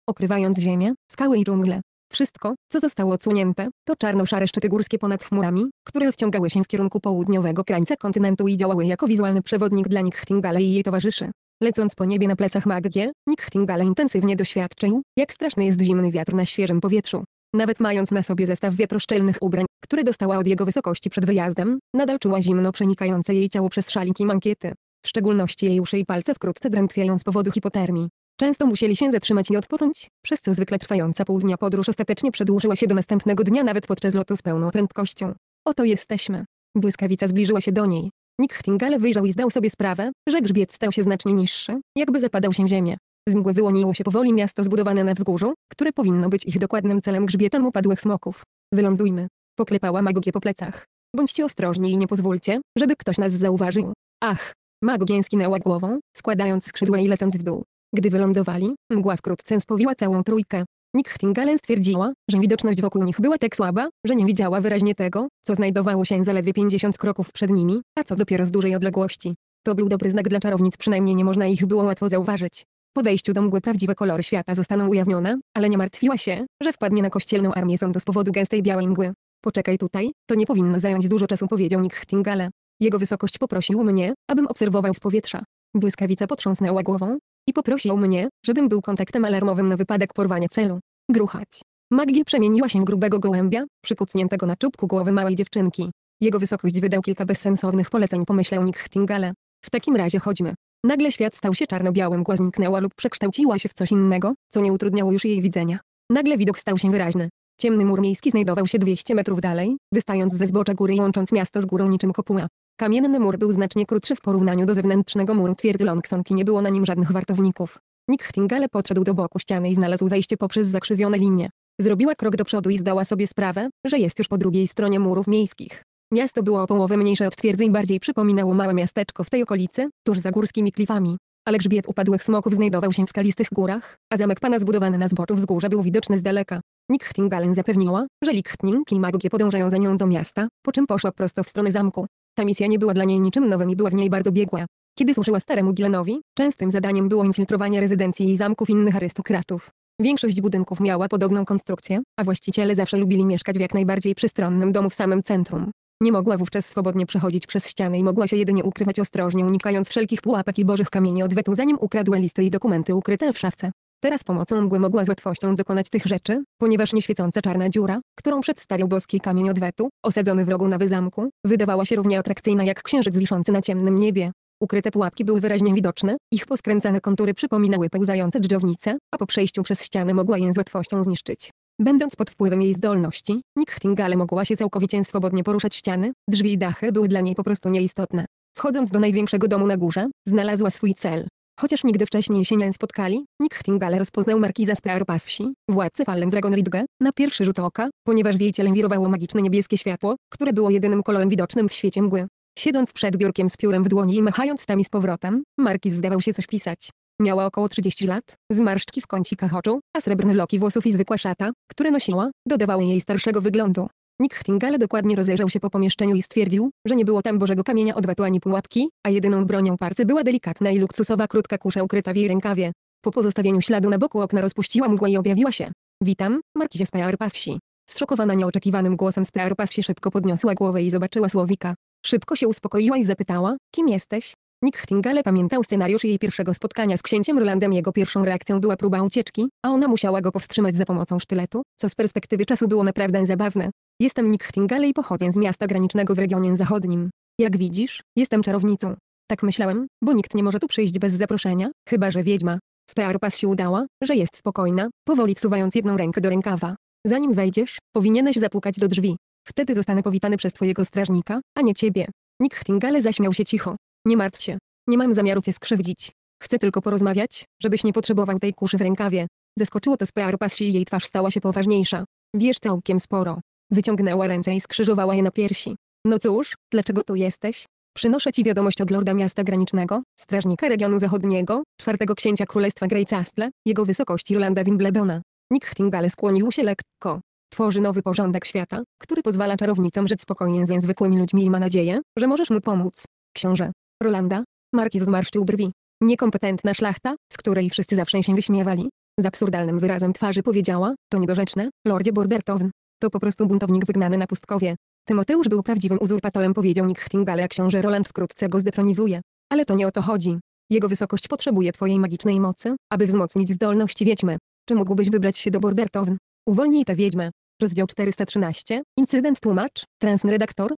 okrywając ziemię, skały i dżungle. Wszystko, co zostało odsunięte, to czarno-szare szczyty górskie ponad chmurami, które rozciągały się w kierunku południowego krańca kontynentu i działały jako wizualny przewodnik dla nich i jej towarzyszy. Lecąc po niebie na plecach Maggiel, Nightingale intensywnie doświadczył, jak straszny jest zimny wiatr na świeżym powietrzu. Nawet mając na sobie zestaw wiatroszczelnych ubrań, które dostała od jego wysokości przed wyjazdem, nadal czuła zimno przenikające jej ciało przez szaliki mankiety. W szczególności jej uszy i palce wkrótce drętwiają z powodu hipotermii. Często musieli się zatrzymać i odpocząć, przez co zwykle trwająca pół dnia podróż ostatecznie przedłużyła się do następnego dnia nawet podczas lotu z pełną prędkością. Oto jesteśmy. Błyskawica zbliżyła się do niej. Nichtingale wyjrzał i zdał sobie sprawę, że grzbiet stał się znacznie niższy, jakby zapadał się w ziemię. Z mgły wyłoniło się powoli miasto zbudowane na wzgórzu, które powinno być ich dokładnym celem grzbietem upadłych smoków. Wylądujmy. Poklepała Magogie po plecach. Bądźcie ostrożni i nie pozwólcie, żeby ktoś nas zauważył. Ach! Magogien skinęła głową, składając skrzydła i lecąc w dół. Gdy wylądowali, mgła wkrótce spowiła całą trójkę. Nichtingalen stwierdziła, że widoczność wokół nich była tak słaba, że nie widziała wyraźnie tego, co znajdowało się zaledwie 50 kroków przed nimi, a co dopiero z dużej odległości. To był dobry znak dla czarownic, przynajmniej nie można ich było łatwo zauważyć. Po wejściu do mgły prawdziwe kolory świata zostaną ujawnione, ale nie martwiła się, że wpadnie na kościelną armię sądu z powodu gęstej białej mgły. Poczekaj tutaj, to nie powinno zająć dużo czasu powiedział Nichtingale. Jego wysokość poprosił mnie, abym obserwował z powietrza. Błyskawica potrząsnęła głową, i poprosił mnie, żebym był kontaktem alarmowym na wypadek porwania celu. Gruchać. Maggie przemieniła się w grubego gołębia, przykucniętego na czubku głowy małej dziewczynki. Jego wysokość wydał kilka bezsensownych poleceń pomyślał Nick Tingale. W takim razie chodźmy. Nagle świat stał się czarno-białym, gła zniknęła lub przekształciła się w coś innego, co nie utrudniało już jej widzenia. Nagle widok stał się wyraźny. Ciemny mur miejski znajdował się 200 metrów dalej, wystając ze zbocza góry i łącząc miasto z górą niczym kopuła. Kamienny mur był znacznie krótszy w porównaniu do zewnętrznego muru twierdzy i nie było na nim żadnych wartowników. Nichtingale podszedł do boku ściany i znalazł wejście poprzez zakrzywione linie. Zrobiła krok do przodu i zdała sobie sprawę, że jest już po drugiej stronie murów miejskich. Miasto było o połowę mniejsze od twierdzy i bardziej przypominało małe miasteczko w tej okolicy, tuż za górskimi klifami. Ale grzbiet upadłych smoków znajdował się w skalistych górach, a zamek pana zbudowany na zboczu wzgórza był widoczny z daleka. Nichtingalen zapewniła, że Lichtning i magogie podążają za nią do miasta, po czym poszła prosto w stronę zamku. Ta misja nie była dla niej niczym nowym i była w niej bardzo biegła. Kiedy służyła staremu Gilanowi, częstym zadaniem było infiltrowanie rezydencji i zamków innych arystokratów. Większość budynków miała podobną konstrukcję, a właściciele zawsze lubili mieszkać w jak najbardziej przystronnym domu w samym centrum. Nie mogła wówczas swobodnie przechodzić przez ściany i mogła się jedynie ukrywać ostrożnie unikając wszelkich pułapek i bożych kamieni odwetu zanim ukradła listy i dokumenty ukryte w szafce. Teraz pomocą mgły mogła z łatwością dokonać tych rzeczy, ponieważ nieświecąca czarna dziura, którą przedstawiał boski kamień odwetu, osadzony w rogu na wyzamku, wydawała się równie atrakcyjna jak księżyc wiszący na ciemnym niebie. Ukryte pułapki były wyraźnie widoczne, ich poskręcane kontury przypominały pełzające drzewnice, a po przejściu przez ściany mogła je z łatwością zniszczyć. Będąc pod wpływem jej zdolności, Nikhtingale mogła się całkowicie swobodnie poruszać ściany, drzwi i dachy były dla niej po prostu nieistotne. Wchodząc do największego domu na górze, znalazła swój cel. Chociaż nigdy wcześniej się nie spotkali, Nichtingale rozpoznał markiza z Pearpassi, władcę Fallen Dragon Ridge, na pierwszy rzut oka, ponieważ w jej ciele wirowało magiczne niebieskie światło, które było jedynym kolorem widocznym w świecie mgły. Siedząc przed biurkiem z piórem w dłoni i machając tam i z powrotem, markiz zdawał się coś pisać. Miała około 30 lat, zmarszczki w kącikach oczu, a srebrne loki włosów i zwykła szata, które nosiła, dodawały jej starszego wyglądu. Nikhtingale dokładnie rozejrzał się po pomieszczeniu i stwierdził, że nie było tam bożego kamienia odwetu ani pułapki, a jedyną bronią parcy była delikatna i luksusowa krótka kusza ukryta w jej rękawie. Po pozostawieniu śladu na boku okna rozpuściła mgłę i objawiła się. Witam, markizie z Zszokowana nieoczekiwanym głosem z szybko podniosła głowę i zobaczyła Słowika. Szybko się uspokoiła i zapytała, kim jesteś? Nikhtingale pamiętał scenariusz jej pierwszego spotkania z księciem Rolandem. Jego pierwszą reakcją była próba ucieczki, a ona musiała go powstrzymać za pomocą sztyletu, co z perspektywy czasu było naprawdę zabawne. Jestem Nick i pochodzę z miasta granicznego w regionie zachodnim. Jak widzisz, jestem czarownicą. Tak myślałem, bo nikt nie może tu przyjść bez zaproszenia, chyba że wiedźma. Spearpas się udała, że jest spokojna, powoli wsuwając jedną rękę do rękawa. Zanim wejdziesz, powinieneś zapukać do drzwi. Wtedy zostanę powitany przez twojego strażnika, a nie ciebie. Nick zaśmiał się cicho. Nie martw się. Nie mam zamiaru cię skrzywdzić. Chcę tylko porozmawiać, żebyś nie potrzebował tej kuszy w rękawie. Zeskoczyło to Spearpas i jej twarz stała się poważniejsza. Wiesz całkiem sporo. Wyciągnęła ręce i skrzyżowała je na piersi. No cóż, dlaczego tu jesteś? Przynoszę ci wiadomość od Lorda Miasta Granicznego, strażnika regionu zachodniego, czwartego księcia królestwa Greycastle, jego wysokość Rolanda Wimbledona. Nick skłonił się lekko. Tworzy nowy porządek świata, który pozwala czarownicom żyć spokojnie z zwykłymi ludźmi i ma nadzieję, że możesz mu pomóc. Książę. Rolanda. Markiz zmarszczył brwi. Niekompetentna szlachta, z której wszyscy zawsze się wyśmiewali. Z absurdalnym wyrazem twarzy powiedziała, to niedorzeczne, Lordzie Bordertown. To po prostu buntownik wygnany na pustkowie. Tymoteusz był prawdziwym uzurpatorem powiedział Nichtingale, a książę Roland wkrótce go zdetronizuje. Ale to nie o to chodzi. Jego wysokość potrzebuje twojej magicznej mocy, aby wzmocnić zdolności wiedźmy. Czy mógłbyś wybrać się do Bordertown? Uwolnij tę wiedźmę. Rozdział 413. Incydent tłumacz, transredaktor,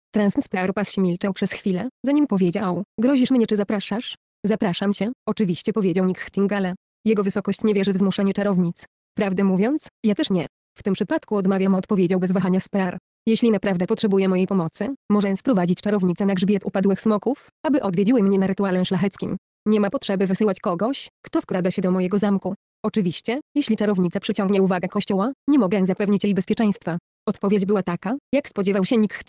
się milczał przez chwilę, zanim powiedział, grozisz mnie czy zapraszasz? Zapraszam cię, oczywiście powiedział Nichtingale. Jego wysokość nie wierzy w zmuszenie czarownic. Prawdę mówiąc, ja też nie. W tym przypadku odmawiam odpowiedział bez wahania z PR. Jeśli naprawdę potrzebuje mojej pomocy, może sprowadzić czarownicę na grzbiet upadłych smoków, aby odwiedziły mnie na rytuale szlacheckim. Nie ma potrzeby wysyłać kogoś, kto wkrada się do mojego zamku. Oczywiście, jeśli czarownica przyciągnie uwagę kościoła, nie mogę zapewnić jej bezpieczeństwa. Odpowiedź była taka, jak spodziewał się Nick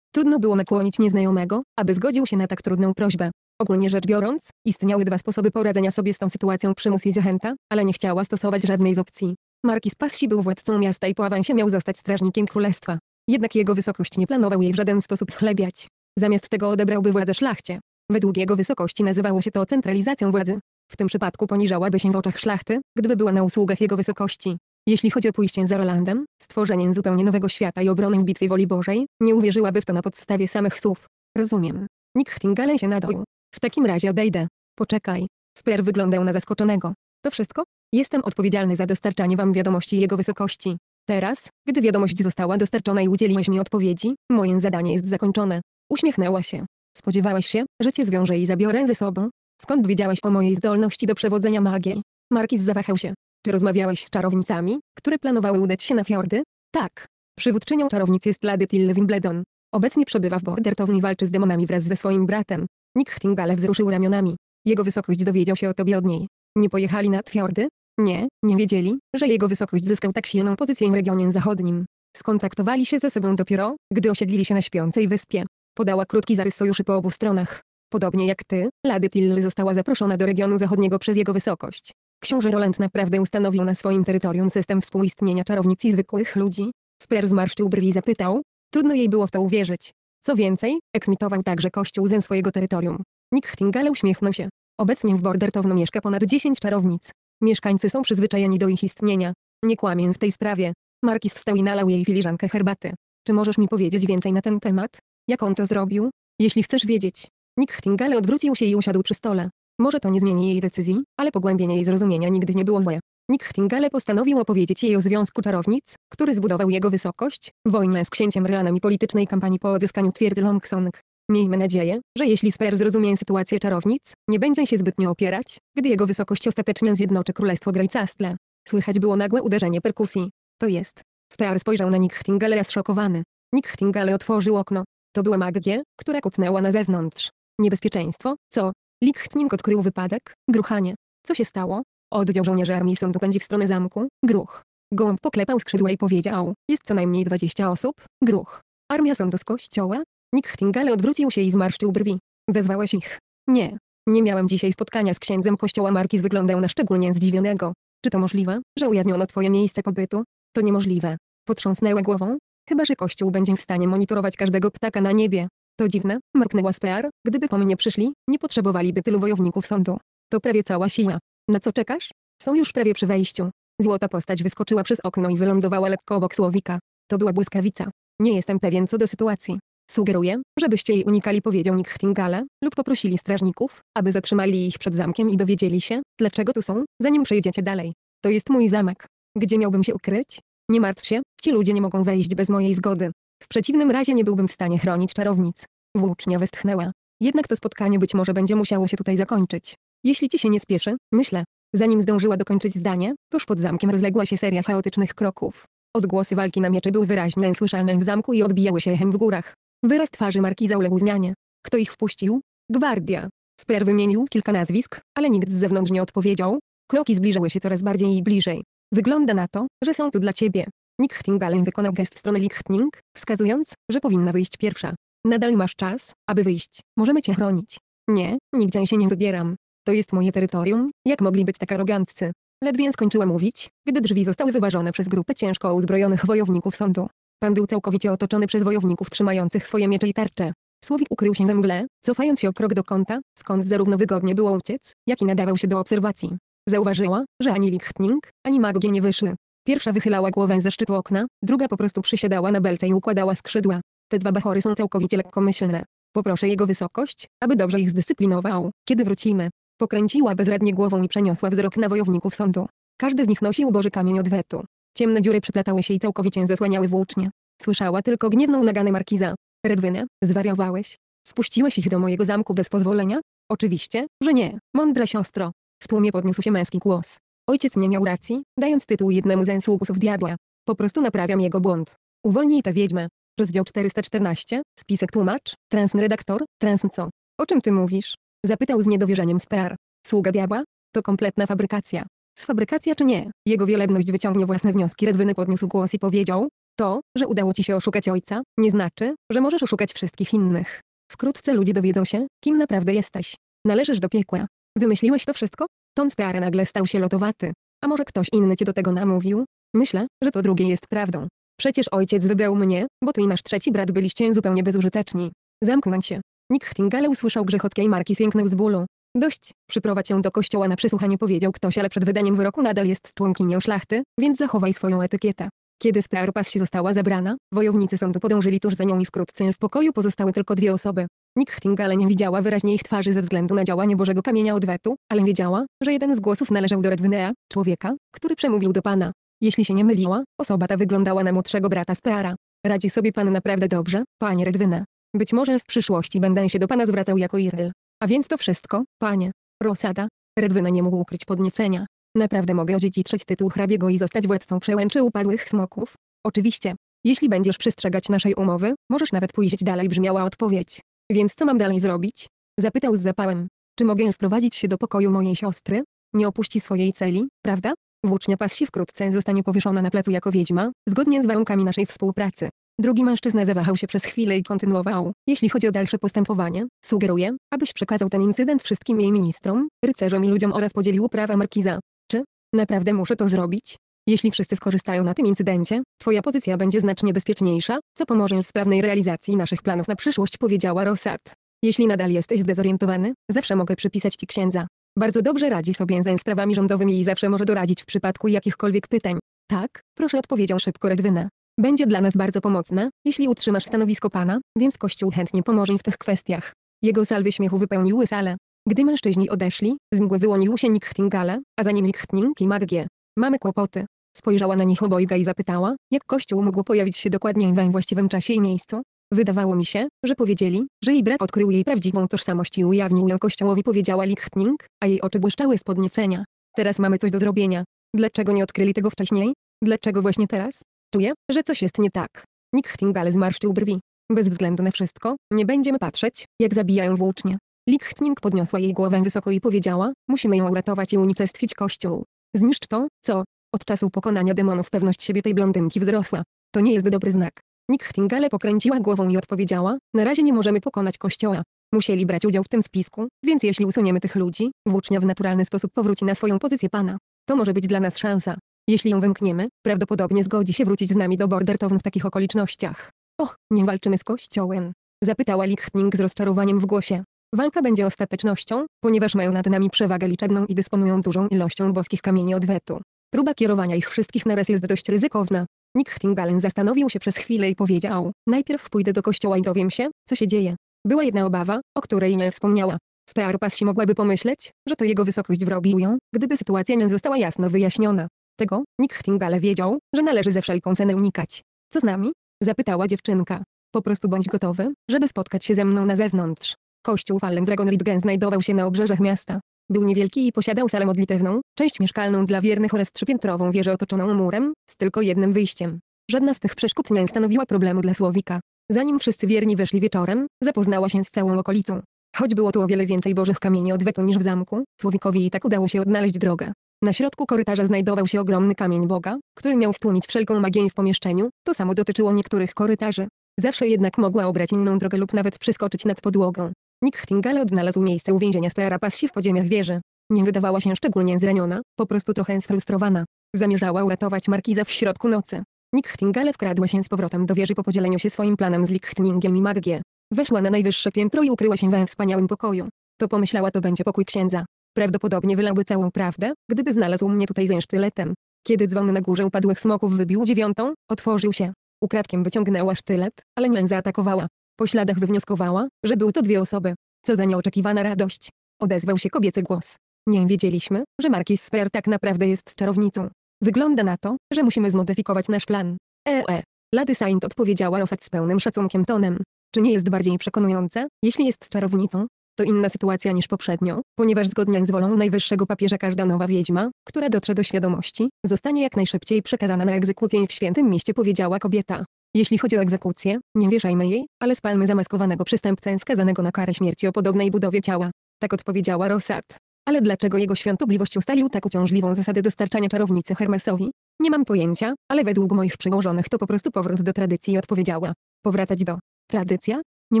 Trudno było nakłonić nieznajomego, aby zgodził się na tak trudną prośbę. Ogólnie rzecz biorąc, istniały dwa sposoby poradzenia sobie z tą sytuacją przymus i zachęta, ale nie chciała stosować żadnej z opcji. Markis Passi był władcą miasta i po awansie miał zostać strażnikiem królestwa. Jednak jego wysokość nie planował jej w żaden sposób schlebiać. Zamiast tego odebrałby władzę szlachcie. Według jego wysokości nazywało się to centralizacją władzy. W tym przypadku poniżałaby się w oczach szlachty, gdyby była na usługach jego wysokości. Jeśli chodzi o pójście za Rolandem, stworzenie zupełnie nowego świata i obronę bitwy woli Bożej, nie uwierzyłaby w to na podstawie samych słów. Rozumiem. Nick Htingalen się nadoił. W takim razie odejdę. Poczekaj. Sper wyglądał na zaskoczonego. To wszystko? Jestem odpowiedzialny za dostarczanie Wam wiadomości Jego Wysokości. Teraz, gdy wiadomość została dostarczona i udzieliłeś mi odpowiedzi, moje zadanie jest zakończone. Uśmiechnęła się. Spodziewałeś się, że cię zwiążę i zabiorę ze sobą? Skąd wiedziałeś o mojej zdolności do przewodzenia magii? Marquis zawahał się. Czy rozmawiałeś z czarownicami, które planowały udać się na fiordy? Tak. Przywódczynią czarownic jest Lady Till Wimbledon. Obecnie przebywa w Bordertowni i walczy z demonami wraz ze swoim bratem. Nick Htingale wzruszył ramionami. Jego wysokość dowiedział się o tobie od niej. Nie pojechali na Twiordy? Nie, nie wiedzieli, że jego wysokość zyskał tak silną pozycję w regionie zachodnim. Skontaktowali się ze sobą dopiero, gdy osiedlili się na śpiącej wyspie. Podała krótki zarys sojuszy po obu stronach. Podobnie jak ty, Lady Till została zaproszona do regionu zachodniego przez jego wysokość. Książę Roland naprawdę ustanowił na swoim terytorium system współistnienia czarownic i zwykłych ludzi. Sper zmarszczył brwi i zapytał. Trudno jej było w to uwierzyć. Co więcej, eksmitował także kościół ze swojego terytorium. Nick Htingale uśmiechnął się. Obecnie w Bordertowno mieszka ponad 10 czarownic. Mieszkańcy są przyzwyczajeni do ich istnienia. Nie kłamię w tej sprawie. Markis wstał i nalał jej filiżankę herbaty. Czy możesz mi powiedzieć więcej na ten temat? Jak on to zrobił? Jeśli chcesz wiedzieć. Nick Htingale odwrócił się i usiadł przy stole. Może to nie zmieni jej decyzji, ale pogłębienie jej zrozumienia nigdy nie było złe. Nick Htingale postanowił opowiedzieć jej o Związku Czarownic, który zbudował jego wysokość, wojnę z księciem Ryanem i politycznej kampanii po odzyskaniu twierdzy Longsong. Miejmy nadzieję, że jeśli Sper zrozumie sytuację czarownic, nie będzie się zbytnio opierać, gdy jego wysokość ostatecznie zjednoczy Królestwo Grejcastle. Słychać było nagłe uderzenie perkusji. To jest. Spear spojrzał na Nichtingale zszokowany. Nichtingale otworzył okno. To była magia, która kucnęła na zewnątrz. Niebezpieczeństwo? Co? Lichtning odkrył wypadek, gruchanie. Co się stało? Oddział żołnierzy armii sądu pędzi w stronę zamku, gruch. Gołąb poklepał skrzydła i powiedział, jest co najmniej 20 osób, gruch. Armia sądu z kościoła, Nikhtingale odwrócił się i zmarszczył brwi. Wezwałeś ich? Nie. Nie miałem dzisiaj spotkania z księdzem kościoła Marki. wyglądał na szczególnie zdziwionego. Czy to możliwe, że ujawniono twoje miejsce pobytu? To niemożliwe. Potrząsnęła głową. Chyba, że kościół będzie w stanie monitorować każdego ptaka na niebie. To dziwne, mrknęła Spear, gdyby po mnie przyszli, nie potrzebowaliby tylu wojowników sądu. To prawie cała siła. Na co czekasz? Są już prawie przy wejściu. Złota postać wyskoczyła przez okno i wylądowała lekko obok słowika. To była błyskawica. Nie jestem pewien co do sytuacji. Sugeruję, żebyście jej unikali powiedział Nick Htingale, lub poprosili strażników, aby zatrzymali ich przed zamkiem i dowiedzieli się, dlaczego tu są, zanim przejdziecie dalej. To jest mój zamek. Gdzie miałbym się ukryć? Nie martw się, ci ludzie nie mogą wejść bez mojej zgody. W przeciwnym razie nie byłbym w stanie chronić czarownic. Włócznia westchnęła. Jednak to spotkanie być może będzie musiało się tutaj zakończyć. Jeśli ci się nie spieszy, myślę. Zanim zdążyła dokończyć zdanie, tuż pod zamkiem rozległa się seria chaotycznych kroków. Odgłosy walki na miecze były wyraźne słyszalne w zamku i odbijały się echem w górach. Wyraz twarzy markiza uległ zmianie. Kto ich wpuścił? Gwardia. Sper wymienił kilka nazwisk, ale nikt z zewnątrz nie odpowiedział. Kroki zbliżały się coraz bardziej i bliżej. Wygląda na to, że są tu dla ciebie. Nichtingalen wykonał gest w stronę Lichtning, wskazując, że powinna wyjść pierwsza. Nadal masz czas, aby wyjść. Możemy cię chronić. Nie, nigdzie się nie wybieram. To jest moje terytorium, jak mogli być tak aroganccy? Ledwie skończyła mówić, gdy drzwi zostały wyważone przez grupę ciężko uzbrojonych wojowników sądu. Pan był całkowicie otoczony przez wojowników trzymających swoje miecze i tarcze. Słowik ukrył się we mgle, cofając się o krok do kąta, skąd zarówno wygodnie było uciec, jak i nadawał się do obserwacji. Zauważyła, że ani Lichtning, ani Maggie nie wyszły. Pierwsza wychylała głowę ze szczytu okna, druga po prostu przysiadała na belce i układała skrzydła. Te dwa bachory są całkowicie lekkomyślne. Poproszę jego wysokość, aby dobrze ich zdyscyplinował, kiedy wrócimy. Pokręciła bezradnie głową i przeniosła wzrok na wojowników sądu. Każdy z nich nosił boży kamień odwetu. Ciemne dziury przyplatały się i całkowicie zasłaniały włócznie. Słyszała tylko gniewną naganę markiza. Redwynę, zwariowałeś? Wpuściłeś ich do mojego zamku bez pozwolenia? Oczywiście, że nie, mądra siostro. W tłumie podniósł się męski głos. Ojciec nie miał racji, dając tytuł jednemu ze sługusów diabła. Po prostu naprawiam jego błąd. Uwolnij tę wiedźmę. Rozdział 414, spisek tłumacz, transredaktor, transco. O czym ty mówisz? Zapytał z niedowierzaniem Spear. Sługa diabła? To kompletna fabrykacja. Sfabrykacja czy nie. Jego wielebność wyciągnie własne wnioski. Redwyny podniósł głos i powiedział, to, że udało ci się oszukać ojca, nie znaczy, że możesz oszukać wszystkich innych. Wkrótce ludzie dowiedzą się, kim naprawdę jesteś. Należysz do piekła. Wymyśliłeś to wszystko? Ton Speara nagle stał się lotowaty. A może ktoś inny cię do tego namówił? Myślę, że to drugie jest prawdą. Przecież ojciec wybrał mnie, bo ty i nasz trzeci brat byliście zupełnie bezużyteczni. Zamknąć się. Nick Htingale usłyszał grzechotkę i Marki sięgnął z bólu. Dość, przyprowadź ją do kościoła na przesłuchanie powiedział ktoś, ale przed wydaniem wyroku nadal jest członkinią szlachty, więc zachowaj swoją etykietę. Kiedy Sprarpas się została zabrana, wojownicy sądu podążyli tuż za nią i wkrótce w pokoju pozostały tylko dwie osoby. Nikt Nikhtingale nie widziała wyraźnie ich twarzy ze względu na działanie Bożego Kamienia Odwetu, ale wiedziała, że jeden z głosów należał do Redwinea, człowieka, który przemówił do pana. Jeśli się nie myliła, osoba ta wyglądała na młodszego brata Sprara. Radzi sobie pan naprawdę dobrze, panie Redwine. Być może w przyszłości będę się do pana zwracał jako Iryl. A więc to wszystko, panie. Rosada. Redwyna nie mógł ukryć podniecenia. Naprawdę mogę odziedziczyć tytuł hrabiego i zostać władcą przełęczy upadłych smoków? Oczywiście. Jeśli będziesz przestrzegać naszej umowy, możesz nawet pójść dalej brzmiała odpowiedź. Więc co mam dalej zrobić? Zapytał z zapałem. Czy mogę wprowadzić się do pokoju mojej siostry? Nie opuści swojej celi, prawda? Włócznia Passi wkrótce zostanie powieszona na placu jako wiedźma, zgodnie z warunkami naszej współpracy. Drugi mężczyzna zawahał się przez chwilę i kontynuował. Jeśli chodzi o dalsze postępowanie, sugeruję, abyś przekazał ten incydent wszystkim jej ministrom, rycerzom i ludziom oraz podzielił prawa markiza. Czy naprawdę muszę to zrobić? Jeśli wszyscy skorzystają na tym incydencie, twoja pozycja będzie znacznie bezpieczniejsza, co pomoże w sprawnej realizacji naszych planów na przyszłość powiedziała Rosat. Jeśli nadal jesteś zdezorientowany, zawsze mogę przypisać ci księdza. Bardzo dobrze radzi sobie z sprawami rządowymi i zawsze może doradzić w przypadku jakichkolwiek pytań. Tak, proszę odpowiedział szybko Redwyna. Będzie dla nas bardzo pomocna, jeśli utrzymasz stanowisko Pana, więc Kościół chętnie pomoże w tych kwestiach. Jego salwy śmiechu wypełniły salę. Gdy mężczyźni odeszli, z mgły wyłonił się Nikhtingala, a za nim Nikhting i Maggie. Mamy kłopoty. Spojrzała na nich obojga i zapytała, jak Kościół mógł pojawić się dokładnie we właściwym czasie i miejscu. Wydawało mi się, że powiedzieli, że jej brat odkrył jej prawdziwą tożsamość i ujawnił ją Kościołowi powiedziała Lichtning, a jej oczy błyszczały z podniecenia. Teraz mamy coś do zrobienia. Dlaczego nie odkryli tego wcześniej? Dlaczego właśnie teraz? Czuję, że coś jest nie tak. Nick zmarszczył brwi. Bez względu na wszystko, nie będziemy patrzeć, jak zabijają włócznie. Lichtning podniosła jej głowę wysoko i powiedziała, musimy ją uratować i unicestwić kościół. Zniszcz to, co? Od czasu pokonania demonów pewność siebie tej blondynki wzrosła. To nie jest dobry znak. Nichtingale pokręciła głową i odpowiedziała, na razie nie możemy pokonać kościoła. Musieli brać udział w tym spisku, więc jeśli usuniemy tych ludzi, włócznia w naturalny sposób powróci na swoją pozycję pana. To może być dla nas szansa. Jeśli ją wymkniemy, prawdopodobnie zgodzi się wrócić z nami do Bordertown w takich okolicznościach. Och, nie walczymy z kościołem. Zapytała Lichtning z rozczarowaniem w głosie. Walka będzie ostatecznością, ponieważ mają nad nami przewagę liczebną i dysponują dużą ilością boskich kamieni odwetu. Próba kierowania ich wszystkich naraz jest dość ryzykowna. Nick zastanowił się przez chwilę i powiedział, najpierw pójdę do kościoła i dowiem się, co się dzieje. Była jedna obawa, o której nie wspomniała. Spearpasi mogłaby pomyśleć, że to jego wysokość wrobił ją, gdyby sytuacja nie została jasno wyjaśniona. Tego, Nightingale wiedział, że należy ze wszelką cenę unikać. Co z nami? Zapytała dziewczynka. Po prostu bądź gotowy, żeby spotkać się ze mną na zewnątrz. Kościół Fallen Dragon Ridgen znajdował się na obrzeżach miasta. Był niewielki i posiadał salę modlitewną, część mieszkalną dla wiernych oraz trzypiętrową wieżę otoczoną murem, z tylko jednym wyjściem. Żadna z tych przeszkód nie stanowiła problemu dla Słowika. Zanim wszyscy wierni weszli wieczorem, zapoznała się z całą okolicą. Choć było tu o wiele więcej bożych kamieni odwetu niż w zamku, Słowikowi i tak udało się odnaleźć drogę. Na środku korytarza znajdował się ogromny kamień Boga, który miał stłumić wszelką magię w pomieszczeniu, to samo dotyczyło niektórych korytarzy. Zawsze jednak mogła obrać inną drogę lub nawet przeskoczyć nad podłogą. Nick Htingale odnalazł miejsce uwięzienia Speara Passi w podziemiach wieży. Nie wydawała się szczególnie zraniona, po prostu trochę sfrustrowana. Zamierzała uratować Markiza w środku nocy. Nick Htingale wkradła się z powrotem do wieży po podzieleniu się swoim planem z Lichtningiem i Magię. Weszła na najwyższe piętro i ukryła się we wspaniałym pokoju. To pomyślała to będzie pokój księdza. Prawdopodobnie wylałby całą prawdę, gdyby znalazł mnie tutaj ze sztyletem. Kiedy dzwon na górze upadłych smoków wybił dziewiątą, otworzył się. Ukradkiem wyciągnęła sztylet, ale niań zaatakowała. Po śladach wywnioskowała, że były to dwie osoby. Co za nieoczekiwana radość. Odezwał się kobiecy głos. Nie wiedzieliśmy, że Markis Sper tak naprawdę jest czarownicą. Wygląda na to, że musimy zmodyfikować nasz plan. Ee. E. Lady Saint odpowiedziała Rosat z pełnym szacunkiem tonem. Czy nie jest bardziej przekonujące, jeśli jest czarownicą? to inna sytuacja niż poprzednio, ponieważ zgodnie z wolą najwyższego papieża każda nowa wiedźma, która dotrze do świadomości, zostanie jak najszybciej przekazana na egzekucję w świętym mieście powiedziała kobieta. Jeśli chodzi o egzekucję, nie wieszajmy jej, ale spalmy zamaskowanego przestępcę skazanego na karę śmierci o podobnej budowie ciała. Tak odpowiedziała Rosat. Ale dlaczego jego świątobliwość ustalił tak uciążliwą zasadę dostarczania czarownicy Hermesowi? Nie mam pojęcia, ale według moich przyłożonych to po prostu powrót do tradycji odpowiedziała. Powracać do. Tradycja? Nie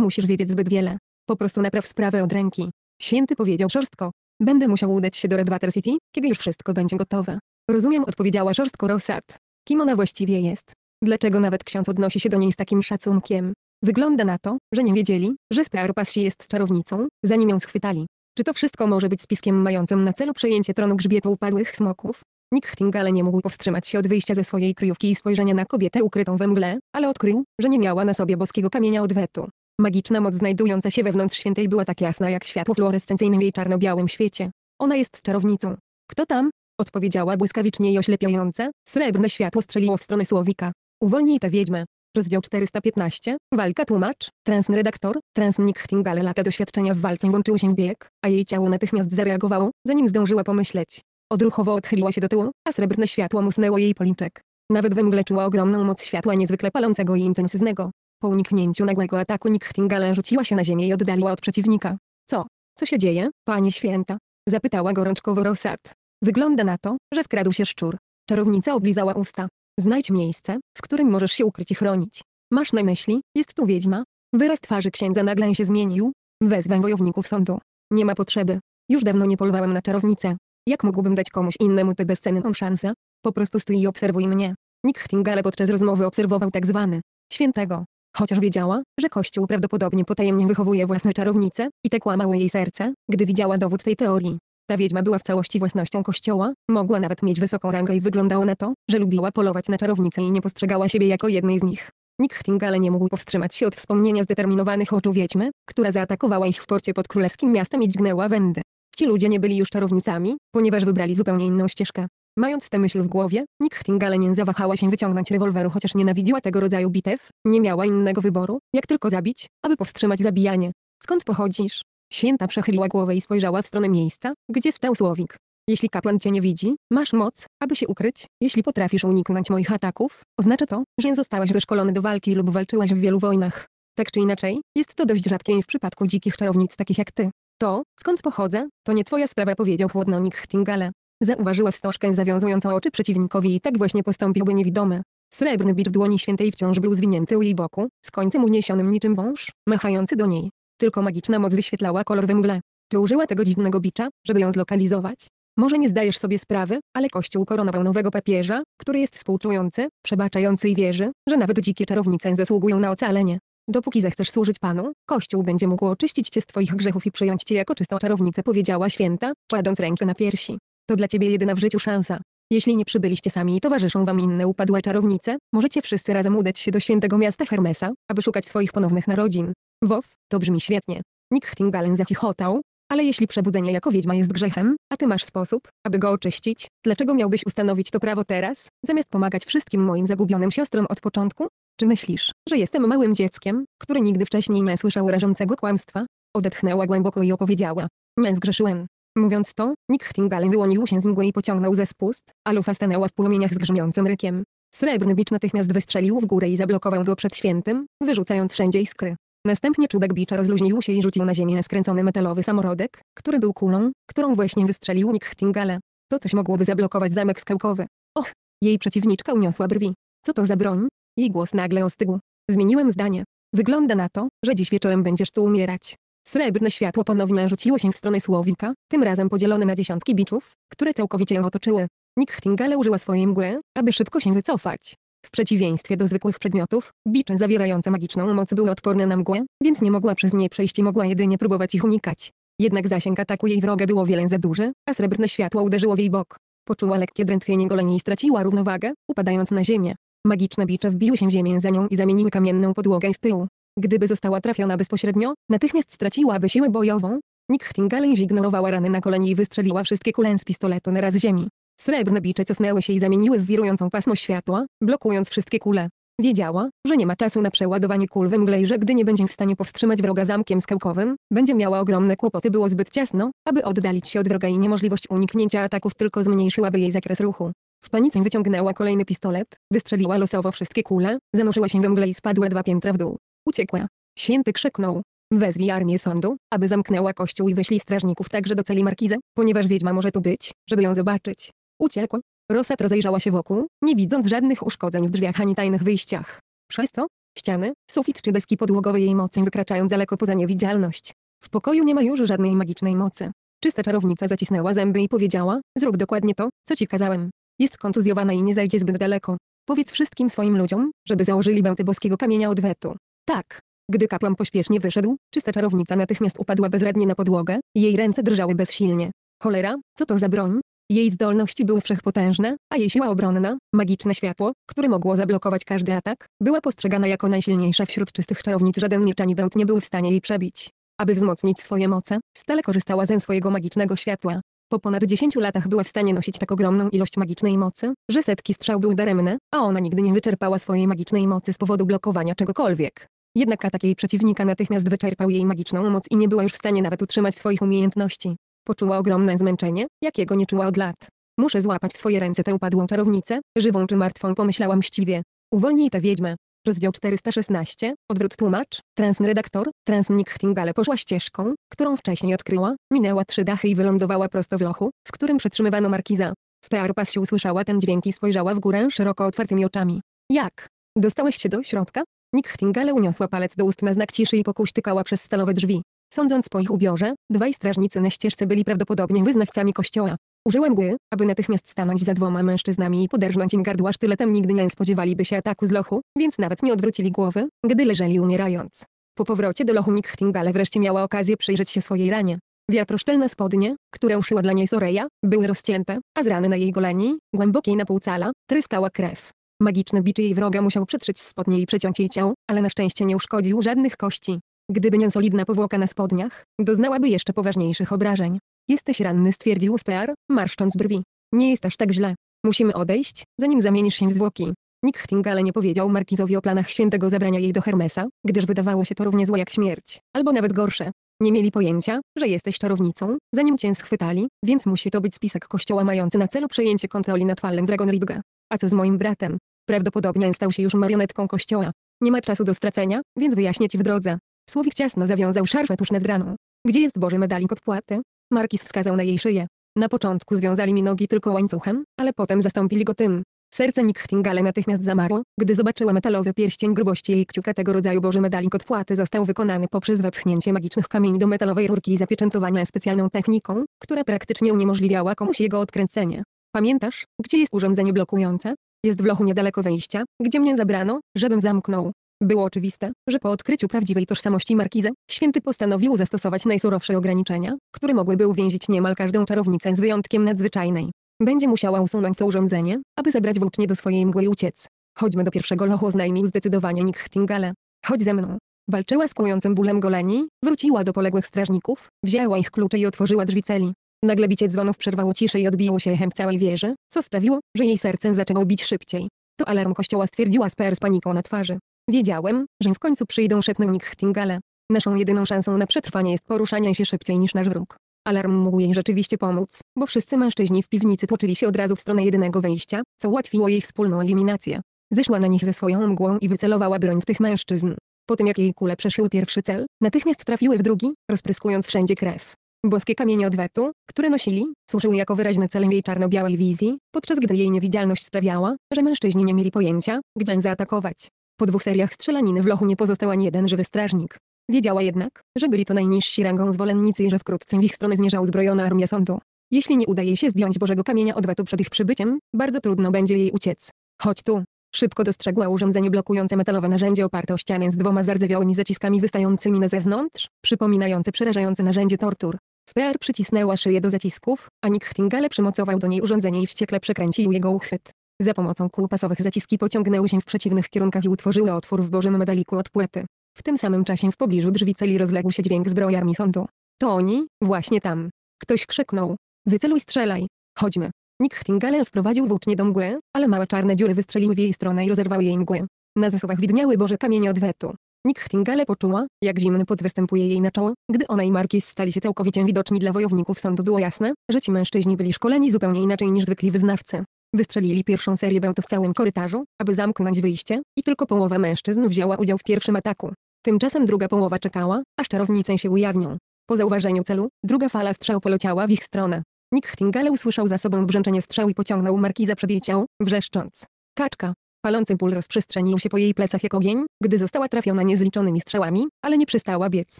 musisz wiedzieć zbyt wiele. Po prostu napraw sprawę od ręki. Święty powiedział szorstko. Będę musiał udać się do Redwater City, kiedy już wszystko będzie gotowe. Rozumiem, odpowiedziała szorstko Rosat. Kim ona właściwie jest? Dlaczego nawet ksiądz odnosi się do niej z takim szacunkiem? Wygląda na to, że nie wiedzieli, że Sparpasi jest czarownicą, zanim ją schwytali. Czy to wszystko może być spiskiem mającym na celu przejęcie tronu grzbietu upadłych smoków? Nikhtingale nie mógł powstrzymać się od wyjścia ze swojej kryjówki i spojrzenia na kobietę ukrytą we mgle, ale odkrył, że nie miała na sobie boskiego kamienia odwetu. Magiczna moc znajdująca się wewnątrz świętej była tak jasna jak światło fluorescencyjne w jej czarno-białym świecie. Ona jest czarownicą. Kto tam? Odpowiedziała błyskawicznie i oślepiające, srebrne światło strzeliło w stronę Słowika. Uwolnij tę wiedźmę. Rozdział 415, walka tłumacz, transredaktor, transnik Htingale lata doświadczenia w walce łączyły się w bieg, a jej ciało natychmiast zareagowało, zanim zdążyła pomyśleć. Odruchowo odchyliła się do tyłu, a srebrne światło musnęło jej policzek. Nawet we mgle czuła ogromną moc światła niezwykle palącego i intensywnego. Po uniknięciu nagłego ataku Nikhtingale rzuciła się na ziemię i oddaliła od przeciwnika. Co? Co się dzieje, panie święta? Zapytała gorączkowo Rosat. Wygląda na to, że wkradł się szczur. Czarownica oblizała usta. Znajdź miejsce, w którym możesz się ukryć i chronić. Masz na myśli, jest tu wiedźma? Wyraz twarzy księdza nagle się zmienił. Wezwę wojowników sądu. Nie ma potrzeby. Już dawno nie polowałem na czarownicę. Jak mógłbym dać komuś innemu tę bezcenną szansę? Po prostu stój i obserwuj mnie. Nick podczas rozmowy obserwował tak zwany świętego Chociaż wiedziała, że Kościół prawdopodobnie potajemnie wychowuje własne czarownice, i te kłamały jej serce, gdy widziała dowód tej teorii. Ta wiedźma była w całości własnością kościoła, mogła nawet mieć wysoką rangę i wyglądało na to, że lubiła polować na czarownice i nie postrzegała siebie jako jednej z nich. Nikt Tingale nie mógł powstrzymać się od wspomnienia zdeterminowanych oczu wiedźmy, która zaatakowała ich w porcie pod królewskim miastem i dźgnęła wędy. Ci ludzie nie byli już czarownicami, ponieważ wybrali zupełnie inną ścieżkę. Mając tę myśl w głowie, Nightingale nie zawahała się wyciągnąć rewolweru, chociaż nienawidziła tego rodzaju bitew, nie miała innego wyboru, jak tylko zabić, aby powstrzymać zabijanie. Skąd pochodzisz? Święta przechyliła głowę i spojrzała w stronę miejsca, gdzie stał słowik. Jeśli kapłan cię nie widzi, masz moc, aby się ukryć. Jeśli potrafisz uniknąć moich ataków, oznacza to, że zostałaś wyszkolony do walki lub walczyłaś w wielu wojnach. Tak czy inaczej, jest to dość rzadkie w przypadku dzikich czarownic takich jak ty. To, skąd pochodzę, to nie twoja sprawa powiedział chłodno Nightingale. Zauważyła wstążkę zawiązującą oczy przeciwnikowi i tak właśnie postąpiłby niewidomy. Srebrny bicz w dłoni świętej wciąż był zwinięty u jej boku, z końcem uniesionym niczym wąż, machający do niej. Tylko magiczna moc wyświetlała kolor we mgle. Ty użyła tego dziwnego bicza, żeby ją zlokalizować. Może nie zdajesz sobie sprawy, ale Kościół koronował nowego papieża, który jest współczujący, przebaczający i wierzy, że nawet dzikie czarownice zasługują na ocalenie. Dopóki zechcesz służyć Panu, Kościół będzie mógł oczyścić cię z twoich grzechów i przyjąć cię jako czystą czarownicę powiedziała święta, kładąc rękę na piersi. To dla ciebie jedyna w życiu szansa. Jeśli nie przybyliście sami i towarzyszą wam inne upadłe czarownice, możecie wszyscy razem udać się do świętego miasta Hermesa, aby szukać swoich ponownych narodzin. Wow, to brzmi świetnie. Nikhtingalen zachichotał, ale jeśli przebudzenie jako wiedźma jest grzechem, a ty masz sposób, aby go oczyścić, dlaczego miałbyś ustanowić to prawo teraz, zamiast pomagać wszystkim moim zagubionym siostrom od początku? Czy myślisz, że jestem małym dzieckiem, które nigdy wcześniej nie słyszał rażącego kłamstwa? Odetchnęła głęboko i opowiedziała. Nie zgrzeszyłem. Mówiąc to, Nightingale wyłonił się z mgły i pociągnął ze spust, a lufa stanęła w płomieniach z grzmiącym rykiem. Srebrny bicz natychmiast wystrzelił w górę i zablokował go przed świętym, wyrzucając wszędzie iskry. Następnie czubek bicza rozluźnił się i rzucił na ziemię skręcony metalowy samorodek, który był kulą, którą właśnie wystrzelił Nightingale. To coś mogłoby zablokować zamek skałkowy. Och! Jej przeciwniczka uniosła brwi. Co to za broń? Jej głos nagle ostygł. Zmieniłem zdanie. Wygląda na to, że dziś wieczorem będziesz tu umierać. Srebrne światło ponownie rzuciło się w stronę słowika, tym razem podzielone na dziesiątki biczów, które całkowicie ją otoczyły. Nikhtingale użyła swojej mgły, aby szybko się wycofać. W przeciwieństwie do zwykłych przedmiotów, bicze zawierające magiczną moc były odporne na mgłę, więc nie mogła przez nie przejść i mogła jedynie próbować ich unikać. Jednak zasięg ataku jej wroga było wiele za duży, a srebrne światło uderzyło w jej bok. Poczuła lekkie drętwienie golenia i straciła równowagę, upadając na ziemię. Magiczne bicze wbiły się w ziemię za nią i zamieniły kamienną podłogę w pył. Gdyby została trafiona bezpośrednio, natychmiast straciłaby siłę bojową. Nichtingale zignorowała rany na kolanie i wystrzeliła wszystkie kule z pistoletu na raz ziemi. Srebrne bicze cofnęły się i zamieniły w wirującą pasmo światła, blokując wszystkie kule. Wiedziała, że nie ma czasu na przeładowanie kul we mgle i że gdy nie będzie w stanie powstrzymać wroga zamkiem skałkowym, będzie miała ogromne kłopoty. Było zbyt ciasno, aby oddalić się od wroga i niemożliwość uniknięcia ataków tylko zmniejszyłaby jej zakres ruchu. W panice wyciągnęła kolejny pistolet, wystrzeliła losowo wszystkie kule, zanurzyła się we mgle i spadła dwa piętra w dół uciekła. Święty krzyknął. Wezwij armię sądu, aby zamknęła kościół i wyślij strażników także do celi markizy, ponieważ wiedźma może tu być, żeby ją zobaczyć. Uciekła? Roset rozejrzała się wokół, nie widząc żadnych uszkodzeń w drzwiach ani tajnych wyjściach. Przez co? Ściany, sufit czy deski podłogowe jej mocą wykraczają daleko poza niewidzialność. W pokoju nie ma już żadnej magicznej mocy. Czysta czarownica zacisnęła zęby i powiedziała, zrób dokładnie to, co ci kazałem. Jest kontuzjowana i nie zajdzie zbyt daleko. Powiedz wszystkim swoim ludziom, żeby założyli bełty boskiego kamienia odwetu. Tak. Gdy kapłan pośpiesznie wyszedł, czysta czarownica natychmiast upadła bezradnie na podłogę, jej ręce drżały bezsilnie. Cholera, co to za broń? Jej zdolności były wszechpotężne, a jej siła obronna, magiczne światło, które mogło zablokować każdy atak, była postrzegana jako najsilniejsza wśród czystych czarownic. Żaden miecz ani bełt nie był w stanie jej przebić. Aby wzmocnić swoje moce, stale korzystała ze swojego magicznego światła. Po ponad 10 latach była w stanie nosić tak ogromną ilość magicznej mocy, że setki strzał były daremne, a ona nigdy nie wyczerpała swojej magicznej mocy z powodu blokowania czegokolwiek. Jednak atak jej przeciwnika natychmiast wyczerpał jej magiczną moc i nie była już w stanie nawet utrzymać swoich umiejętności. Poczuła ogromne zmęczenie, jakiego nie czuła od lat. Muszę złapać w swoje ręce tę upadłą czarownicę, żywą czy martwą pomyślała mściwie. Uwolnij tę wiedźmę. Rozdział 416, odwrót tłumacz, transredaktor, transmnik Htingale poszła ścieżką, którą wcześniej odkryła, minęła trzy dachy i wylądowała prosto w lochu, w którym przetrzymywano markiza. Spearpas się usłyszała ten dźwięk i spojrzała w górę szeroko otwartymi oczami. Jak? Dostałeś się do środka? Nikhtingale uniosła palec do ust na znak ciszy i tykała przez stalowe drzwi. Sądząc po ich ubiorze, dwaj strażnicy na ścieżce byli prawdopodobnie wyznawcami kościoła. Użyłem gry, aby natychmiast stanąć za dwoma mężczyznami i poderżnąć im gardła sztyletem. Nigdy nie spodziewaliby się ataku z lochu, więc nawet nie odwrócili głowy, gdy leżeli umierając. Po powrocie do lochu Nikhtingale wreszcie miała okazję przyjrzeć się swojej ranie. Wiatroszczelne spodnie, które uszyła dla niej Soreja, były rozcięte, a z rany na jej goleni, głębokiej na pół cala, tryskała krew. Magiczny bicz jej wroga musiał przetrzeć spodnie i przeciąć jej ciało, ale na szczęście nie uszkodził żadnych kości. Gdyby nie solidna powłoka na spodniach, doznałaby jeszcze poważniejszych obrażeń. Jesteś ranny stwierdził Spear, marszcząc brwi. Nie jest aż tak źle. Musimy odejść, zanim zamienisz się w zwłoki. Nikt Htingale nie powiedział Markizowi o planach świętego zabrania jej do Hermesa, gdyż wydawało się to równie złe jak śmierć, albo nawet gorsze. Nie mieli pojęcia, że jesteś czarownicą, zanim cię schwytali, więc musi to być spisek kościoła mający na celu przejęcie kontroli nad falem Dragon Ridga. A co z moim bratem? Prawdopodobnie stał się już marionetką kościoła. Nie ma czasu do stracenia, więc wyjaśnię ci w drodze. Słowik ciasno zawiązał szarfę tuż nad raną. Gdzie jest Boży medalik odpłaty? Markis wskazał na jej szyję. Na początku związali mi nogi tylko łańcuchem, ale potem zastąpili go tym. Serce Nikhtingale natychmiast zamarło, gdy zobaczyła metalowy pierścień grubości jej kciuka tego rodzaju Boży medalik odpłaty został wykonany poprzez wepchnięcie magicznych kamieni do metalowej rurki i zapieczętowania specjalną techniką, która praktycznie uniemożliwiała komuś jego odkręcenie. Pamiętasz, gdzie jest urządzenie blokujące? Jest w lochu niedaleko wejścia, gdzie mnie zabrano, żebym zamknął. Było oczywiste, że po odkryciu prawdziwej tożsamości markizy, święty postanowił zastosować najsurowsze ograniczenia, które mogłyby uwięzić niemal każdą czarownicę z wyjątkiem nadzwyczajnej. Będzie musiała usunąć to urządzenie, aby zabrać włócznie do swojej mgły i uciec. Chodźmy do pierwszego lochu oznajmił zdecydowanie Nick Htingale. Chodź ze mną. Walczyła z kłującym bólem goleni, wróciła do poległych strażników, wzięła ich klucze i otworzyła drzwi celi. Nagle bicie dzwonów przerwało ciszę i odbiło się echem w całej wieży, co sprawiło, że jej serce zaczęło bić szybciej. To alarm kościoła stwierdziła Sper z paniką na twarzy. Wiedziałem, że w końcu przyjdą szepnął Nick Htingale. Naszą jedyną szansą na przetrwanie jest poruszanie się szybciej niż nasz wróg. Alarm mógł jej rzeczywiście pomóc, bo wszyscy mężczyźni w piwnicy tłoczyli się od razu w stronę jedynego wejścia, co ułatwiło jej wspólną eliminację. Zeszła na nich ze swoją mgłą i wycelowała broń w tych mężczyzn. Po tym jak jej kule przeszyły pierwszy cel, natychmiast trafiły w drugi, rozpryskując wszędzie krew. Boskie kamienie odwetu, które nosili, służyły jako wyraźny cel jej czarno-białej wizji, podczas gdy jej niewidzialność sprawiała, że mężczyźni nie mieli pojęcia, gdzie zaatakować. Po dwóch seriach strzelaniny w lochu nie pozostał ani jeden żywy strażnik. Wiedziała jednak, że byli to najniżsi rangą zwolennicy i że wkrótce w ich stronę zmierza uzbrojona armia sądu. Jeśli nie udaje się zdjąć Bożego Kamienia odwetu przed ich przybyciem, bardzo trudno będzie jej uciec. Chodź tu. Szybko dostrzegła urządzenie blokujące metalowe narzędzie oparte o ścianę z dwoma zardzewiałymi zaciskami wystającymi na zewnątrz, przypominające przerażające narzędzie tortur. Spear przycisnęła szyję do zacisków, a Nick Htingale przymocował do niej urządzenie i wściekle przekręcił jego uchwyt. Za pomocą kół pasowych zaciski pociągnęły się w przeciwnych kierunkach i utworzyły otwór w bożym medaliku od płety. W tym samym czasie w pobliżu drzwi celi rozległ się dźwięk zbroi armii sądu. To oni, właśnie tam. Ktoś krzyknął. Wyceluj strzelaj. Chodźmy. Nick Htingale wprowadził włócznie do mgły, ale małe czarne dziury wystrzeliły w jej stronę i rozerwały jej mgły. Na zasuwach widniały boże kamienie odwetu. Nikhtingale poczuła, jak zimny pot występuje jej na czoło. Gdy ona i Markis stali się całkowicie widoczni dla wojowników sądu było jasne, że ci mężczyźni byli szkoleni zupełnie inaczej niż zwykli wyznawcy. Wystrzelili pierwszą serię bełtów w całym korytarzu, aby zamknąć wyjście, i tylko połowa mężczyzn wzięła udział w pierwszym ataku. Tymczasem druga połowa czekała, aż czarownice się ujawnią. Po zauważeniu celu, druga fala strzał poleciała w ich stronę. Nikhtingale usłyszał za sobą brzęczenie strzał i pociągnął markiza przed jej ciało, wrzeszcząc. Kaczka, Palący ból rozprzestrzenił się po jej plecach jak ogień, gdy została trafiona niezliczonymi strzałami, ale nie przestała biec.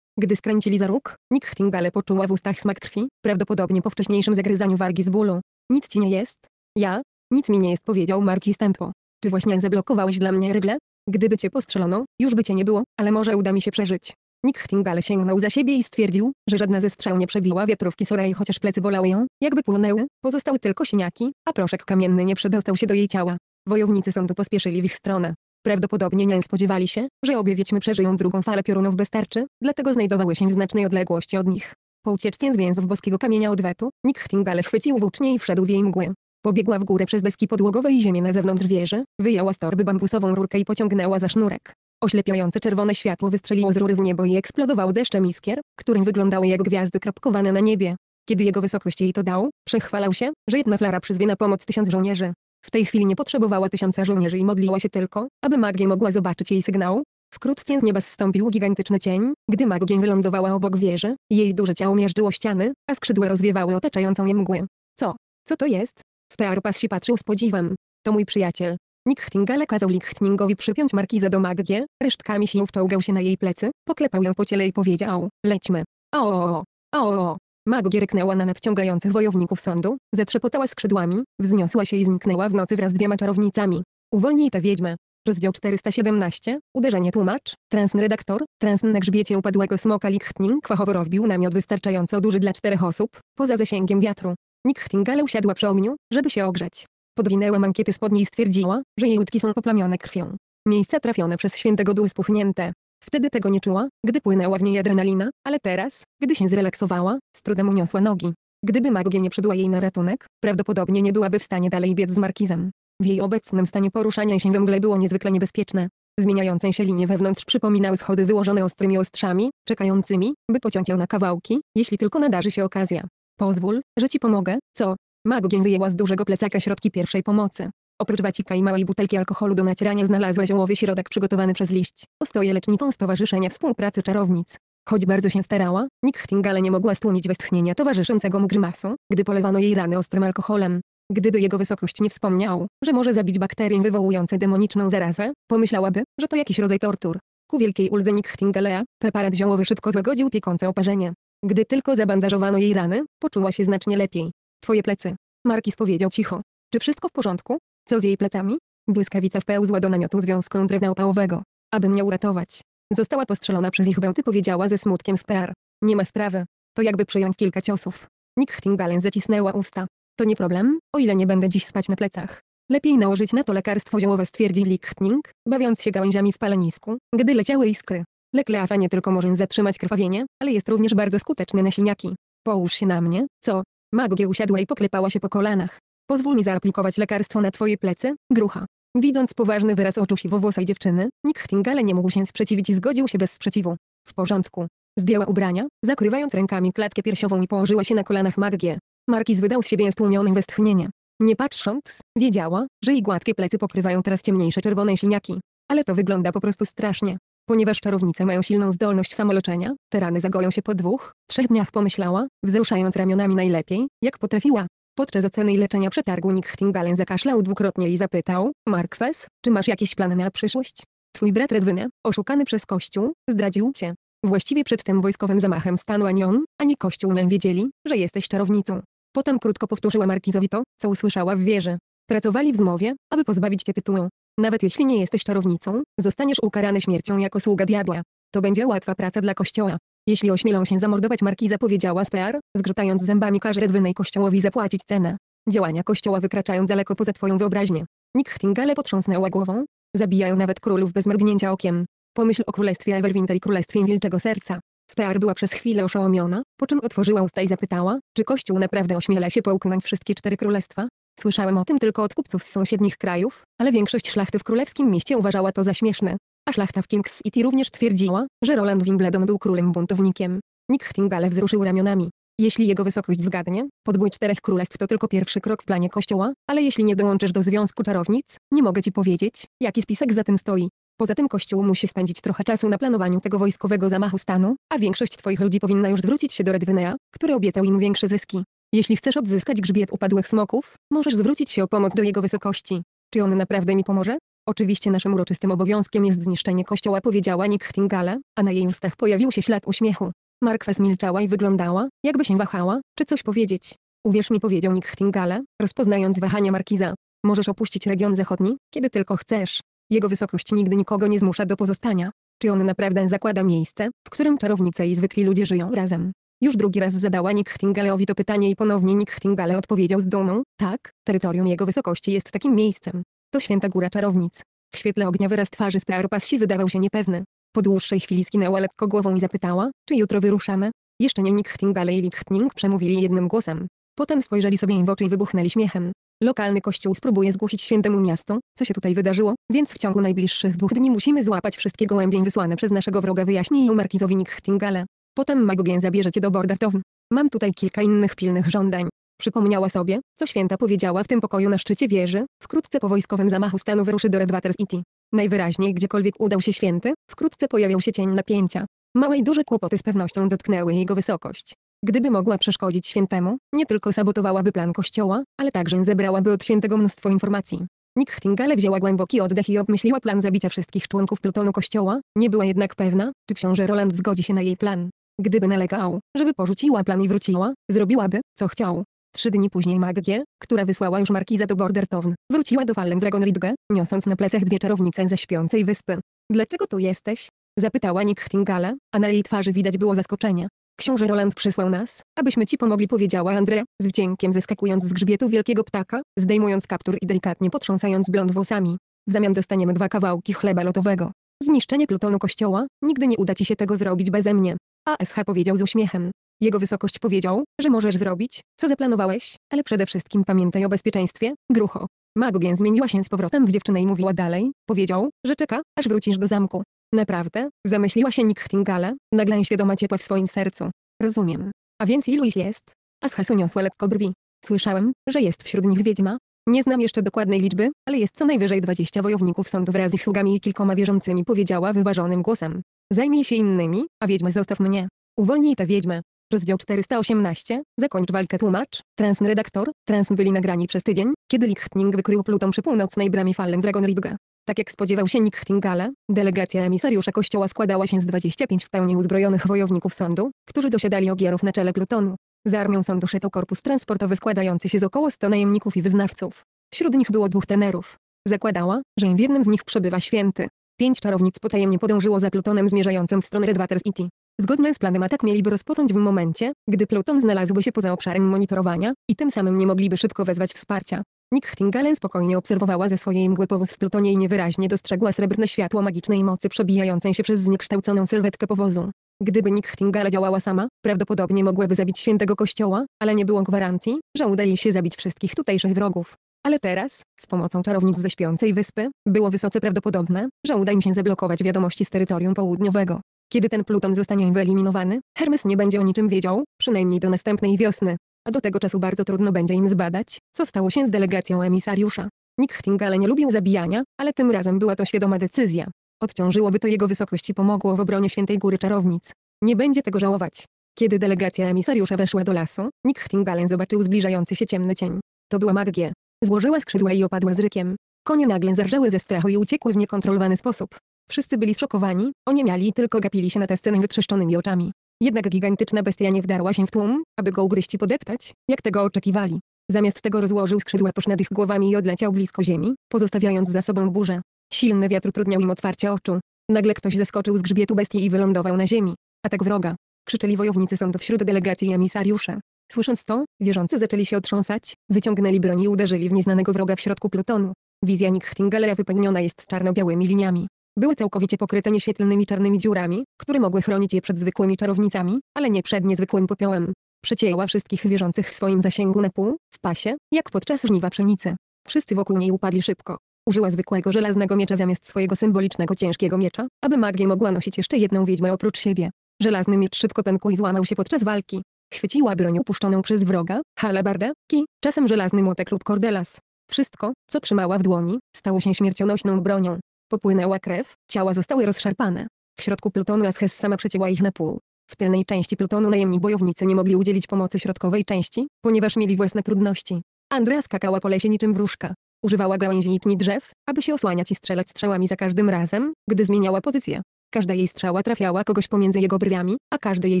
Gdy skręcili za róg, Nightingale poczuła w ustach smak krwi, prawdopodobnie po wcześniejszym zagryzaniu wargi z bólu. Nic ci nie jest? Ja? Nic mi nie jest powiedział Marki Stempo. Ty właśnie zablokowałeś dla mnie rygle? Gdyby cię postrzelono, już by cię nie było, ale może uda mi się przeżyć. Nightingale sięgnął za siebie i stwierdził, że żadna ze strzał nie przebiła wiatrówki Sorei chociaż plecy bolały ją, jakby płonęły, pozostały tylko siniaki, a proszek kamienny nie przedostał się do jej ciała. Wojownicy sądu pospieszyli w ich stronę. Prawdopodobnie nie spodziewali się, że obie wiedźmy przeżyją drugą falę piorunów bez tarczy, dlatego znajdowały się w znacznej odległości od nich. Po ucieczce z więzów boskiego kamienia odwetu, Nikhtingale chwycił włócznie i wszedł w jej mgły. Pobiegła w górę przez deski podłogowe i ziemię na zewnątrz wieży, wyjęła z torby bambusową rurkę i pociągnęła za sznurek. Oślepiające czerwone światło wystrzeliło z rury w niebo i eksplodowało deszczem iskier, którym wyglądały jego gwiazdy kropkowane na niebie. Kiedy jego wysokość jej to dał, przechwalał się, że jedna flara przyzwie na pomoc tysiąc żołnierzy. W tej chwili nie potrzebowała tysiąca żołnierzy i modliła się tylko, aby Magie mogła zobaczyć jej sygnał. Wkrótce z nieba zstąpił gigantyczny cień, gdy Magien wylądowała obok wieży, jej duże ciało miażdżyło ściany, a skrzydła rozwiewały otaczającą je mgłę. Co? Co to jest? Spearpas się patrzył z podziwem. To mój przyjaciel. Nichtingale kazał Lichtingowi przypiąć markizę do Magie, resztkami sił wczołgał się na jej plecy, poklepał ją po ciele i powiedział, lećmy. O, o, o, o, o. Mag gierknęła na nadciągających wojowników sądu, zatrzepotała skrzydłami, wzniosła się i zniknęła w nocy wraz z dwiema czarownicami. Uwolnij tę wiedźmę. Rozdział 417, uderzenie tłumacz, transn redaktor, transn na grzbiecie upadłego smoka Lichtning kwachowo rozbił namiot wystarczająco duży dla czterech osób, poza zasięgiem wiatru. Nichtingale usiadła przy ogniu, żeby się ogrzać. Podwinęła mankiety spodni i stwierdziła, że jej łódki są poplamione krwią. Miejsca trafione przez świętego były spuchnięte. Wtedy tego nie czuła, gdy płynęła w niej adrenalina, ale teraz, gdy się zrelaksowała, z trudem uniosła nogi. Gdyby Magie nie przybyła jej na ratunek, prawdopodobnie nie byłaby w stanie dalej biec z Markizem. W jej obecnym stanie poruszania się we mgle było niezwykle niebezpieczne. Zmieniające się linie wewnątrz przypominały schody wyłożone ostrymi ostrzami, czekającymi, by pociąć ją na kawałki, jeśli tylko nadarzy się okazja. Pozwól, że ci pomogę, co? Magogien wyjęła z dużego plecaka środki pierwszej pomocy. Oprócz wacika i małej butelki alkoholu do nacierania znalazła ziołowy środek przygotowany przez liść. Ostoje leczniką Stowarzyszenia Współpracy Czarownic. Choć bardzo się starała, Nikhtingale nie mogła stłumić westchnienia towarzyszącego mu grymasu, gdy polewano jej rany ostrym alkoholem. Gdyby jego wysokość nie wspomniał, że może zabić bakterie wywołujące demoniczną zarazę, pomyślałaby, że to jakiś rodzaj tortur. Ku wielkiej uldze Nikhtingalea, preparat ziołowy szybko złagodził piekące oparzenie. Gdy tylko zabandażowano jej rany, poczuła się znacznie lepiej. Twoje plecy. Markis powiedział cicho. Czy wszystko w porządku? Co z jej plecami? Błyskawica wpełzła do namiotu z drewna opałowego. Aby mnie uratować. Została postrzelona przez ich bełty powiedziała ze smutkiem Spear. Nie ma sprawy. To jakby przyjąć kilka ciosów. Nichtingalen zacisnęła usta. To nie problem, o ile nie będę dziś spać na plecach. Lepiej nałożyć na to lekarstwo ziołowe stwierdził Lichtning, bawiąc się gałęziami w palenisku, gdy leciały iskry. Lek leafa nie tylko może zatrzymać krwawienie, ale jest również bardzo skuteczny na silniaki. Połóż się na mnie, co? Magogie usiadła i poklepała się po kolanach. Pozwól mi zaaplikować lekarstwo na twoje plecy, grucha. Widząc poważny wyraz oczu siwowłosej dziewczyny, Nikhtingale nie mógł się sprzeciwić i zgodził się bez sprzeciwu. W porządku. Zdjęła ubrania, zakrywając rękami klatkę piersiową i położyła się na kolanach Maggie. Markiz wydał z siebie stłumione westchnienie. Nie patrząc, wiedziała, że jej gładkie plecy pokrywają teraz ciemniejsze czerwone silniaki. Ale to wygląda po prostu strasznie. Ponieważ czarownice mają silną zdolność samoloczenia, te rany zagoją się po dwóch, trzech dniach pomyślała, wzruszając ramionami najlepiej, jak potrafiła. Podczas oceny i leczenia przetargu Nick Htingalen zakaszlał dwukrotnie i zapytał, Markwes, czy masz jakieś plany na przyszłość? Twój brat Redwyne, oszukany przez Kościół, zdradził cię. Właściwie przed tym wojskowym zamachem stanu ani on, ani Kościół nie wiedzieli, że jesteś czarownicą. Potem krótko powtórzyła Markizowi to, co usłyszała w wieży. Pracowali w zmowie, aby pozbawić cię tytułu. Nawet jeśli nie jesteś czarownicą, zostaniesz ukarany śmiercią jako sługa diabła. To będzie łatwa praca dla Kościoła. Jeśli ośmielą się zamordować markiza powiedziała Spear, zgrutając zębami każe Redwynej kościołowi zapłacić cenę. Działania kościoła wykraczają daleko poza twoją wyobraźnię. Nikhtingale potrząsnęła głową. Zabijają nawet królów bez mrugnięcia okiem. Pomyśl o królestwie Everwinter i królestwie Wilczego Serca. Spear była przez chwilę oszołomiona, po czym otworzyła usta i zapytała, czy Kościół naprawdę ośmiela się połknąć wszystkie cztery królestwa? Słyszałem o tym tylko od kupców z sąsiednich krajów, ale większość szlachty w królewskim mieście uważała to za śmieszne a szlachta w Kings City również twierdziła, że Roland Wimbledon był królem buntownikiem. Nightingale wzruszył ramionami. Jeśli jego wysokość zgadnie, podbój czterech królestw to tylko pierwszy krok w planie kościoła, ale jeśli nie dołączysz do Związku Czarownic, nie mogę ci powiedzieć, jaki spisek za tym stoi. Poza tym kościół musi spędzić trochę czasu na planowaniu tego wojskowego zamachu stanu, a większość twoich ludzi powinna już zwrócić się do Redwynea, który obiecał im większe zyski. Jeśli chcesz odzyskać grzbiet upadłych smoków, możesz zwrócić się o pomoc do jego wysokości. Czy on naprawdę mi pomoże? Oczywiście naszym uroczystym obowiązkiem jest zniszczenie kościoła powiedziała Nick Htingale, a na jej ustach pojawił się ślad uśmiechu. Markwes milczała i wyglądała, jakby się wahała, czy coś powiedzieć. Uwierz mi powiedział Nick Htingale, rozpoznając wahania Markiza. Możesz opuścić region zachodni, kiedy tylko chcesz. Jego wysokość nigdy nikogo nie zmusza do pozostania. Czy on naprawdę zakłada miejsce, w którym czarownice i zwykli ludzie żyją razem? Już drugi raz zadała Nick Htingaleowi to pytanie i ponownie Nick Htingale odpowiedział z dumą, tak, terytorium jego wysokości jest takim miejscem. To święta góra czarownic. W świetle ognia wyraz twarzy Staropasi wydawał się niepewny. Po dłuższej chwili skinęła lekko głową i zapytała, czy jutro wyruszamy? Jeszcze nie Nikhtingale i Likhting przemówili jednym głosem. Potem spojrzeli sobie w oczy i wybuchnęli śmiechem. Lokalny kościół spróbuje zgłosić świętemu miastu, co się tutaj wydarzyło, więc w ciągu najbliższych dwóch dni musimy złapać wszystkie gołębień wysłane przez naszego wroga wyjaśni ją markizowi Nikhtingale. Potem Magogien zabierze cię do Bordertown. Mam tutaj kilka innych pilnych żądań. Przypomniała sobie, co święta powiedziała w tym pokoju na szczycie wieży, wkrótce po wojskowym zamachu stanu wyruszy do Redwaters City. Najwyraźniej gdziekolwiek udał się święty, wkrótce pojawiał się cień napięcia. Małe i duże kłopoty z pewnością dotknęły jego wysokość. Gdyby mogła przeszkodzić świętemu, nie tylko sabotowałaby plan kościoła, ale także zebrałaby od świętego mnóstwo informacji. Nikhtingale wzięła głęboki oddech i obmyśliła plan zabicia wszystkich członków plutonu kościoła, nie była jednak pewna, czy książę Roland zgodzi się na jej plan. Gdyby nalegał, żeby porzuciła plan i wróciła, zrobiłaby, co chciał. Trzy dni później Maggie, która wysłała już markiza do Bordertown, wróciła do Fallen Dragon Ridge, niosąc na plecach dwie czarownice ze śpiącej wyspy. Dlaczego tu jesteś? Zapytała Nick Tingala, a na jej twarzy widać było zaskoczenie. Książę Roland przysłał nas, abyśmy ci pomogli powiedziała Andre, z wdziękiem zeskakując z grzbietu wielkiego ptaka, zdejmując kaptur i delikatnie potrząsając blond włosami. W zamian dostaniemy dwa kawałki chleba lotowego. Zniszczenie plutonu kościoła, nigdy nie uda ci się tego zrobić beze mnie. ASH powiedział z uśmiechem. Jego wysokość powiedział, że możesz zrobić, co zaplanowałeś, ale przede wszystkim pamiętaj o bezpieczeństwie, grucho. Magogen zmieniła się z powrotem w dziewczynę i mówiła dalej, powiedział, że czeka, aż wrócisz do zamku. Naprawdę? Zamyśliła się Nikhtingale, nagle świadoma ciepła w swoim sercu. Rozumiem. A więc ilu ich jest? Ashasu niosła lekko brwi. Słyszałem, że jest wśród nich wiedźma. Nie znam jeszcze dokładnej liczby, ale jest co najwyżej 20 wojowników sądu wraz z ich sługami i kilkoma wierzącymi powiedziała wyważonym głosem. Zajmij się innymi, a wiedźmy zostaw mnie. Uwolnij te wiedźmy. Rozdział 418. Zakończ walkę tłumacz. Transn redaktor. Transn byli nagrani przez tydzień, kiedy Lichtning wykrył Pluton przy północnej bramie Fallen Dragon Ridga. Tak jak spodziewał się Nichtingale, delegacja emisariusza kościoła składała się z 25 w pełni uzbrojonych wojowników sądu, którzy dosiadali ogierów na czele Plutonu. Za armią sądu szedł korpus transportowy składający się z około 100 najemników i wyznawców. Wśród nich było dwóch tenerów. Zakładała, że w jednym z nich przebywa święty. Pięć czarownic potajemnie podążyło za Plutonem zmierzającym w stronę Redwater City. E Zgodnie z planem atak mieliby rozpocząć w momencie, gdy Pluton znalazłby się poza obszarem monitorowania i tym samym nie mogliby szybko wezwać wsparcia. Nightingale spokojnie obserwowała ze swojej mgły powóz w Plutonie i niewyraźnie dostrzegła srebrne światło magicznej mocy przebijającej się przez zniekształconą sylwetkę powozu. Gdyby Nightingale działała sama, prawdopodobnie mogłaby zabić świętego kościoła, ale nie było gwarancji, że uda jej się zabić wszystkich tutejszych wrogów. Ale teraz, z pomocą czarownic ze śpiącej wyspy, było wysoce prawdopodobne, że uda im się zablokować wiadomości z terytorium południowego. Kiedy ten Pluton zostanie wyeliminowany, Hermes nie będzie o niczym wiedział, przynajmniej do następnej wiosny. A do tego czasu bardzo trudno będzie im zbadać, co stało się z delegacją emisariusza. Nikt Tingale nie lubił zabijania, ale tym razem była to świadoma decyzja. Odciążyłoby to jego wysokości pomogło w obronie Świętej Góry Czarownic. Nie będzie tego żałować. Kiedy delegacja emisariusza weszła do lasu, Nikhtingalen zobaczył zbliżający się ciemny cień. To była Magie. Złożyła skrzydła i opadła z rykiem. Konie nagle zarżały ze strachu i uciekły w niekontrolowany sposób. Wszyscy byli zszokowani, oniemiali i tylko gapili się na tę scenę wytrzeszczonymi oczami. Jednak gigantyczna bestia nie wdarła się w tłum, aby go ugryźć i podeptać, jak tego oczekiwali. Zamiast tego rozłożył skrzydła tuż nad ich głowami i odleciał blisko ziemi, pozostawiając za sobą burzę. Silny wiatr utrudniał im otwarcie oczu. Nagle ktoś zeskoczył z grzbietu bestii i wylądował na ziemi. Atak wroga. Krzyczeli wojownicy sądu wśród delegacji i emisariusze. Słysząc to, wierzący zaczęli się otrząsać, wyciągnęli broni i uderzyli w nieznanego wroga w środku plutonu. Wizja Nichtingala wypełniona jest czarno-białymi liniami. Były całkowicie pokryte nieświetlnymi czarnymi dziurami, które mogły chronić je przed zwykłymi czarownicami, ale nie przed niezwykłym popiołem. Przecięła wszystkich wierzących w swoim zasięgu na pół, w pasie, jak podczas żniwa pszenicy. Wszyscy wokół niej upadli szybko. Użyła zwykłego żelaznego miecza zamiast swojego symbolicznego ciężkiego miecza, aby magię mogła nosić jeszcze jedną wiedźmę oprócz siebie. Żelazny miecz szybko pękł i złamał się podczas walki. Chwyciła broń upuszczoną przez wroga, halabardę, ki, czasem żelazny młotek lub kordelas. Wszystko, co trzymała w dłoni, stało się śmiercionośną bronią. Popłynęła krew, ciała zostały rozszarpane. W środku plutonu Ashes sama przecięła ich na pół. W tylnej części plutonu najemni bojownicy nie mogli udzielić pomocy środkowej części, ponieważ mieli własne trudności. Andrea skakała po lesie niczym wróżka. Używała gałęzi i pni drzew, aby się osłaniać i strzelać strzałami za każdym razem, gdy zmieniała pozycję. Każda jej strzała trafiała kogoś pomiędzy jego brwiami, a każdy jej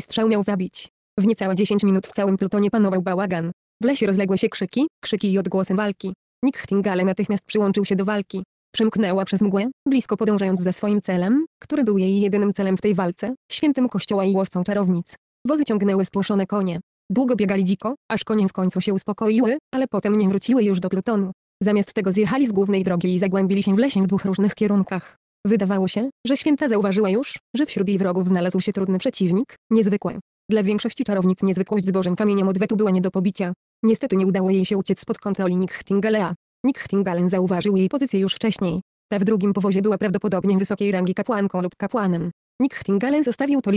strzał miał zabić. W niecałe 10 minut w całym plutonie panował bałagan. W lesie rozległy się krzyki, krzyki i odgłosy walki. Nick Tingale natychmiast przyłączył się do walki przemknęła przez mgłę, blisko podążając za swoim celem, który był jej jedynym celem w tej walce, świętym kościoła i łowcą czarownic. Wozy ciągnęły spłoszone konie. Długo biegali dziko, aż konie w końcu się uspokoiły, ale potem nie wróciły już do plutonu. Zamiast tego zjechali z głównej drogi i zagłębili się w lesie w dwóch różnych kierunkach. Wydawało się, że święta zauważyła już, że wśród jej wrogów znalazł się trudny przeciwnik, niezwykły. Dla większości czarownic niezwykłość z Bożym kamieniem odwetu była nie do pobicia. Niestety nie udało jej się uciec spod kontroli Nichtingelea. Nichtingalen zauważył jej pozycję już wcześniej. Ta w drugim powozie była prawdopodobnie wysokiej rangi kapłanką lub kapłanem. Nichtingalen zostawił to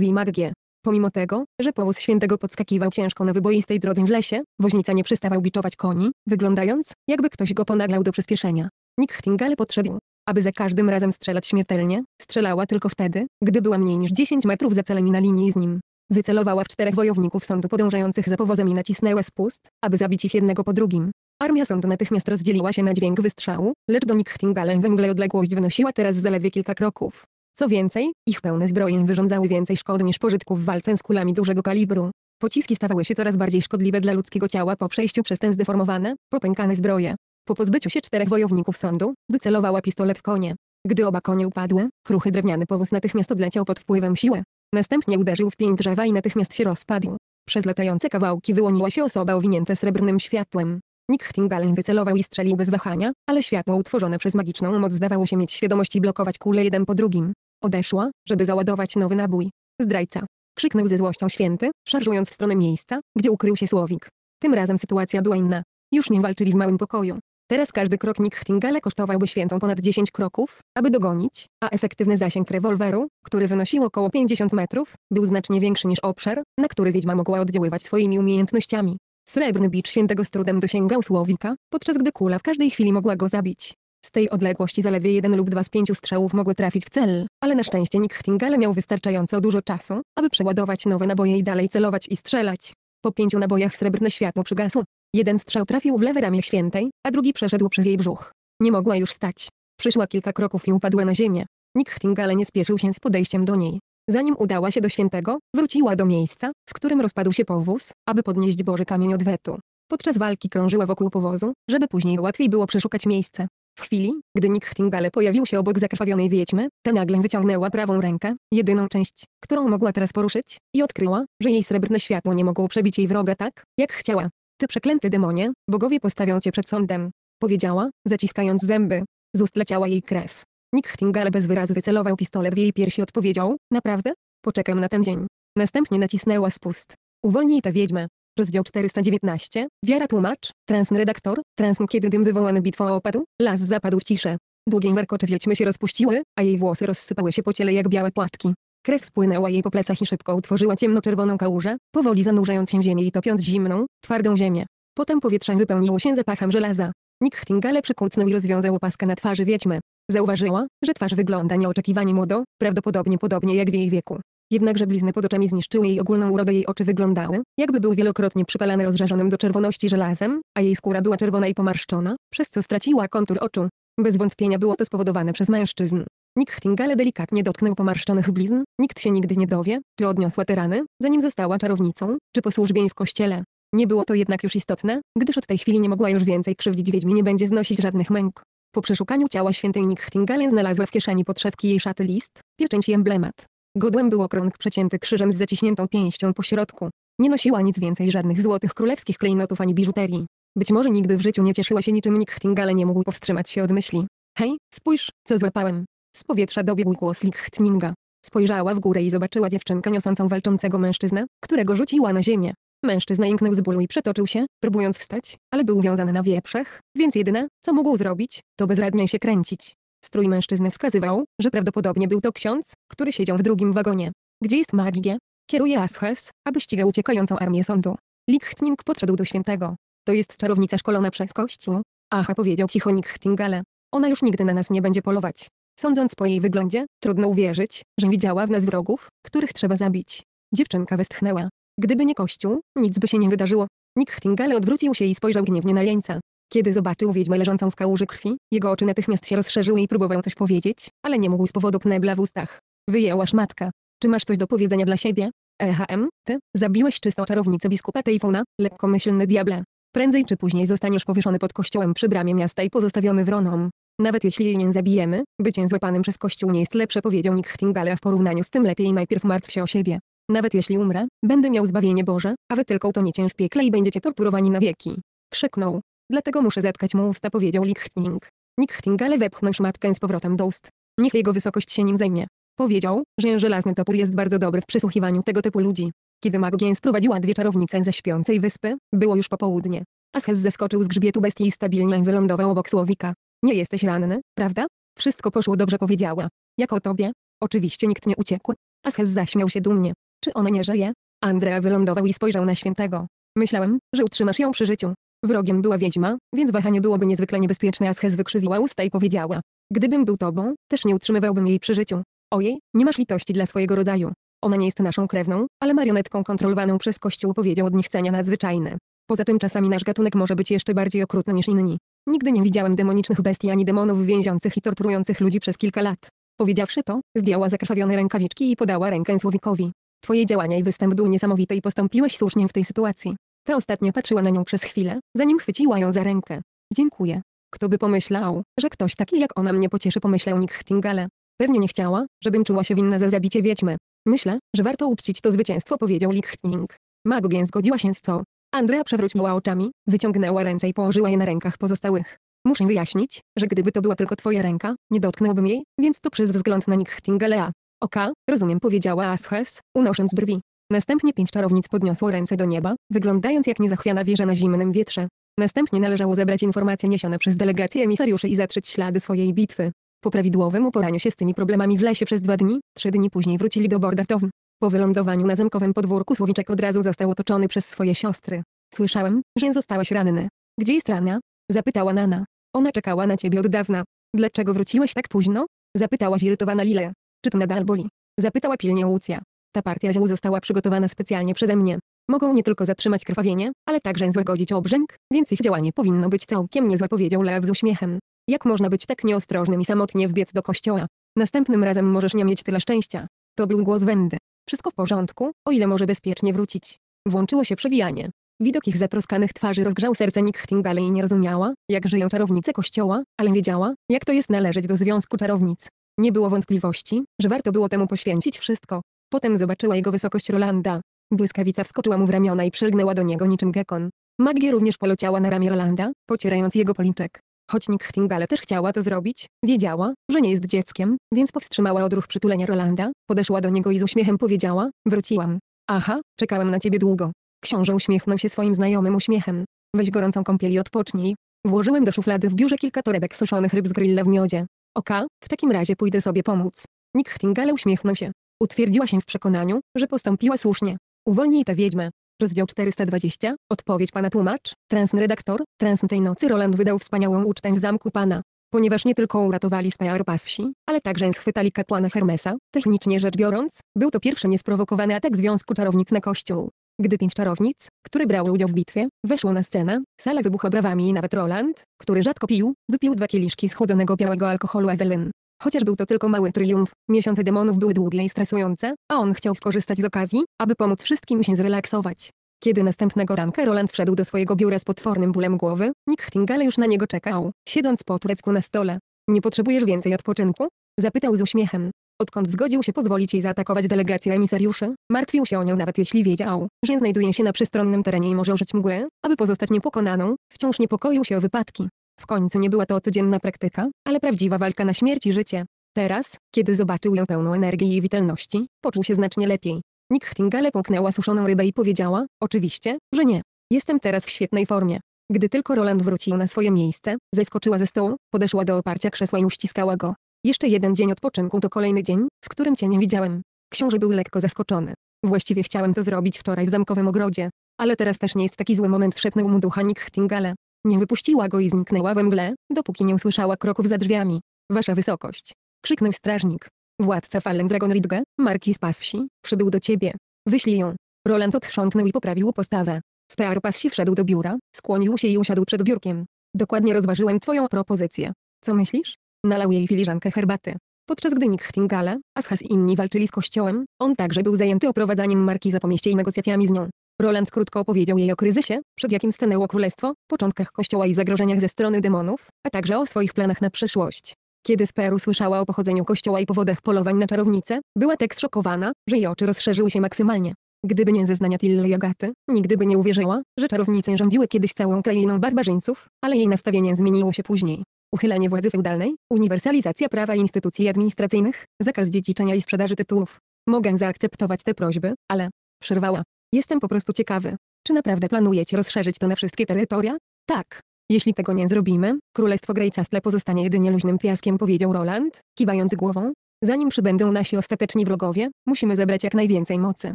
i magię. Pomimo tego, że powóz świętego podskakiwał ciężko na wyboistej drodze w lesie, woźnica nie przestawał biczować koni, wyglądając, jakby ktoś go ponaglał do przyspieszenia. Nichtingale podszedł. Aby za każdym razem strzelać śmiertelnie, strzelała tylko wtedy, gdy była mniej niż 10 metrów za celem i na linii z nim. Wycelowała w czterech wojowników sądu podążających za powozem i nacisnęła spust, aby zabić ich jednego po drugim. Armia sądu natychmiast rozdzieliła się na dźwięk wystrzału, lecz do Nichtingalem we mgle odległość wynosiła teraz zaledwie kilka kroków. Co więcej, ich pełne zbroje wyrządzały więcej szkody niż pożytku w walce z kulami dużego kalibru. Pociski stawały się coraz bardziej szkodliwe dla ludzkiego ciała po przejściu przez ten zdeformowane, popękane zbroje. Po pozbyciu się czterech wojowników sądu, wycelowała pistolet w konie. Gdy oba konie upadły, kruchy drewniany powóz natychmiast odleciał pod wpływem siły. Następnie uderzył w pień drzewa i natychmiast się rozpadł. Przez latające kawałki wyłoniła się osoba owinięta srebrnym światłem. Nichtingalen wycelował i strzelił bez wahania, ale światło utworzone przez magiczną moc zdawało się mieć świadomość i blokować kule jeden po drugim. Odeszła, żeby załadować nowy nabój. Zdrajca. Krzyknął ze złością święty, szarżując w stronę miejsca, gdzie ukrył się Słowik. Tym razem sytuacja była inna. Już nie walczyli w małym pokoju. Teraz każdy krok Nichtingale kosztowałby świętą ponad 10 kroków, aby dogonić, a efektywny zasięg rewolweru, który wynosił około 50 metrów, był znacznie większy niż obszar, na który wiedźma mogła oddziaływać swoimi umiejętnościami. Srebrny bicz świętego z trudem dosięgał Słowika, podczas gdy kula w każdej chwili mogła go zabić. Z tej odległości zaledwie jeden lub dwa z pięciu strzałów mogły trafić w cel, ale na szczęście Nikhtingale miał wystarczająco dużo czasu, aby przeładować nowe naboje i dalej celować i strzelać. Po pięciu nabojach srebrne światło przygasło. Jeden strzał trafił w lewe ramię świętej, a drugi przeszedł przez jej brzuch. Nie mogła już stać. Przyszła kilka kroków i upadła na ziemię. Nikhtingale nie spieszył się z podejściem do niej. Zanim udała się do świętego, wróciła do miejsca, w którym rozpadł się powóz, aby podnieść Boży kamień odwetu. Podczas walki krążyła wokół powozu, żeby później łatwiej było przeszukać miejsce. W chwili, gdy Nick Htingale pojawił się obok zakrwawionej wiedźmy, ta nagle wyciągnęła prawą rękę, jedyną część, którą mogła teraz poruszyć, i odkryła, że jej srebrne światło nie mogło przebić jej wroga tak, jak chciała. Ty przeklęty demonie, bogowie postawią cię przed sądem. Powiedziała, zaciskając zęby. Z ust leciała jej krew. Nikhtingale bez wyrazu wycelował pistolet w jej piersi odpowiedział, naprawdę? Poczekam na ten dzień. Następnie nacisnęła spust. Uwolnij tę wiedźmę. Rozdział 419. Wiara tłumacz, redaktor, transn kiedy dym wywołany bitwą opadł, las zapadł w ciszę. Długie warkocze wiedźmy się rozpuściły, a jej włosy rozsypały się po ciele jak białe płatki. Krew spłynęła jej po plecach i szybko utworzyła ciemnoczerwoną kałużę, powoli zanurzając się w ziemię i topiąc zimną, twardą ziemię. Potem powietrze wypełniło się zapachem żelaza. Nikhtingale przykucnął i rozwiązał opaskę na twarzy wiedźmy. Zauważyła, że twarz wygląda nieoczekiwanie młodo, prawdopodobnie podobnie jak w jej wieku. Jednakże blizny pod oczami zniszczyły jej ogólną urodę, jej oczy wyglądały, jakby były wielokrotnie przypalane rozżarzonym do czerwoności żelazem, a jej skóra była czerwona i pomarszczona, przez co straciła kontur oczu. Bez wątpienia było to spowodowane przez mężczyzn. Nikt Tingale delikatnie dotknął pomarszczonych blizn, nikt się nigdy nie dowie, czy odniosła te rany, zanim została czarownicą, czy po służbie w kościele. Nie było to jednak już istotne, gdyż od tej chwili nie mogła już więcej krzywdzić wiedźmi, nie będzie znosić żadnych męk. Po przeszukaniu ciała świętej Nichtingale znalazła w kieszeni podszewki jej szaty list, pieczęć i emblemat. Godłem był okrąg przecięty krzyżem z zaciśniętą pięścią po środku. Nie nosiła nic więcej żadnych złotych królewskich klejnotów ani biżuterii. Być może nigdy w życiu nie cieszyła się niczym Nichtingale nie mógł powstrzymać się od myśli. Hej, spójrz, co złapałem. Z powietrza dobiegł głos Lichtninga. Spojrzała w górę i zobaczyła dziewczynkę niosącą walczącego mężczyznę, którego rzuciła na ziemię. Mężczyzna jęknął z bólu i przetoczył się, próbując wstać, ale był wiązany na wieprzech, więc jedyne, co mógł zrobić, to bezradnie się kręcić. Strój mężczyzny wskazywał, że prawdopodobnie był to ksiądz, który siedział w drugim wagonie. Gdzie jest magię? Kieruje Ashes, aby ścigał uciekającą armię sądu. Lichtning podszedł do świętego. To jest czarownica szkolona przez kościół. Aha, powiedział cicho Lichtingale. Ona już nigdy na nas nie będzie polować. Sądząc po jej wyglądzie, trudno uwierzyć, że widziała w nas wrogów, których trzeba zabić. Dziewczynka westchnęła. Gdyby nie kościół, nic by się nie wydarzyło. Nikhtingale odwrócił się i spojrzał gniewnie na jeńca. Kiedy zobaczył wiedźmę leżącą w kałuży krwi, jego oczy natychmiast się rozszerzyły i próbował coś powiedzieć, ale nie mógł z powodu knebla w ustach. Wyjęłaś matka. Czy masz coś do powiedzenia dla siebie? EHM, ty, zabiłeś czystą czarownicę biskupa Tejfona, lekkomyślny diable. Prędzej czy później zostaniesz powieszony pod kościołem przy bramie miasta i pozostawiony wronom. Nawet jeśli jej nie zabijemy, bycie złapanym przez kościół nie jest lepsze powiedział Nick Htingale, a w porównaniu z tym lepiej najpierw martw się o siebie. Nawet jeśli umrę, będę miał zbawienie Boże, a wy tylko utoniecie w piekle i będziecie torturowani na wieki. Krzyknął. Dlatego muszę zatkać mu usta powiedział Lichting. Nichting ale wepchnął szmatkę z powrotem do ust. Niech jego wysokość się nim zajmie. Powiedział, że żelazny topór jest bardzo dobry w przysłuchiwaniu tego typu ludzi. Kiedy Magogien sprowadziła dwie czarownice ze śpiącej wyspy, było już popołudnie. Ashes zeskoczył z grzbietu bestii i stabilnie wylądował obok Słowika. Nie jesteś ranny, prawda? Wszystko poszło dobrze powiedziała. Jak o tobie? Oczywiście nikt nie uciekł. Ashes zaśmiał się dumnie. Czy ona nie żyje? Andrea wylądował i spojrzał na świętego. Myślałem, że utrzymasz ją przy życiu. Wrogiem była wiedźma, więc wahanie byłoby niezwykle niebezpieczne, a Sches wykrzywiła usta i powiedziała. Gdybym był tobą, też nie utrzymywałbym jej przy życiu. Ojej, nie masz litości dla swojego rodzaju. Ona nie jest naszą krewną, ale marionetką kontrolowaną przez Kościół powiedział od niechcenia nadzwyczajne. Poza tym czasami nasz gatunek może być jeszcze bardziej okrutny niż inni. Nigdy nie widziałem demonicznych bestii ani demonów więziących i torturujących ludzi przez kilka lat. Powiedziawszy to, zdjęła zakrwawione rękawiczki i podała rękę Słowikowi. Twoje działania i występ był niesamowity i postąpiłeś słusznie w tej sytuacji. Ta ostatnia patrzyła na nią przez chwilę, zanim chwyciła ją za rękę. Dziękuję. Kto by pomyślał, że ktoś taki jak ona mnie pocieszy pomyślał Nick Htingale. Pewnie nie chciała, żebym czuła się winna za zabicie wiedźmy. Myślę, że warto uczcić to zwycięstwo powiedział Lichting. Magogen zgodziła się z co. Andrea przewróciła oczami, wyciągnęła ręce i położyła je na rękach pozostałych. Muszę wyjaśnić, że gdyby to była tylko twoja ręka, nie dotknąłbym jej, więc to przez wzgląd na Nick Htingalea. Oka, rozumiem powiedziała Ashes, unosząc brwi. Następnie pięć czarownic podniosło ręce do nieba, wyglądając jak niezachwiana wieża na zimnym wietrze. Następnie należało zebrać informacje niesione przez delegację emisariuszy i zatrzeć ślady swojej bitwy. Po prawidłowym uporaniu się z tymi problemami w lesie przez dwa dni, trzy dni później wrócili do Bordatown. Po wylądowaniu na zamkowym podwórku Słowiczek od razu został otoczony przez swoje siostry. Słyszałem, że zostałaś ranny. Gdzie jest rana? Zapytała Nana. Ona czekała na ciebie od dawna. Dlaczego wróciłeś tak późno? Zapytała zirytowana Lile. Czy to nadal boli? Zapytała pilnie Łucja. Ta partia ziół została przygotowana specjalnie przeze mnie. Mogą nie tylko zatrzymać krwawienie, ale także złagodzić obrzęk, więc ich działanie powinno być całkiem niezłe powiedział Lew z uśmiechem. Jak można być tak nieostrożnym i samotnie wbiec do kościoła? Następnym razem możesz nie mieć tyle szczęścia. To był głos Wendy. Wszystko w porządku, o ile może bezpiecznie wrócić. Włączyło się przewijanie. Widok ich zatroskanych twarzy rozgrzał serce Nick i nie rozumiała, jak żyją czarownice kościoła, ale wiedziała, jak to jest należeć do związku czarownic. Nie było wątpliwości, że warto było temu poświęcić wszystko. Potem zobaczyła jego wysokość Rolanda. Błyskawica wskoczyła mu w ramiona i przylgnęła do niego niczym gekon. Maggie również poleciała na ramię Rolanda, pocierając jego policzek. Choć Nichtingale też chciała to zrobić, wiedziała, że nie jest dzieckiem, więc powstrzymała odruch przytulenia Rolanda, podeszła do niego i z uśmiechem powiedziała, wróciłam. Aha, czekałem na ciebie długo. Książę uśmiechnął się swoim znajomym uśmiechem. Weź gorącą kąpiel i odpocznij. Włożyłem do szuflady w biurze kilka torebek suszonych ryb z grilla w miodzie. Oka, w takim razie pójdę sobie pomóc. Nikhtingale uśmiechnął się. Utwierdziła się w przekonaniu, że postąpiła słusznie. Uwolnij tę wiedźmę. Rozdział 420, odpowiedź pana tłumacz, transredaktor, trans tej nocy Roland wydał wspaniałą ucztę w zamku pana. Ponieważ nie tylko uratowali Spajarpasi, ale także schwytali kapłana Hermesa, technicznie rzecz biorąc, był to pierwszy niesprowokowany atak Związku Czarownic na Kościół. Gdy pięć czarownic, które brały udział w bitwie, weszło na scenę, sala wybuchła brawami i nawet Roland, który rzadko pił, wypił dwa kieliszki schłodzonego białego alkoholu Evelyn. Chociaż był to tylko mały triumf, miesiące demonów były długie i stresujące, a on chciał skorzystać z okazji, aby pomóc wszystkim się zrelaksować. Kiedy następnego ranka Roland wszedł do swojego biura z potwornym bólem głowy, Nick Htingale już na niego czekał, siedząc po turecku na stole. Nie potrzebujesz więcej odpoczynku? Zapytał z uśmiechem. Odkąd zgodził się pozwolić jej zaatakować delegację emisariuszy, martwił się o nią nawet jeśli wiedział, że znajduje się na przestronnym terenie i może użyć mgły, aby pozostać niepokonaną, wciąż niepokoił się o wypadki. W końcu nie była to codzienna praktyka, ale prawdziwa walka na śmierć i życie. Teraz, kiedy zobaczył ją pełną energii i witalności, poczuł się znacznie lepiej. Nick Htingale połknęła suszoną rybę i powiedziała, oczywiście, że nie. Jestem teraz w świetnej formie. Gdy tylko Roland wrócił na swoje miejsce, zeskoczyła ze stołu, podeszła do oparcia krzesła i uściskała go. Jeszcze jeden dzień odpoczynku to kolejny dzień, w którym cię nie widziałem. Książę był lekko zaskoczony. Właściwie chciałem to zrobić wczoraj w zamkowym ogrodzie. Ale teraz też nie jest taki zły moment szepnął mu duchanik Htingale. Nie wypuściła go i zniknęła we mgle, dopóki nie usłyszała kroków za drzwiami. Wasza wysokość! Krzyknął strażnik. Władca Fallen Dragon Ridge, Marki z Passi, przybył do ciebie. Wyślij ją. Roland odchrząknął i poprawił postawę. Sparpas się wszedł do biura, skłonił się i usiadł przed biurkiem. Dokładnie rozważyłem twoją propozycję. Co myślisz? Nalał jej filiżankę herbaty. Podczas gdy Nick Htingala, Ashas i inni walczyli z kościołem, on także był zajęty oprowadzaniem marki za pomieście i negocjacjami z nią. Roland krótko opowiedział jej o kryzysie, przed jakim stanęło królestwo, początkach kościoła i zagrożeniach ze strony demonów, a także o swoich planach na przyszłość. Kiedy Spear usłyszała o pochodzeniu kościoła i powodach polowań na czarownicę, była tak zszokowana, że jej oczy rozszerzyły się maksymalnie. Gdyby nie zeznania Tilly Jagaty, nigdy by nie uwierzyła, że czarownice rządziły kiedyś całą krainą barbarzyńców, ale jej nastawienie zmieniło się później. Uchylenie władzy feudalnej, uniwersalizacja prawa i instytucji administracyjnych, zakaz dziedziczenia i sprzedaży tytułów. Mogę zaakceptować te prośby, ale... Przerwała. Jestem po prostu ciekawy. Czy naprawdę planujecie rozszerzyć to na wszystkie terytoria? Tak. Jeśli tego nie zrobimy, Królestwo Grejcastle pozostanie jedynie luźnym piaskiem powiedział Roland, kiwając głową. Zanim przybędą nasi ostateczni wrogowie, musimy zebrać jak najwięcej mocy.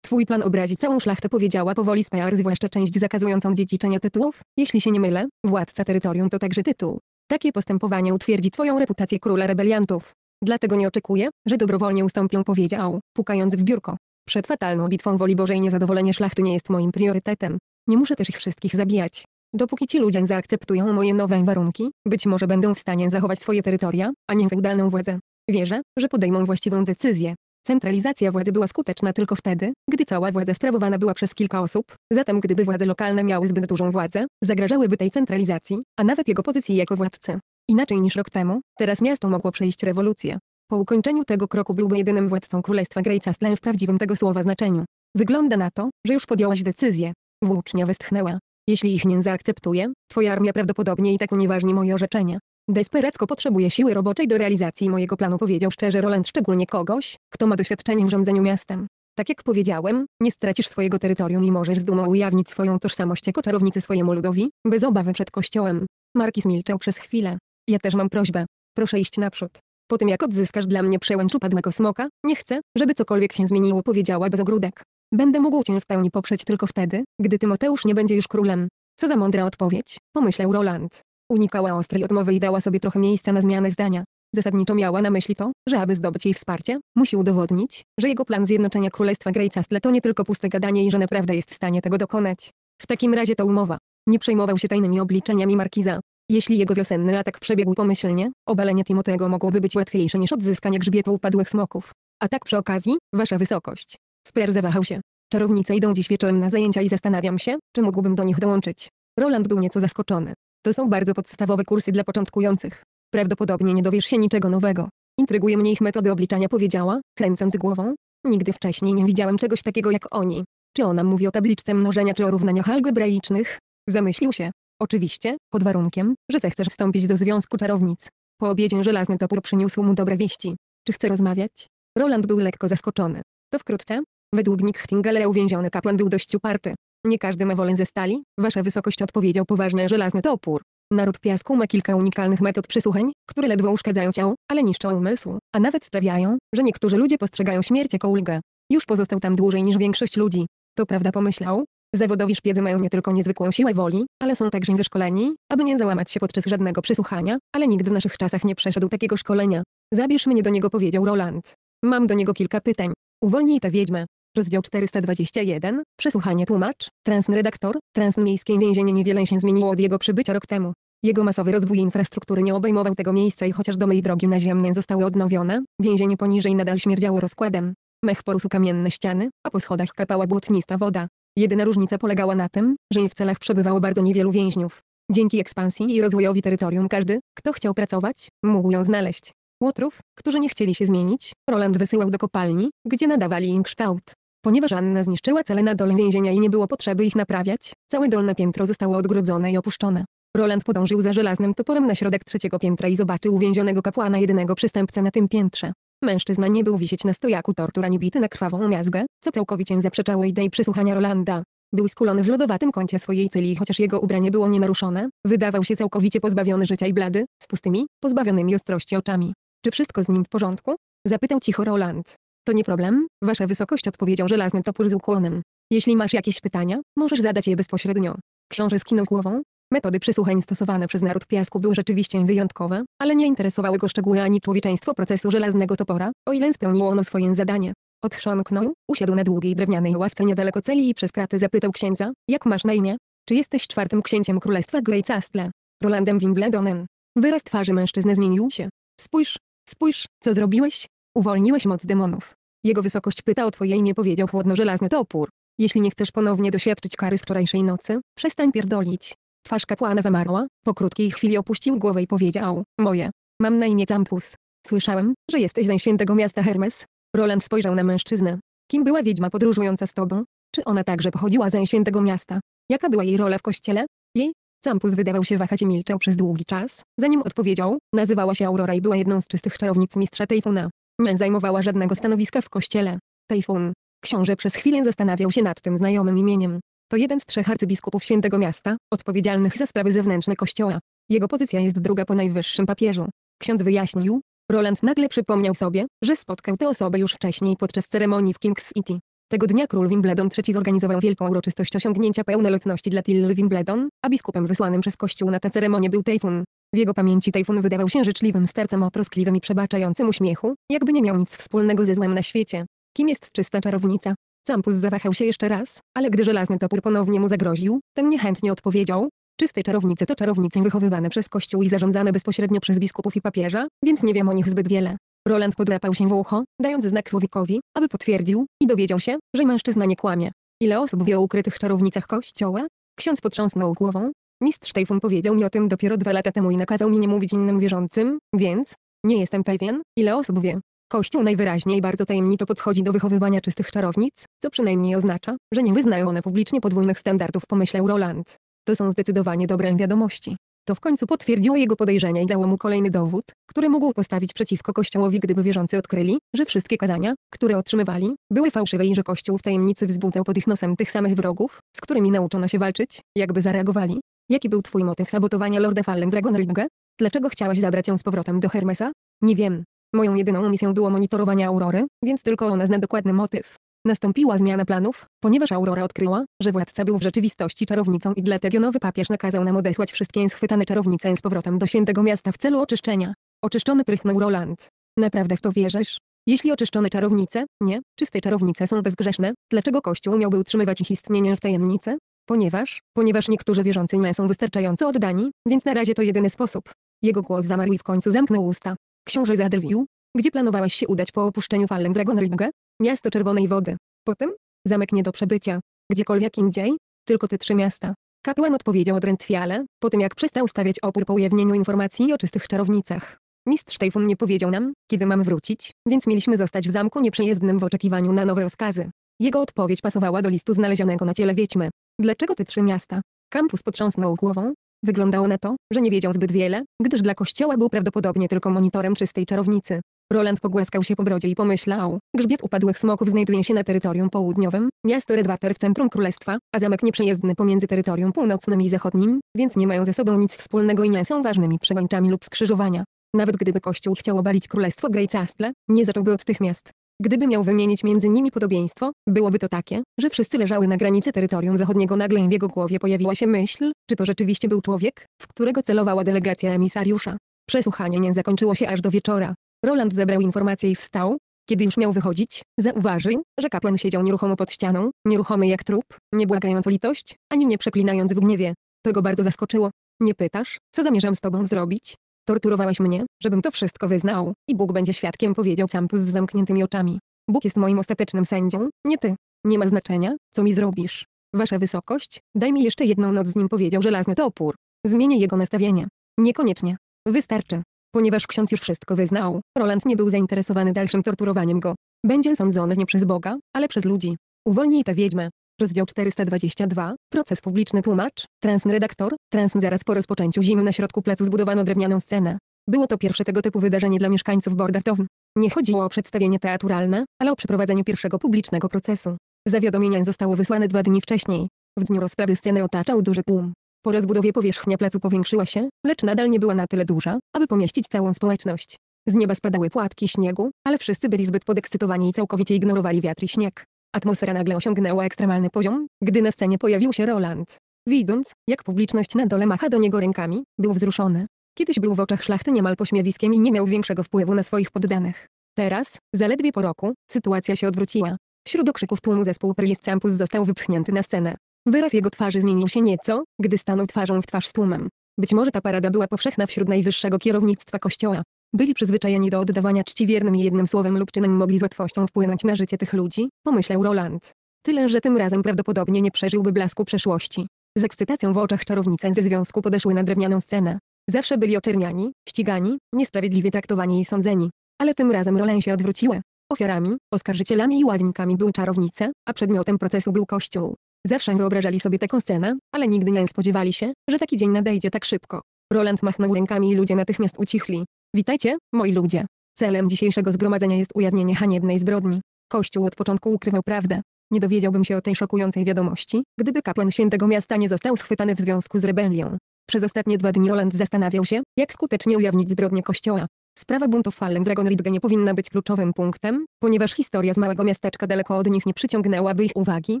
Twój plan obrazi całą szlachtę powiedziała powoli Spear zwłaszcza część zakazującą dziedziczenia tytułów. Jeśli się nie mylę, władca terytorium to także tytuł. Takie postępowanie utwierdzi twoją reputację króla rebeliantów. Dlatego nie oczekuję, że dobrowolnie ustąpią powiedział, pukając w biurko. Przed fatalną bitwą woli Bożej niezadowolenie szlachty nie jest moim priorytetem. Nie muszę też ich wszystkich zabijać. Dopóki ci ludzie zaakceptują moje nowe warunki, być może będą w stanie zachować swoje terytoria, a nie feudalną władzę. Wierzę, że podejmą właściwą decyzję. Centralizacja władzy była skuteczna tylko wtedy, gdy cała władza sprawowana była przez kilka osób, zatem gdyby władze lokalne miały zbyt dużą władzę, zagrażałyby tej centralizacji, a nawet jego pozycji jako władcy. Inaczej niż rok temu, teraz miasto mogło przejść rewolucję. Po ukończeniu tego kroku byłby jedynym władcą Królestwa Greycastlen w prawdziwym tego słowa znaczeniu. Wygląda na to, że już podjęłaś decyzję. Włócznia westchnęła. Jeśli ich nie zaakceptuję, twoja armia prawdopodobnie i tak unieważni moje orzeczenie. Desperacko potrzebuję siły roboczej do realizacji mojego planu powiedział szczerze Roland szczególnie kogoś, kto ma doświadczenie w rządzeniu miastem. Tak jak powiedziałem, nie stracisz swojego terytorium i możesz z dumą ujawnić swoją tożsamość jako czarownicy swojemu ludowi, bez obawy przed kościołem. Markis milczał przez chwilę. Ja też mam prośbę. Proszę iść naprzód. Po tym jak odzyskasz dla mnie przełęcz upadłego smoka, nie chcę, żeby cokolwiek się zmieniło powiedziała bez ogródek. Będę mógł cię w pełni poprzeć tylko wtedy, gdy Tymoteusz nie będzie już królem. Co za mądra odpowiedź, pomyślał Roland. Unikała ostrej odmowy i dała sobie trochę miejsca na zmianę zdania. Zasadniczo miała na myśli to, że aby zdobyć jej wsparcie, musi udowodnić, że jego plan zjednoczenia Królestwa Grey Castle to nie tylko puste gadanie i że naprawdę jest w stanie tego dokonać. W takim razie to umowa. Nie przejmował się tajnymi obliczeniami Markiza. Jeśli jego wiosenny atak przebiegł pomyślnie, obalenie Timotego mogłoby być łatwiejsze niż odzyskanie grzbietu upadłych smoków. A tak przy okazji, wasza wysokość. Sper zawahał się. Czarownice idą dziś wieczorem na zajęcia i zastanawiam się, czy mógłbym do nich dołączyć. Roland był nieco zaskoczony. To są bardzo podstawowe kursy dla początkujących. Prawdopodobnie nie dowiesz się niczego nowego. Intryguje mnie ich metody obliczania powiedziała, kręcąc głową. Nigdy wcześniej nie widziałem czegoś takiego jak oni. Czy ona mówi o tabliczce mnożenia czy o równaniach algebraicznych? Zamyślił się. Oczywiście, pod warunkiem, że zechcesz wstąpić do Związku Czarownic. Po obiedzie żelazny topór przyniósł mu dobre wieści. Czy chce rozmawiać? Roland był lekko zaskoczony. To wkrótce. Według Nick Htingera uwięziony kapłan był dość uparty. Nie każdy ma wolę ze stali, wasza wysokość odpowiedział poważnie żelazny topór. Naród piasku ma kilka unikalnych metod przesłuchań, które ledwo uszkadzają ciało, ale niszczą umysł, a nawet sprawiają, że niektórzy ludzie postrzegają śmierć jako ulgę. Już pozostał tam dłużej niż większość ludzi. To prawda pomyślał? Zawodowi szpiedzy mają nie tylko niezwykłą siłę woli, ale są także wyszkoleni, aby nie załamać się podczas żadnego przesłuchania, ale nikt w naszych czasach nie przeszedł takiego szkolenia. Zabierz mnie do niego powiedział Roland. Mam do niego kilka pytań. Uwolnij tę wiedźmę. Rozdział 421. Przesłuchanie tłumacz. Transredaktor. miejskie więzienie niewiele się zmieniło od jego przybycia rok temu. Jego masowy rozwój infrastruktury nie obejmował tego miejsca i chociaż domy i drogi naziemne zostały odnowione, więzienie poniżej nadal śmierdziało rozkładem. Mech porósł kamienne ściany, a po schodach kapała błotnista woda. Jedyna różnica polegała na tym, że w celach przebywało bardzo niewielu więźniów. Dzięki ekspansji i rozwojowi terytorium każdy, kto chciał pracować, mógł ją znaleźć. Łotrów, którzy nie chcieli się zmienić, Roland wysyłał do kopalni, gdzie nadawali im kształt. Ponieważ Anna zniszczyła cele na dole więzienia i nie było potrzeby ich naprawiać, całe dolne piętro zostało odgrodzone i opuszczone. Roland podążył za żelaznym toporem na środek trzeciego piętra i zobaczył więzionego kapłana jedynego przystępcę na tym piętrze. Mężczyzna nie był wisieć na stojaku tortur ani bity na krwawą miazgę, co całkowicie zaprzeczało idei przesłuchania Rolanda. Był skulony w lodowatym kącie swojej celi chociaż jego ubranie było nienaruszone, wydawał się całkowicie pozbawiony życia i blady, z pustymi, pozbawionymi ostrości oczami. Czy wszystko z nim w porządku? Zapytał cicho Roland. To nie problem, Wasza Wysokość odpowiedział żelazny topór z ukłonem. Jeśli masz jakieś pytania, możesz zadać je bezpośrednio. Książę skinął głową. Metody przesłuchań stosowane przez naród piasku były rzeczywiście wyjątkowe, ale nie interesowały go szczegóły ani człowieczeństwo procesu żelaznego topora, o ile spełniło ono swoje zadanie. Odchrząknął, usiadł na długiej drewnianej ławce niedaleko celi i przez kratę zapytał księdza, jak masz na imię? Czy jesteś czwartym księciem królestwa Castle, Rolandem Wimbledonem. Wyraz twarzy mężczyzny zmienił się. Spójrz, spójrz, co zrobiłeś? Uwolniłeś moc demonów. Jego wysokość pyta o twoje nie powiedział chłodno żelazny topór. Jeśli nie chcesz ponownie doświadczyć kary z wczorajszej nocy, przestań pierdolić. Twarz kapłana zamarła, po krótkiej chwili opuścił głowę i powiedział, moje, mam na imię Campus. Słyszałem, że jesteś z świętego miasta Hermes. Roland spojrzał na mężczyznę. Kim była wiedźma podróżująca z tobą? Czy ona także pochodziła ze miasta? Jaka była jej rola w kościele? Jej? Campus wydawał się wahać i milczał przez długi czas, zanim odpowiedział, nazywała się Aurora i była jedną z czystych czarownic mistrza Tejfona. Nie zajmowała żadnego stanowiska w kościele. Tajfun. Książę przez chwilę zastanawiał się nad tym znajomym imieniem. To jeden z trzech arcybiskupów świętego miasta, odpowiedzialnych za sprawy zewnętrzne kościoła. Jego pozycja jest druga po najwyższym papieżu. Ksiądz wyjaśnił, Roland nagle przypomniał sobie, że spotkał tę osobę już wcześniej podczas ceremonii w King's City. Tego dnia król Wimbledon III zorganizował wielką uroczystość osiągnięcia pełnoletności dla Till Wimbledon, a biskupem wysłanym przez kościół na tę ceremonię był Tajfun. W jego pamięci Tajfun wydawał się życzliwym starcem o troskliwym i przebaczającym uśmiechu, jakby nie miał nic wspólnego ze złem na świecie. Kim jest czysta czarownica? Campus zawahał się jeszcze raz, ale gdy żelazny topór ponownie mu zagroził, ten niechętnie odpowiedział. Czyste czarownice to czarownice wychowywane przez kościół i zarządzane bezpośrednio przez biskupów i papieża, więc nie wiem o nich zbyt wiele. Roland podrapał się w ucho, dając znak Słowikowi, aby potwierdził, i dowiedział się, że mężczyzna nie kłamie. Ile osób wie o ukrytych czarownicach kościoła? Ksiądz potrząsnął głową, Mistrz Tejfun powiedział mi o tym dopiero dwa lata temu i nakazał mi nie mówić innym wierzącym, więc nie jestem pewien, ile osób wie. Kościół najwyraźniej bardzo tajemniczo podchodzi do wychowywania czystych czarownic, co przynajmniej oznacza, że nie wyznają one publicznie podwójnych standardów, pomyślał Roland. To są zdecydowanie dobre wiadomości. To w końcu potwierdziło jego podejrzenia i dało mu kolejny dowód, który mógł postawić przeciwko Kościołowi, gdyby wierzący odkryli, że wszystkie kazania, które otrzymywali, były fałszywe i że Kościół w tajemnicy wzbudzał pod ich nosem tych samych wrogów, z którymi nauczono się walczyć, jakby zareagowali. Jaki był twój motyw sabotowania Lorda Fallen Dragon Ridge? Dlaczego chciałaś zabrać ją z powrotem do Hermesa? Nie wiem. Moją jedyną misją było monitorowanie Aurory, więc tylko ona zna dokładny motyw. Nastąpiła zmiana planów, ponieważ Aurora odkryła, że władca był w rzeczywistości czarownicą i dlatego nowy papież nakazał nam odesłać wszystkie schwytane czarownice z powrotem do świętego miasta w celu oczyszczenia. Oczyszczony prychnął Roland. Naprawdę w to wierzysz? Jeśli oczyszczone czarownice, nie, czyste czarownice są bezgrzeszne, dlaczego Kościół miałby utrzymywać ich istnienie w tajemnicy? Ponieważ, ponieważ niektórzy wierzący nie są wystarczająco oddani, więc na razie to jedyny sposób. Jego głos zamarł i w końcu zamknął usta. Książę zadrwił. Gdzie planowałaś się udać po opuszczeniu Fallen Dragonridge? Miasto Czerwonej Wody. Potem? Zamek nie do przebycia. Gdziekolwiek indziej? Tylko te trzy miasta. Kapłan odpowiedział odrętwiale, po tym jak przestał stawiać opór po ujawnieniu informacji o czystych czarownicach. Mistrz Tejfun nie powiedział nam, kiedy mamy wrócić, więc mieliśmy zostać w zamku nieprzejezdnym w oczekiwaniu na nowe rozkazy. Jego odpowiedź pasowała do listu znalezionego na ciele wiedźmy. Dlaczego te trzy miasta? Kampus potrząsnął głową. Wyglądało na to, że nie wiedział zbyt wiele, gdyż dla kościoła był prawdopodobnie tylko monitorem czystej czarownicy. Roland pogłaskał się po brodzie i pomyślał, grzbiet upadłych smoków znajduje się na terytorium południowym, miasto Redwater w centrum królestwa, a zamek nieprzejezdny pomiędzy terytorium północnym i zachodnim, więc nie mają ze sobą nic wspólnego i nie są ważnymi przegończami lub skrzyżowania. Nawet gdyby kościół chciał obalić królestwo Grey Castle, nie zacząłby od tych miast. Gdyby miał wymienić między nimi podobieństwo, byłoby to takie, że wszyscy leżały na granicy terytorium zachodniego. Nagle w jego głowie pojawiła się myśl, czy to rzeczywiście był człowiek, w którego celowała delegacja emisariusza. Przesłuchanie nie zakończyło się aż do wieczora. Roland zebrał informacje i wstał. Kiedy już miał wychodzić, zauważył, że kapłan siedział nieruchomo pod ścianą, nieruchomy jak trup, nie błagając o litość, ani nie przeklinając w gniewie. To go bardzo zaskoczyło. Nie pytasz, co zamierzam z tobą zrobić? Torturowałeś mnie, żebym to wszystko wyznał, i Bóg będzie świadkiem powiedział Campus z zamkniętymi oczami. Bóg jest moim ostatecznym sędzią, nie ty. Nie ma znaczenia, co mi zrobisz. Wasza wysokość, daj mi jeszcze jedną noc z nim powiedział żelazny topór. Zmienię jego nastawienie. Niekoniecznie. Wystarczy. Ponieważ ksiądz już wszystko wyznał, Roland nie był zainteresowany dalszym torturowaniem go. Będzie sądzony nie przez Boga, ale przez ludzi. Uwolnij tę wiedźmę. Rozdział 422. Proces publiczny tłumacz. Redaktor. Transn zaraz po rozpoczęciu zimy na środku placu zbudowano drewnianą scenę. Było to pierwsze tego typu wydarzenie dla mieszkańców Bordertown. Nie chodziło o przedstawienie teatralne, ale o przeprowadzenie pierwszego publicznego procesu. Zawiadomienia zostały wysłane dwa dni wcześniej. W dniu rozprawy scenę otaczał duży tłum. Po rozbudowie powierzchnia placu powiększyła się, lecz nadal nie była na tyle duża, aby pomieścić całą społeczność. Z nieba spadały płatki śniegu, ale wszyscy byli zbyt podekscytowani i całkowicie ignorowali wiatr i śnieg. Atmosfera nagle osiągnęła ekstremalny poziom, gdy na scenie pojawił się Roland. Widząc, jak publiczność na dole macha do niego rękami, był wzruszony. Kiedyś był w oczach szlachty niemal pośmiewiskiem i nie miał większego wpływu na swoich poddanych. Teraz, zaledwie po roku, sytuacja się odwróciła. Wśród okrzyków tłumu zespół Priest Campus został wypchnięty na scenę. Wyraz jego twarzy zmienił się nieco, gdy stanął twarzą w twarz z tłumem. Być może ta parada była powszechna wśród najwyższego kierownictwa kościoła byli przyzwyczajeni do oddawania czci wiernym i jednym słowem lub czynem mogli z łatwością wpłynąć na życie tych ludzi, pomyślał Roland. Tyle, że tym razem prawdopodobnie nie przeżyłby blasku przeszłości. Z ekscytacją w oczach czarownice ze związku podeszły na drewnianą scenę. Zawsze byli oczerniani, ścigani, niesprawiedliwie traktowani i sądzeni. Ale tym razem role się odwróciły. Ofiarami, oskarżycielami i ławnikami były czarownice, a przedmiotem procesu był kościół. Zawsze wyobrażali sobie taką scenę, ale nigdy nie spodziewali się, że taki dzień nadejdzie tak szybko. Roland machnął rękami i ludzie natychmiast ucichli. Witajcie, moi ludzie. Celem dzisiejszego zgromadzenia jest ujawnienie haniebnej zbrodni. Kościół od początku ukrywał prawdę. Nie dowiedziałbym się o tej szokującej wiadomości, gdyby kapłan świętego miasta nie został schwytany w związku z rebelią. Przez ostatnie dwa dni Roland zastanawiał się, jak skutecznie ujawnić zbrodnię kościoła. Sprawa buntów Fallen Dragon Ridge nie powinna być kluczowym punktem, ponieważ historia z małego miasteczka daleko od nich nie przyciągnęłaby ich uwagi.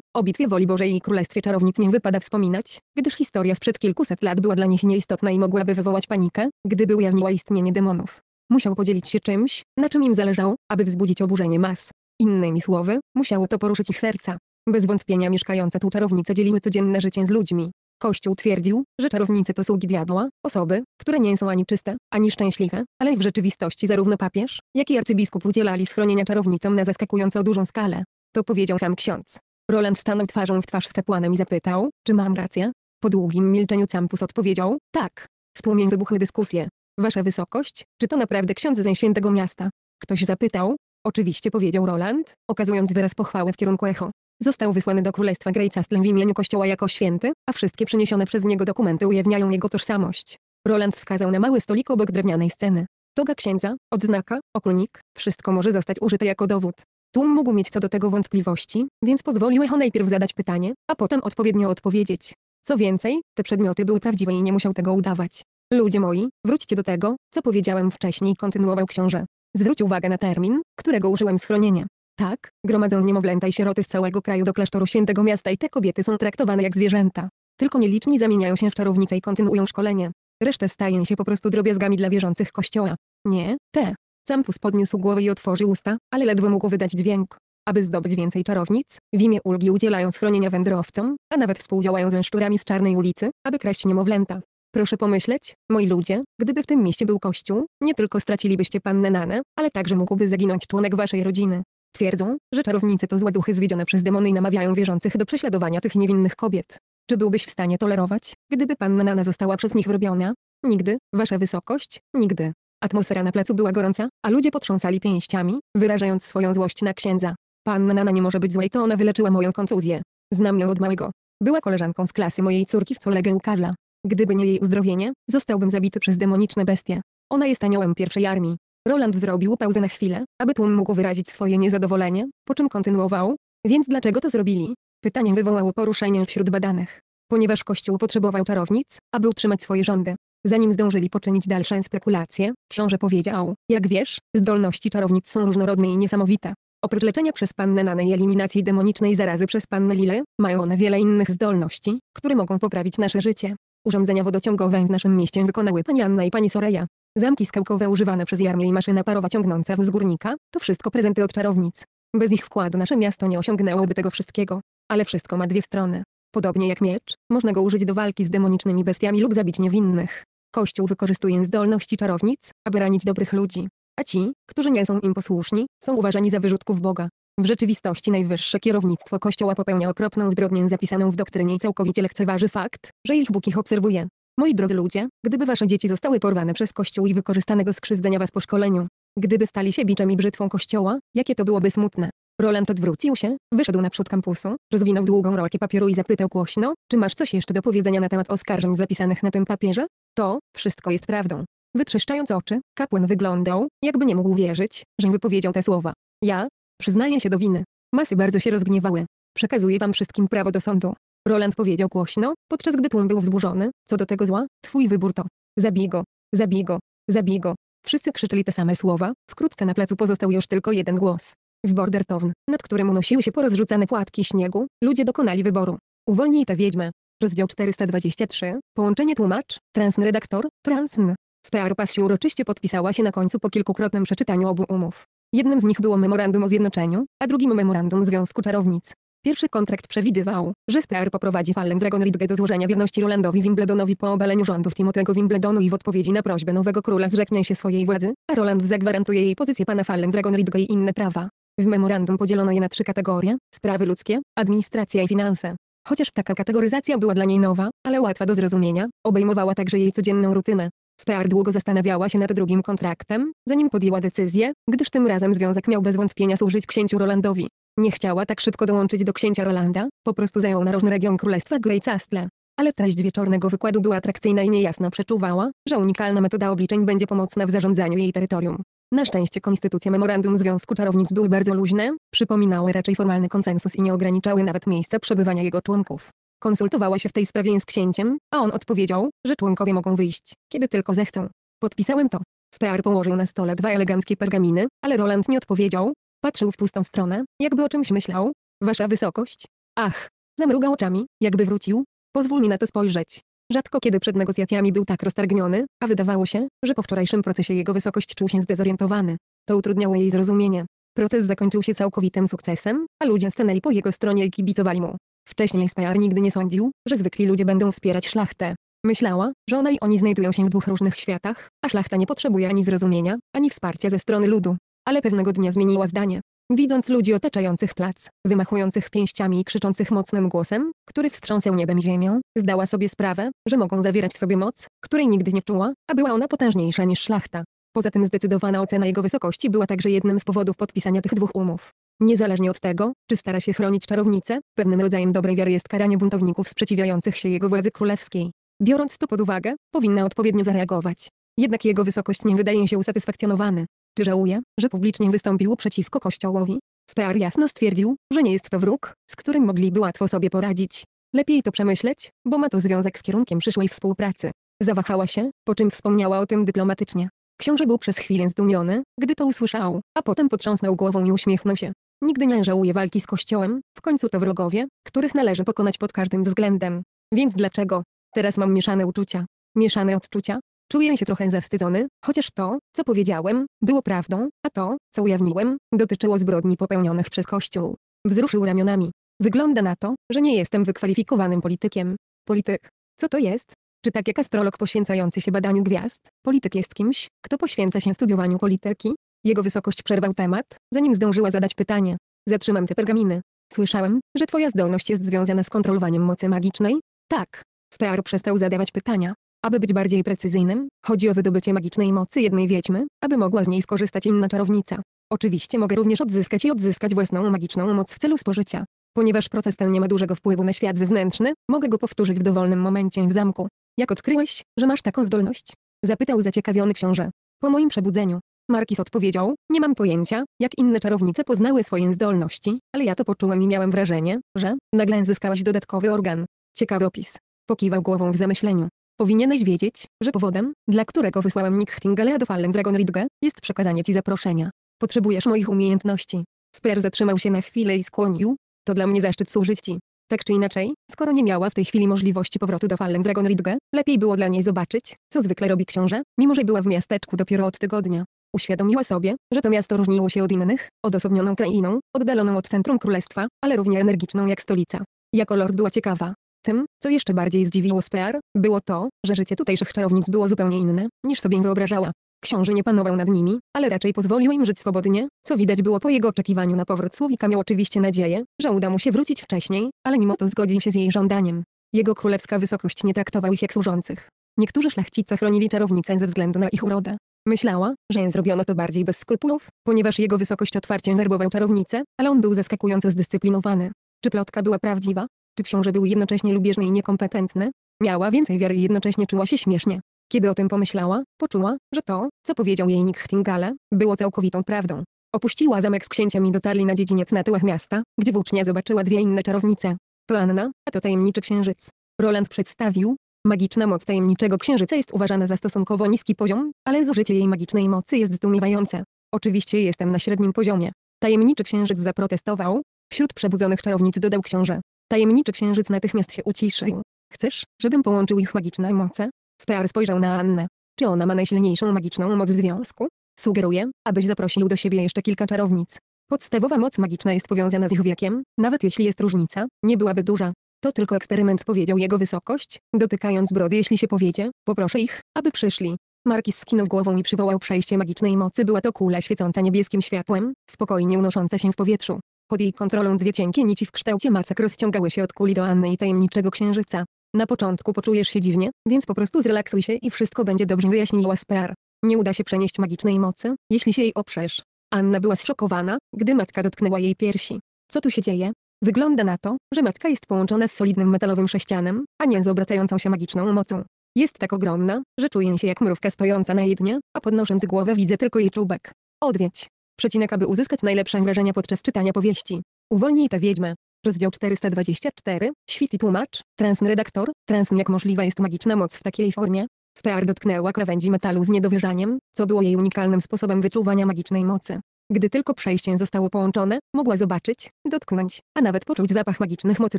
O bitwie woli Bożej i Królestwie Czarownic nie wypada wspominać, gdyż historia sprzed kilkuset lat była dla nich nieistotna i mogłaby wywołać panikę, gdyby ujawniła istnienie demonów. Musiał podzielić się czymś, na czym im zależało, aby wzbudzić oburzenie mas. Innymi słowy, musiało to poruszyć ich serca. Bez wątpienia mieszkające tu czarownice dzieliły codzienne życie z ludźmi. Kościół twierdził, że czarownicy to sługi diabła, osoby, które nie są ani czyste, ani szczęśliwe, ale w rzeczywistości zarówno papież, jak i arcybiskup udzielali schronienia czarownicom na zaskakująco dużą skalę. To powiedział sam ksiądz. Roland stanął twarzą w twarz z kapłanem i zapytał, czy mam rację? Po długim milczeniu Campus odpowiedział, tak. W tłumie wybuchły dyskusje. Wasza wysokość, czy to naprawdę ksiądz ze świętego miasta? Ktoś zapytał. Oczywiście powiedział Roland, okazując wyraz pochwały w kierunku echo. Został wysłany do Królestwa Greycastle w imieniu Kościoła jako święty, a wszystkie przyniesione przez niego dokumenty ujawniają jego tożsamość. Roland wskazał na mały stolik obok drewnianej sceny. Toga księdza, odznaka, okulnik, wszystko może zostać użyte jako dowód. Tłum mógł mieć co do tego wątpliwości, więc pozwolił Echo najpierw zadać pytanie, a potem odpowiednio odpowiedzieć. Co więcej, te przedmioty były prawdziwe i nie musiał tego udawać. Ludzie moi, wróćcie do tego, co powiedziałem wcześniej, kontynuował książę. Zwróć uwagę na termin, którego użyłem schronienia. Tak, gromadzą niemowlęta i sieroty z całego kraju do klasztoru świętego miasta i te kobiety są traktowane jak zwierzęta. Tylko nieliczni zamieniają się w czarownice i kontynuują szkolenie. Reszta staje się po prostu drobiazgami dla wierzących kościoła. Nie, te. Campus podniósł głowę i otworzył usta, ale ledwo mógł wydać dźwięk. Aby zdobyć więcej czarownic, w imię ulgi udzielają schronienia wędrowcom, a nawet współdziałają ze szczurami z czarnej ulicy, aby kraść niemowlęta. Proszę pomyśleć, moi ludzie, gdyby w tym mieście był kościół, nie tylko stracilibyście pannę Nanę, ale także mógłby zaginąć członek waszej rodziny. Twierdzą, że czarownice to złe duchy zwiedzione przez demony i namawiają wierzących do prześladowania tych niewinnych kobiet. Czy byłbyś w stanie tolerować, gdyby panna Nana została przez nich wrobiona? Nigdy, wasza wysokość, nigdy. Atmosfera na placu była gorąca, a ludzie potrząsali pięściami, wyrażając swoją złość na księdza. Panna Nana nie może być złej, to ona wyleczyła moją kontuzję. Znam ją od małego. Była koleżanką z klasy mojej córki w colegę u Karla. Gdyby nie jej uzdrowienie, zostałbym zabity przez demoniczne bestie. Ona jest aniołem pierwszej armii. Roland zrobił pauzę na chwilę, aby tłum mógł wyrazić swoje niezadowolenie, po czym kontynuował. Więc dlaczego to zrobili? Pytanie wywołało poruszenie wśród badanych. Ponieważ Kościół potrzebował czarownic, aby utrzymać swoje rządy. Zanim zdążyli poczynić dalsze spekulacje, książę powiedział, jak wiesz, zdolności czarownic są różnorodne i niesamowite. Oprócz leczenia przez pannę Nanę i eliminacji demonicznej zarazy przez pannę Lilę, mają one wiele innych zdolności, które mogą poprawić nasze życie. Urządzenia wodociągowe w naszym mieście wykonały pani Anna i pani Soraya zamki skałkowe używane przez jarmię i maszyna parowa ciągnąca wzgórnika, to wszystko prezenty od czarownic. Bez ich wkładu nasze miasto nie osiągnęłoby tego wszystkiego. Ale wszystko ma dwie strony. Podobnie jak miecz, można go użyć do walki z demonicznymi bestiami lub zabić niewinnych. Kościół wykorzystuje zdolności czarownic, aby ranić dobrych ludzi. A ci, którzy nie są im posłuszni, są uważani za wyrzutków Boga. W rzeczywistości najwyższe kierownictwo Kościoła popełnia okropną zbrodnię zapisaną w doktrynie i całkowicie lekceważy fakt, że ich Bóg ich obserwuje. Moi drodzy ludzie, gdyby wasze dzieci zostały porwane przez Kościół i wykorzystane do skrzywdzenia was po szkoleniu, gdyby stali się biczem i brzytwą Kościoła, jakie to byłoby smutne. Roland odwrócił się, wyszedł naprzód kampusu, rozwinął długą rolkę papieru i zapytał głośno, czy masz coś jeszcze do powiedzenia na temat oskarżeń zapisanych na tym papierze? To, wszystko jest prawdą. Wytrzeszczając oczy, kapłan wyglądał, jakby nie mógł wierzyć, że wypowiedział te słowa. Ja, przyznaję się do winy. Masy bardzo się rozgniewały. Przekazuję wam wszystkim prawo do sądu. Roland powiedział głośno, podczas gdy tłum był wzburzony. Co do tego zła, twój wybór to. Zabij go. Zabij go. Zabij go. Wszyscy krzyczeli te same słowa, wkrótce na placu pozostał już tylko jeden głos. W Bordertown, nad którym unosiły się porozrzucane płatki śniegu, ludzie dokonali wyboru. Uwolnij tę wiedźmę. Rozdział 423, połączenie tłumacz, redaktor, transn. Spearpas się uroczyście podpisała się na końcu po kilkukrotnym przeczytaniu obu umów. Jednym z nich było memorandum o zjednoczeniu, a drugim memorandum Związku Czarownic. Pierwszy kontrakt przewidywał, że Spear poprowadzi Fallen Dragon Ridge do złożenia wierności Rolandowi Wimbledonowi po obaleniu rządów Timotego Wimbledonu i w odpowiedzi na prośbę nowego króla zrzeknie się swojej władzy, a Roland zagwarantuje jej pozycję pana Fallen Dragon Ridge i inne prawa. W memorandum podzielono je na trzy kategorie, sprawy ludzkie, administracja i finanse. Chociaż taka kategoryzacja była dla niej nowa, ale łatwa do zrozumienia, obejmowała także jej codzienną rutynę. Spear długo zastanawiała się nad drugim kontraktem, zanim podjęła decyzję, gdyż tym razem związek miał bez wątpienia służyć księciu Rolandowi. Nie chciała tak szybko dołączyć do księcia Rolanda, po prostu zajął narożny region królestwa Grey Castle. Ale treść wieczornego wykładu była atrakcyjna i niejasna przeczuwała, że unikalna metoda obliczeń będzie pomocna w zarządzaniu jej terytorium. Na szczęście konstytucja memorandum Związku Czarownic były bardzo luźne, przypominały raczej formalny konsensus i nie ograniczały nawet miejsca przebywania jego członków. Konsultowała się w tej sprawie z księciem, a on odpowiedział, że członkowie mogą wyjść, kiedy tylko zechcą. Podpisałem to. Spear położył na stole dwa eleganckie pergaminy, ale Roland nie odpowiedział. Patrzył w pustą stronę, jakby o czymś myślał. Wasza wysokość. Ach. Zamrugał oczami, jakby wrócił. Pozwól mi na to spojrzeć. Rzadko kiedy przed negocjacjami był tak roztargniony, a wydawało się, że po wczorajszym procesie jego wysokość czuł się zdezorientowany. To utrudniało jej zrozumienie. Proces zakończył się całkowitym sukcesem, a ludzie stanęli po jego stronie i kibicowali mu. Wcześniej Spear nigdy nie sądził, że zwykli ludzie będą wspierać szlachtę. Myślała, że ona i oni znajdują się w dwóch różnych światach, a szlachta nie potrzebuje ani zrozumienia, ani wsparcia ze strony ludu. Ale pewnego dnia zmieniła zdanie. Widząc ludzi otaczających plac, wymachujących pięściami i krzyczących mocnym głosem, który wstrząsał niebem i ziemią, zdała sobie sprawę, że mogą zawierać w sobie moc, której nigdy nie czuła, a była ona potężniejsza niż szlachta. Poza tym zdecydowana ocena jego wysokości była także jednym z powodów podpisania tych dwóch umów. Niezależnie od tego, czy stara się chronić czarownicę, pewnym rodzajem dobrej wiary jest karanie buntowników sprzeciwiających się jego władzy królewskiej. Biorąc to pod uwagę, powinna odpowiednio zareagować. Jednak jego wysokość nie wydaje się usatysfakcjonowany. Czy żałuje, że publicznie wystąpił przeciwko kościołowi? Spear jasno stwierdził, że nie jest to wróg, z którym mogliby łatwo sobie poradzić. Lepiej to przemyśleć, bo ma to związek z kierunkiem przyszłej współpracy. Zawahała się, po czym wspomniała o tym dyplomatycznie. Książę był przez chwilę zdumiony, gdy to usłyszał, a potem potrząsnął głową i uśmiechnął się. Nigdy nie żałuje walki z Kościołem, w końcu to wrogowie, których należy pokonać pod każdym względem. Więc dlaczego? Teraz mam mieszane uczucia. Mieszane odczucia. Czuję się trochę zawstydzony, chociaż to, co powiedziałem, było prawdą, a to, co ujawniłem, dotyczyło zbrodni popełnionych przez Kościół. Wzruszył ramionami. Wygląda na to, że nie jestem wykwalifikowanym politykiem. Polityk. Co to jest? Czy tak jak astrolog poświęcający się badaniu gwiazd, polityk jest kimś, kto poświęca się studiowaniu polityki? Jego wysokość przerwał temat, zanim zdążyła zadać pytanie. Zatrzymam te pergaminy. Słyszałem, że twoja zdolność jest związana z kontrolowaniem mocy magicznej? Tak. Spear przestał zadawać pytania. Aby być bardziej precyzyjnym, chodzi o wydobycie magicznej mocy jednej wiedźmy, aby mogła z niej skorzystać inna czarownica. Oczywiście mogę również odzyskać i odzyskać własną magiczną moc w celu spożycia. Ponieważ proces ten nie ma dużego wpływu na świat zewnętrzny, mogę go powtórzyć w dowolnym momencie w zamku. Jak odkryłeś, że masz taką zdolność? Zapytał zaciekawiony książę. Po moim przebudzeniu, Markis odpowiedział, nie mam pojęcia, jak inne czarownice poznały swoje zdolności, ale ja to poczułem i miałem wrażenie, że nagle zyskałaś dodatkowy organ. Ciekawy opis. Pokiwał głową w zamyśleniu. Powinieneś wiedzieć, że powodem, dla którego wysłałem Nick Hingalea do Fallen Dragon Ridge, jest przekazanie ci zaproszenia. Potrzebujesz moich umiejętności. Spear zatrzymał się na chwilę i skłonił. To dla mnie zaszczyt służyć ci. Tak czy inaczej, skoro nie miała w tej chwili możliwości powrotu do Fallen Dragon Ridge, lepiej było dla niej zobaczyć, co zwykle robi książę, mimo że była w miasteczku dopiero od tygodnia. Uświadomiła sobie, że to miasto różniło się od innych, odosobnioną krainą, oddaloną od centrum królestwa, ale równie energiczną jak stolica. Jako lord była ciekawa. Tym, co jeszcze bardziej zdziwiło Spear, było to, że życie tutejszych czarownic było zupełnie inne, niż sobie wyobrażała. Książę nie panował nad nimi, ale raczej pozwolił im żyć swobodnie, co widać było po jego oczekiwaniu na powrót Słowika miał oczywiście nadzieję, że uda mu się wrócić wcześniej, ale mimo to zgodził się z jej żądaniem. Jego królewska wysokość nie traktował ich jak służących. Niektórzy szlachcice chronili czarownicę ze względu na ich urodę, Myślała, że zrobiono to bardziej bez skrupułów, ponieważ jego wysokość otwarcie werbował czarownicę, ale on był zaskakująco zdyscyplinowany. Czy plotka była prawdziwa? Czy książę był jednocześnie lubieżny i niekompetentny? Miała więcej wiary i jednocześnie czuła się śmiesznie. Kiedy o tym pomyślała, poczuła, że to, co powiedział jej Nick Htingale, było całkowitą prawdą. Opuściła zamek z księciem i dotarli na dziedziniec na tyłach miasta, gdzie włócznia zobaczyła dwie inne czarownice. To Anna, a to tajemniczy księżyc. Roland przedstawił, Magiczna moc tajemniczego księżyca jest uważana za stosunkowo niski poziom, ale zużycie jej magicznej mocy jest zdumiewające. Oczywiście jestem na średnim poziomie. Tajemniczy księżyc zaprotestował. Wśród przebudzonych czarownic dodał książę. Tajemniczy księżyc natychmiast się uciszył. Chcesz, żebym połączył ich magiczne moce? Spear spojrzał na Annę. Czy ona ma najsilniejszą magiczną moc w związku? Sugeruję, abyś zaprosił do siebie jeszcze kilka czarownic. Podstawowa moc magiczna jest powiązana z ich wiekiem, nawet jeśli jest różnica, nie byłaby duża. To tylko eksperyment powiedział jego wysokość, dotykając brody jeśli się powiedzie, poproszę ich, aby przyszli. Markis skinął głową i przywołał przejście magicznej mocy. Była to kula świecąca niebieskim światłem, spokojnie unosząca się w powietrzu. Pod jej kontrolą dwie cienkie nici w kształcie macek rozciągały się od kuli do Anny i tajemniczego księżyca. Na początku poczujesz się dziwnie, więc po prostu zrelaksuj się i wszystko będzie dobrze wyjaśniła Spear. Nie uda się przenieść magicznej mocy, jeśli się jej oprzesz. Anna była zszokowana, gdy macka dotknęła jej piersi. Co tu się dzieje? Wygląda na to, że macka jest połączona z solidnym metalowym sześcianem, a nie z obracającą się magiczną mocą. Jest tak ogromna, że czuję się jak mrówka stojąca na jednie, a podnosząc głowę widzę tylko jej czubek. Odwiedź. Przecinek, aby uzyskać najlepsze wrażenia podczas czytania powieści. Uwolnij tę wiedźmę. Rozdział 424, Świt i tłumacz, redaktor. transn jak możliwa jest magiczna moc w takiej formie. Spear dotknęła krawędzi metalu z niedowierzaniem, co było jej unikalnym sposobem wyczuwania magicznej mocy. Gdy tylko przejście zostało połączone, mogła zobaczyć, dotknąć, a nawet poczuć zapach magicznych mocy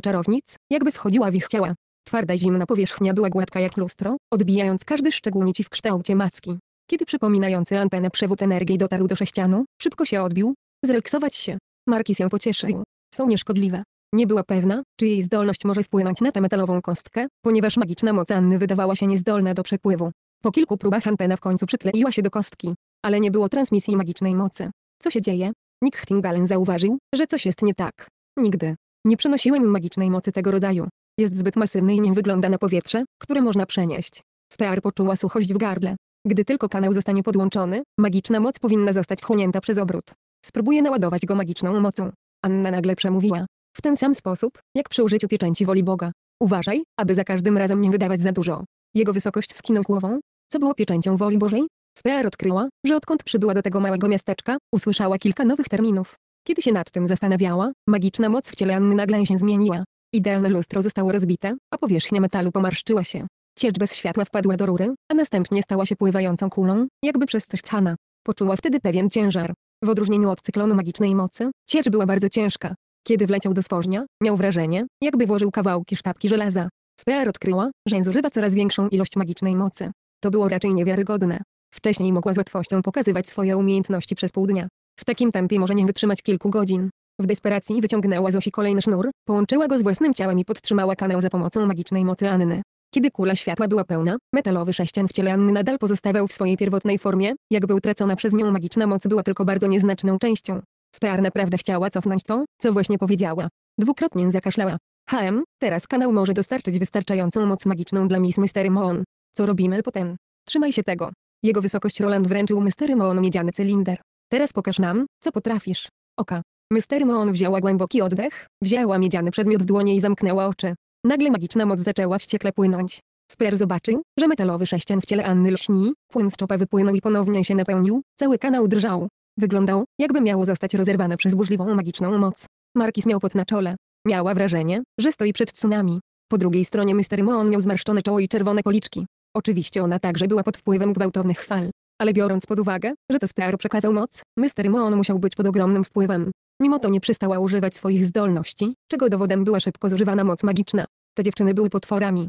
czarownic, jakby wchodziła w ich ciała. Twarda zimna powierzchnia była gładka jak lustro, odbijając każdy szczegół nici w kształcie macki. Kiedy przypominający antenę przewód energii dotarł do sześcianu, szybko się odbił. Zrelaksować się. Marki się pocieszył. Są nieszkodliwe. Nie była pewna, czy jej zdolność może wpłynąć na tę metalową kostkę, ponieważ magiczna moc Anny wydawała się niezdolna do przepływu. Po kilku próbach antena w końcu przykleiła się do kostki, ale nie było transmisji magicznej mocy. Co się dzieje? Nick Htingalen zauważył, że coś jest nie tak. Nigdy. Nie przenosiłem magicznej mocy tego rodzaju. Jest zbyt masywny i nie wygląda na powietrze, które można przenieść. Spear poczuła suchość w gardle. Gdy tylko kanał zostanie podłączony, magiczna moc powinna zostać wchłonięta przez obrót. Spróbuję naładować go magiczną mocą. Anna nagle przemówiła. W ten sam sposób, jak przy użyciu pieczęci woli Boga. Uważaj, aby za każdym razem nie wydawać za dużo. Jego wysokość skinął głową. Co było pieczęcią woli Bożej? Spear odkryła, że odkąd przybyła do tego małego miasteczka, usłyszała kilka nowych terminów. Kiedy się nad tym zastanawiała, magiczna moc w ciele Anny nagle się zmieniła. Idealne lustro zostało rozbite, a powierzchnia metalu pomarszczyła się. Ciecz bez światła wpadła do rury, a następnie stała się pływającą kulą, jakby przez coś pchana. Poczuła wtedy pewien ciężar. W odróżnieniu od cyklonu magicznej mocy, ciecz była bardzo ciężka. Kiedy wleciał do stworznia, miał wrażenie, jakby włożył kawałki sztabki żelaza. Spear odkryła, że zużywa coraz większą ilość magicznej mocy. To było raczej niewiarygodne. Wcześniej mogła z łatwością pokazywać swoje umiejętności przez pół dnia. W takim tempie może nie wytrzymać kilku godzin. W desperacji wyciągnęła Zosi kolejny sznur, połączyła go z własnym ciałem i podtrzymała kanał za pomocą magicznej mocy Anny. Kiedy kula światła była pełna, metalowy sześcian w ciele Anny nadal pozostawał w swojej pierwotnej formie, jakby utracona przez nią magiczna moc była tylko bardzo nieznaczną częścią. Spear naprawdę chciała cofnąć to, co właśnie powiedziała. Dwukrotnie zakaszlała. HM, teraz kanał może dostarczyć wystarczającą moc magiczną dla Miss Mystery Moon. Co robimy potem? Trzymaj się tego. Jego wysokość Roland wręczył Mystery Moon miedziany cylinder. Teraz pokaż nam, co potrafisz. Oka. Mystery Moon wzięła głęboki oddech, wzięła miedziany przedmiot w dłonie i zamknęła oczy. Nagle magiczna moc zaczęła wściekle płynąć. Sper zobaczył, że metalowy sześcian w ciele Anny lśni, płyn z czopa wypłynął i ponownie się napełnił, cały kanał drżał. Wyglądał, jakby miało zostać rozerwane przez burzliwą magiczną moc. Markis miał pot na czole. Miała wrażenie, że stoi przed tsunami. Po drugiej stronie Mystery Moon miał zmarszczone czoło i czerwone policzki. Oczywiście ona także była pod wpływem gwałtownych fal. Ale biorąc pod uwagę, że to Sparrow przekazał moc, Mr. Moon musiał być pod ogromnym wpływem. Mimo to nie przestała używać swoich zdolności, czego dowodem była szybko zużywana moc magiczna. Te dziewczyny były potworami.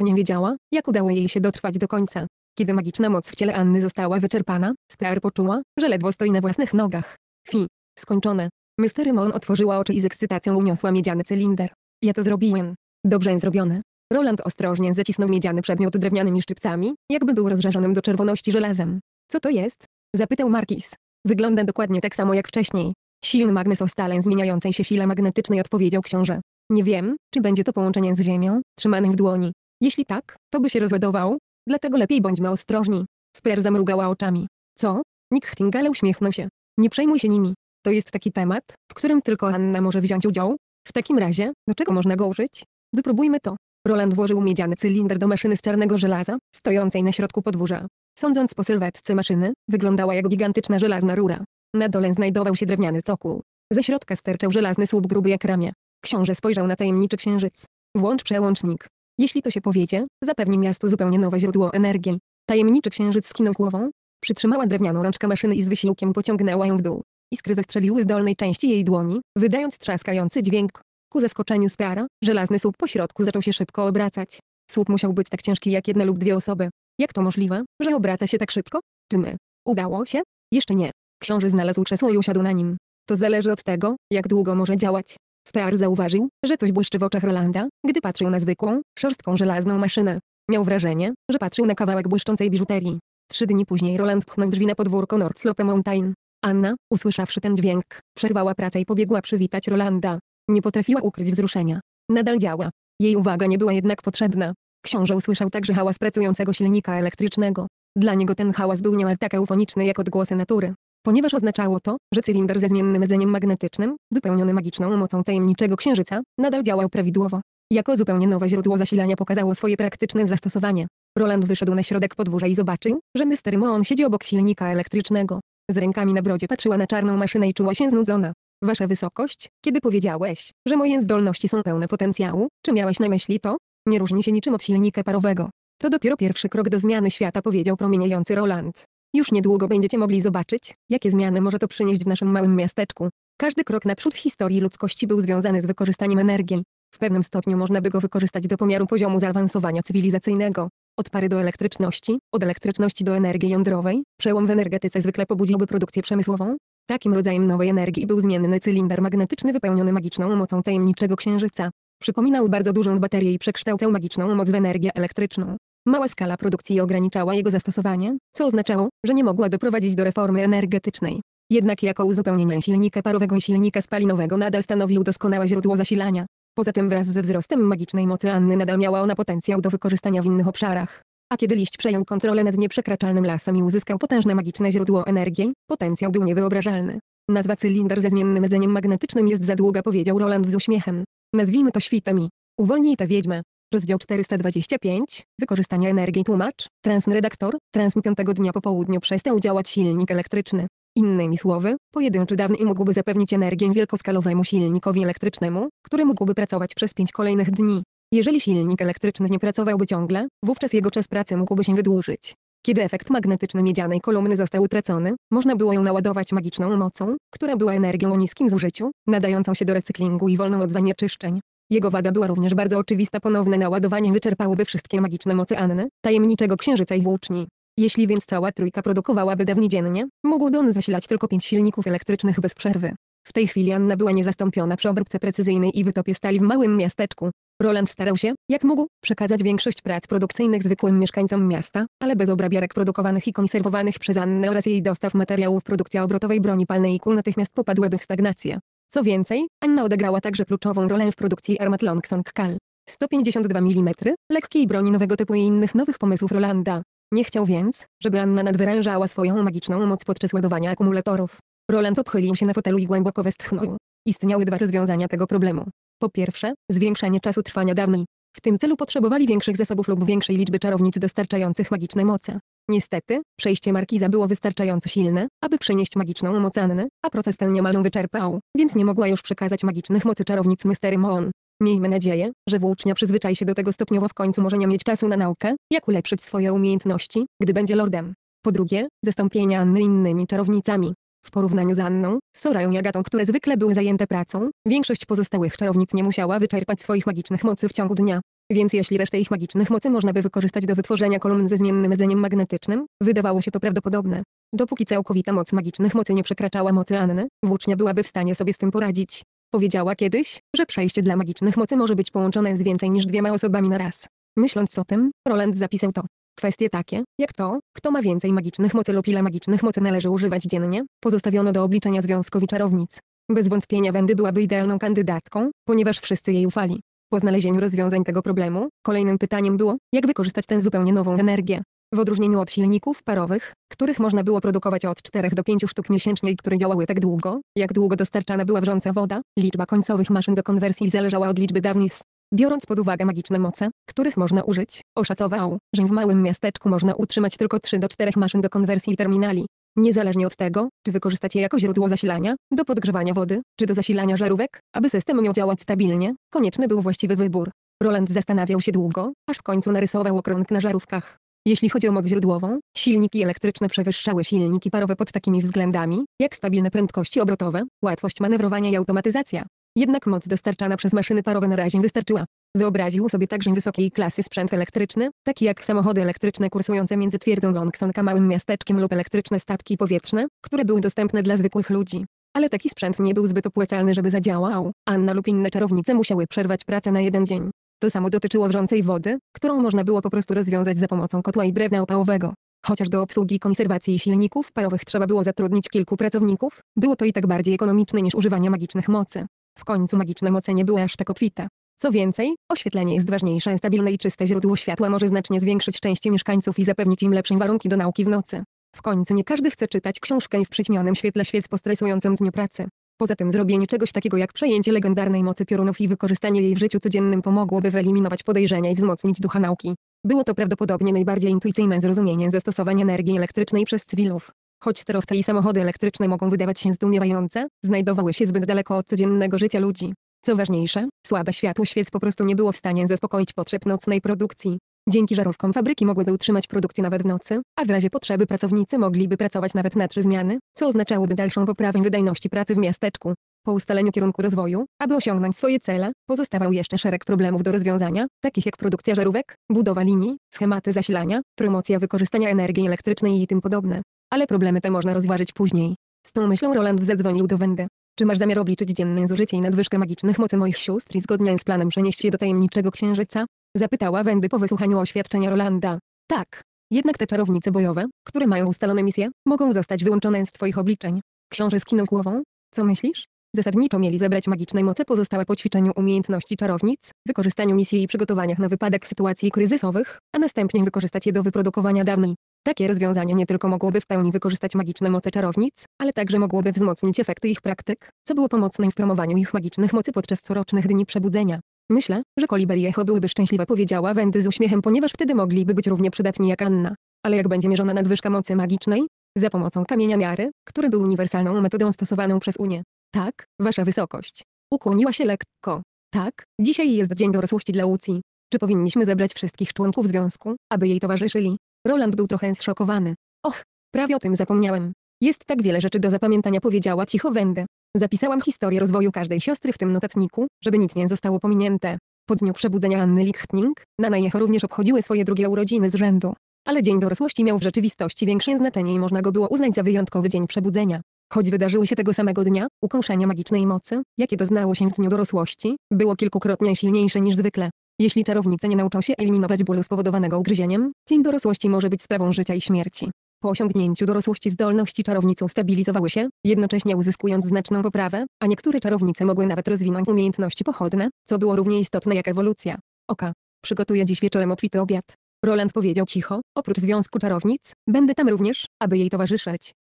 nie wiedziała, jak udało jej się dotrwać do końca. Kiedy magiczna moc w ciele Anny została wyczerpana, Sprar poczuła, że ledwo stoi na własnych nogach. Fi. Skończone. Mr. Moon otworzyła oczy i z ekscytacją uniosła miedziany cylinder. Ja to zrobiłem. Dobrze zrobione. Roland ostrożnie zacisnął miedziany przedmiot drewnianymi szczypcami, jakby był rozżarzonym do czerwoności żelazem. Co to jest? Zapytał Markis. Wygląda dokładnie tak samo jak wcześniej. Silny magnes o stale zmieniającej się sile magnetycznej odpowiedział książę. Nie wiem, czy będzie to połączenie z ziemią, trzymanym w dłoni. Jeśli tak, to by się rozładował, dlatego lepiej bądźmy ostrożni. Sper zamrugała oczami. Co? Nick Htingale uśmiechnął się. Nie przejmuj się nimi. To jest taki temat, w którym tylko Anna może wziąć udział. W takim razie, do czego można go użyć? Wypróbujmy to. Roland włożył miedziany cylinder do maszyny z czarnego żelaza, stojącej na środku podwórza. Sądząc po sylwetce maszyny, wyglądała jak gigantyczna żelazna rura. Na dole znajdował się drewniany cokół. Ze środka sterczał żelazny słup gruby jak ramię. Książę spojrzał na tajemniczy księżyc. Włącz przełącznik. Jeśli to się powiedzie, zapewni miastu zupełnie nowe źródło energii. Tajemniczy księżyc skinął głową. Przytrzymała drewnianą rączkę maszyny i z wysiłkiem pociągnęła ją w dół. Iskry wystrzeliły z dolnej części jej dłoni, wydając trzaskający dźwięk. Ku zaskoczeniu Spiara, żelazny słup pośrodku zaczął się szybko obracać. Słup musiał być tak ciężki jak jedna lub dwie osoby. Jak to możliwe, że obraca się tak szybko? Czy Udało się? Jeszcze nie. Książę znalazł krzesło i usiadł na nim. To zależy od tego, jak długo może działać. Spear zauważył, że coś błyszczy w oczach Rolanda, gdy patrzył na zwykłą, szorstką żelazną maszynę. Miał wrażenie, że patrzył na kawałek błyszczącej biżuterii. Trzy dni później Roland pchnął drzwi na podwórko North Slope Mountain. Anna, usłyszawszy ten dźwięk, przerwała pracę i pobiegła przywitać Rolanda. Nie potrafiła ukryć wzruszenia. Nadal działa. Jej uwaga nie była jednak potrzebna. Książę usłyszał także hałas pracującego silnika elektrycznego. Dla niego ten hałas był niemal tak eufoniczny jak odgłosy natury. Ponieważ oznaczało to, że cylinder ze zmiennym jedzeniem magnetycznym, wypełniony magiczną mocą tajemniczego księżyca, nadal działał prawidłowo. Jako zupełnie nowe źródło zasilania pokazało swoje praktyczne zastosowanie. Roland wyszedł na środek podwórza i zobaczył, że Mr. Moon siedzi obok silnika elektrycznego. Z rękami na brodzie patrzyła na czarną maszynę i czuła się znudzona. Wasza wysokość, kiedy powiedziałeś, że moje zdolności są pełne potencjału, czy miałeś na myśli to? Nie różni się niczym od silnika parowego. To dopiero pierwszy krok do zmiany świata powiedział promieniejący Roland. Już niedługo będziecie mogli zobaczyć, jakie zmiany może to przynieść w naszym małym miasteczku. Każdy krok naprzód w historii ludzkości był związany z wykorzystaniem energii. W pewnym stopniu można by go wykorzystać do pomiaru poziomu zaawansowania cywilizacyjnego. Od pary do elektryczności, od elektryczności do energii jądrowej, przełom w energetyce zwykle pobudziłby produkcję przemysłową, Takim rodzajem nowej energii był zmienny cylinder magnetyczny wypełniony magiczną mocą tajemniczego księżyca. Przypominał bardzo dużą baterię i przekształcał magiczną moc w energię elektryczną. Mała skala produkcji ograniczała jego zastosowanie, co oznaczało, że nie mogła doprowadzić do reformy energetycznej. Jednak jako uzupełnienie silnika parowego i silnika spalinowego nadal stanowił doskonałe źródło zasilania. Poza tym wraz ze wzrostem magicznej mocy Anny nadal miała ona potencjał do wykorzystania w innych obszarach. A kiedy liść przejął kontrolę nad nieprzekraczalnym lasem i uzyskał potężne magiczne źródło energii, potencjał był niewyobrażalny. Nazwa cylinder ze zmiennym jedzeniem magnetycznym jest za długa powiedział Roland z uśmiechem. Nazwijmy to i Uwolnij tę wiedźmę. Rozdział 425. Wykorzystanie energii tłumacz. Transredaktor. Transm 5 dnia po południu przestał działać silnik elektryczny. Innymi słowy, pojedynczy dawny i mógłby zapewnić energię wielkoskalowemu silnikowi elektrycznemu, który mógłby pracować przez pięć kolejnych dni. Jeżeli silnik elektryczny nie pracowałby ciągle, wówczas jego czas pracy mógłby się wydłużyć. Kiedy efekt magnetyczny miedzianej kolumny został utracony, można było ją naładować magiczną mocą, która była energią o niskim zużyciu, nadającą się do recyklingu i wolną od zanieczyszczeń. Jego wada była również bardzo oczywista ponowne naładowanie wyczerpałoby wszystkie magiczne moce Anny, tajemniczego księżyca i włóczni. Jeśli więc cała trójka produkowałaby dawniej dziennie, mógłby on zasilać tylko pięć silników elektrycznych bez przerwy. W tej chwili Anna była niezastąpiona przy obróbce precyzyjnej i wytopie stali w małym miasteczku. Roland starał się, jak mógł, przekazać większość prac produkcyjnych zwykłym mieszkańcom miasta, ale bez obrabiarek produkowanych i konserwowanych przez Annę oraz jej dostaw materiałów produkcja obrotowej broni palnej i kul natychmiast popadłyby w stagnację. Co więcej, Anna odegrała także kluczową rolę w produkcji armat Longsong Kal. 152 mm, lekkiej broni nowego typu i innych nowych pomysłów Rolanda. Nie chciał więc, żeby Anna nadwyrężała swoją magiczną moc podczas ładowania akumulatorów. Roland odchylił się na fotelu i głęboko westchnął. Istniały dwa rozwiązania tego problemu. Po pierwsze, zwiększanie czasu trwania dawnej. W tym celu potrzebowali większych zasobów lub większej liczby czarownic dostarczających magiczne moce. Niestety, przejście Markiza było wystarczająco silne, aby przenieść magiczną moc Anny, a proces ten niemal ją wyczerpał, więc nie mogła już przekazać magicznych mocy czarownic Mystery Moon. Miejmy nadzieję, że włócznia przyzwyczai się do tego stopniowo w końcu może nie mieć czasu na naukę, jak ulepszyć swoje umiejętności, gdy będzie lordem. Po drugie, zastąpienie Anny innymi czarownicami. W porównaniu z Anną, Sorą i Agatą, które zwykle były zajęte pracą, większość pozostałych czarownic nie musiała wyczerpać swoich magicznych mocy w ciągu dnia. Więc jeśli resztę ich magicznych mocy można by wykorzystać do wytworzenia kolumn ze zmiennym jedzeniem magnetycznym, wydawało się to prawdopodobne. Dopóki całkowita moc magicznych mocy nie przekraczała mocy Anny, włócznia byłaby w stanie sobie z tym poradzić. Powiedziała kiedyś, że przejście dla magicznych mocy może być połączone z więcej niż dwiema osobami na raz. Myśląc o tym, Roland zapisał to. Kwestie takie, jak to, kto ma więcej magicznych mocy lub ile magicznych mocy należy używać dziennie, pozostawiono do obliczenia Związkowi Czarownic. Bez wątpienia Wendy byłaby idealną kandydatką, ponieważ wszyscy jej ufali. Po znalezieniu rozwiązań tego problemu, kolejnym pytaniem było, jak wykorzystać tę zupełnie nową energię. W odróżnieniu od silników parowych, których można było produkować od 4 do 5 sztuk miesięcznie i które działały tak długo, jak długo dostarczana była wrząca woda, liczba końcowych maszyn do konwersji zależała od liczby dawnic. Biorąc pod uwagę magiczne moce, których można użyć, oszacował, że w małym miasteczku można utrzymać tylko 3 do 4 maszyn do konwersji i terminali. Niezależnie od tego, czy wykorzystacie jako źródło zasilania, do podgrzewania wody, czy do zasilania żarówek, aby system miał działać stabilnie, konieczny był właściwy wybór. Roland zastanawiał się długo, aż w końcu narysował okrąg na żarówkach. Jeśli chodzi o moc źródłową, silniki elektryczne przewyższały silniki parowe pod takimi względami, jak stabilne prędkości obrotowe, łatwość manewrowania i automatyzacja. Jednak moc dostarczana przez maszyny parowe na razie wystarczyła. Wyobraził sobie także wysokiej klasy sprzęt elektryczny, taki jak samochody elektryczne kursujące między twierdzą Longson a małym miasteczkiem lub elektryczne statki powietrzne, które były dostępne dla zwykłych ludzi. Ale taki sprzęt nie był zbyt opłacalny, żeby zadziałał. Anna lub inne czarownice musiały przerwać pracę na jeden dzień. To samo dotyczyło wrzącej wody, którą można było po prostu rozwiązać za pomocą kotła i drewna opałowego. Chociaż do obsługi konserwacji silników parowych trzeba było zatrudnić kilku pracowników, było to i tak bardziej ekonomiczne niż używanie magicznych mocy. W końcu magiczne moce nie były aż tak obfite. Co więcej, oświetlenie jest ważniejsze, stabilne i czyste źródło światła może znacznie zwiększyć szczęście mieszkańców i zapewnić im lepsze warunki do nauki w nocy. W końcu nie każdy chce czytać książkę w przyćmionym świetle świec po stresującym dniu pracy. Poza tym zrobienie czegoś takiego jak przejęcie legendarnej mocy piorunów i wykorzystanie jej w życiu codziennym pomogłoby wyeliminować podejrzenia i wzmocnić ducha nauki. Było to prawdopodobnie najbardziej intuicyjne zrozumienie zastosowań energii elektrycznej przez cywilów. Choć sterowce i samochody elektryczne mogą wydawać się zdumiewające, znajdowały się zbyt daleko od codziennego życia ludzi. Co ważniejsze, słabe światło świec po prostu nie było w stanie zaspokoić potrzeb nocnej produkcji. Dzięki żarówkom fabryki mogłyby utrzymać produkcję nawet w nocy, a w razie potrzeby pracownicy mogliby pracować nawet na trzy zmiany, co oznaczałoby dalszą poprawę wydajności pracy w miasteczku. Po ustaleniu kierunku rozwoju, aby osiągnąć swoje cele, pozostawał jeszcze szereg problemów do rozwiązania, takich jak produkcja żarówek, budowa linii, schematy zasilania, promocja wykorzystania energii elektrycznej i tym podobne ale problemy te można rozważyć później. Z tą myślą Roland zadzwonił do Wendy. Czy masz zamiar obliczyć dzienne zużycie i nadwyżkę magicznych mocy moich sióstr i zgodnie z planem przenieść je do tajemniczego księżyca? Zapytała Wendy po wysłuchaniu oświadczenia Rolanda. Tak. Jednak te czarownice bojowe, które mają ustalone misje, mogą zostać wyłączone z twoich obliczeń. Książę skinął głową. Co myślisz? Zasadniczo mieli zebrać magiczne moce pozostałe po ćwiczeniu umiejętności czarownic, wykorzystaniu misji i przygotowaniach na wypadek sytuacji kryzysowych, a następnie wykorzystać je do wyprodukowania dawnej, takie rozwiązanie nie tylko mogłoby w pełni wykorzystać magiczne moce czarownic, ale także mogłoby wzmocnić efekty ich praktyk, co było pomocne w promowaniu ich magicznych mocy podczas corocznych dni przebudzenia. Myślę, że Kolibri Echo byłyby szczęśliwe powiedziała Wendy z uśmiechem, ponieważ wtedy mogliby być równie przydatni jak Anna. Ale jak będzie mierzona nadwyżka mocy magicznej? Za pomocą kamienia miary, który był uniwersalną metodą stosowaną przez Unię. Tak, wasza wysokość. Ukłoniła się lekko. Tak, dzisiaj jest dzień dorosłości dla Łucji. Czy powinniśmy zebrać wszystkich członków związku, aby jej towarzyszyli? Roland był trochę zszokowany. Och, prawie o tym zapomniałem. Jest tak wiele rzeczy do zapamiętania powiedziała cicho Wendę. Zapisałam historię rozwoju każdej siostry w tym notatniku, żeby nic nie zostało pominięte. Po dniu przebudzenia Anny Lichtning, Nana i Echo również obchodziły swoje drugie urodziny z rzędu. Ale Dzień Dorosłości miał w rzeczywistości większe znaczenie i można go było uznać za wyjątkowy dzień przebudzenia. Choć wydarzyły się tego samego dnia, ukąszenia magicznej mocy, jakie doznało się w dniu dorosłości, było kilkukrotnie silniejsze niż zwykle. Jeśli czarownice nie nauczą się eliminować bólu spowodowanego ugryzieniem, cień dorosłości może być sprawą życia i śmierci. Po osiągnięciu dorosłości zdolności czarownic stabilizowały się, jednocześnie uzyskując znaczną poprawę, a niektóre czarownice mogły nawet rozwinąć umiejętności pochodne, co było równie istotne jak ewolucja. Oka. Przygotuję dziś wieczorem obfity obiad. Roland powiedział cicho, oprócz związku czarownic, będę tam również, aby jej towarzyszyć.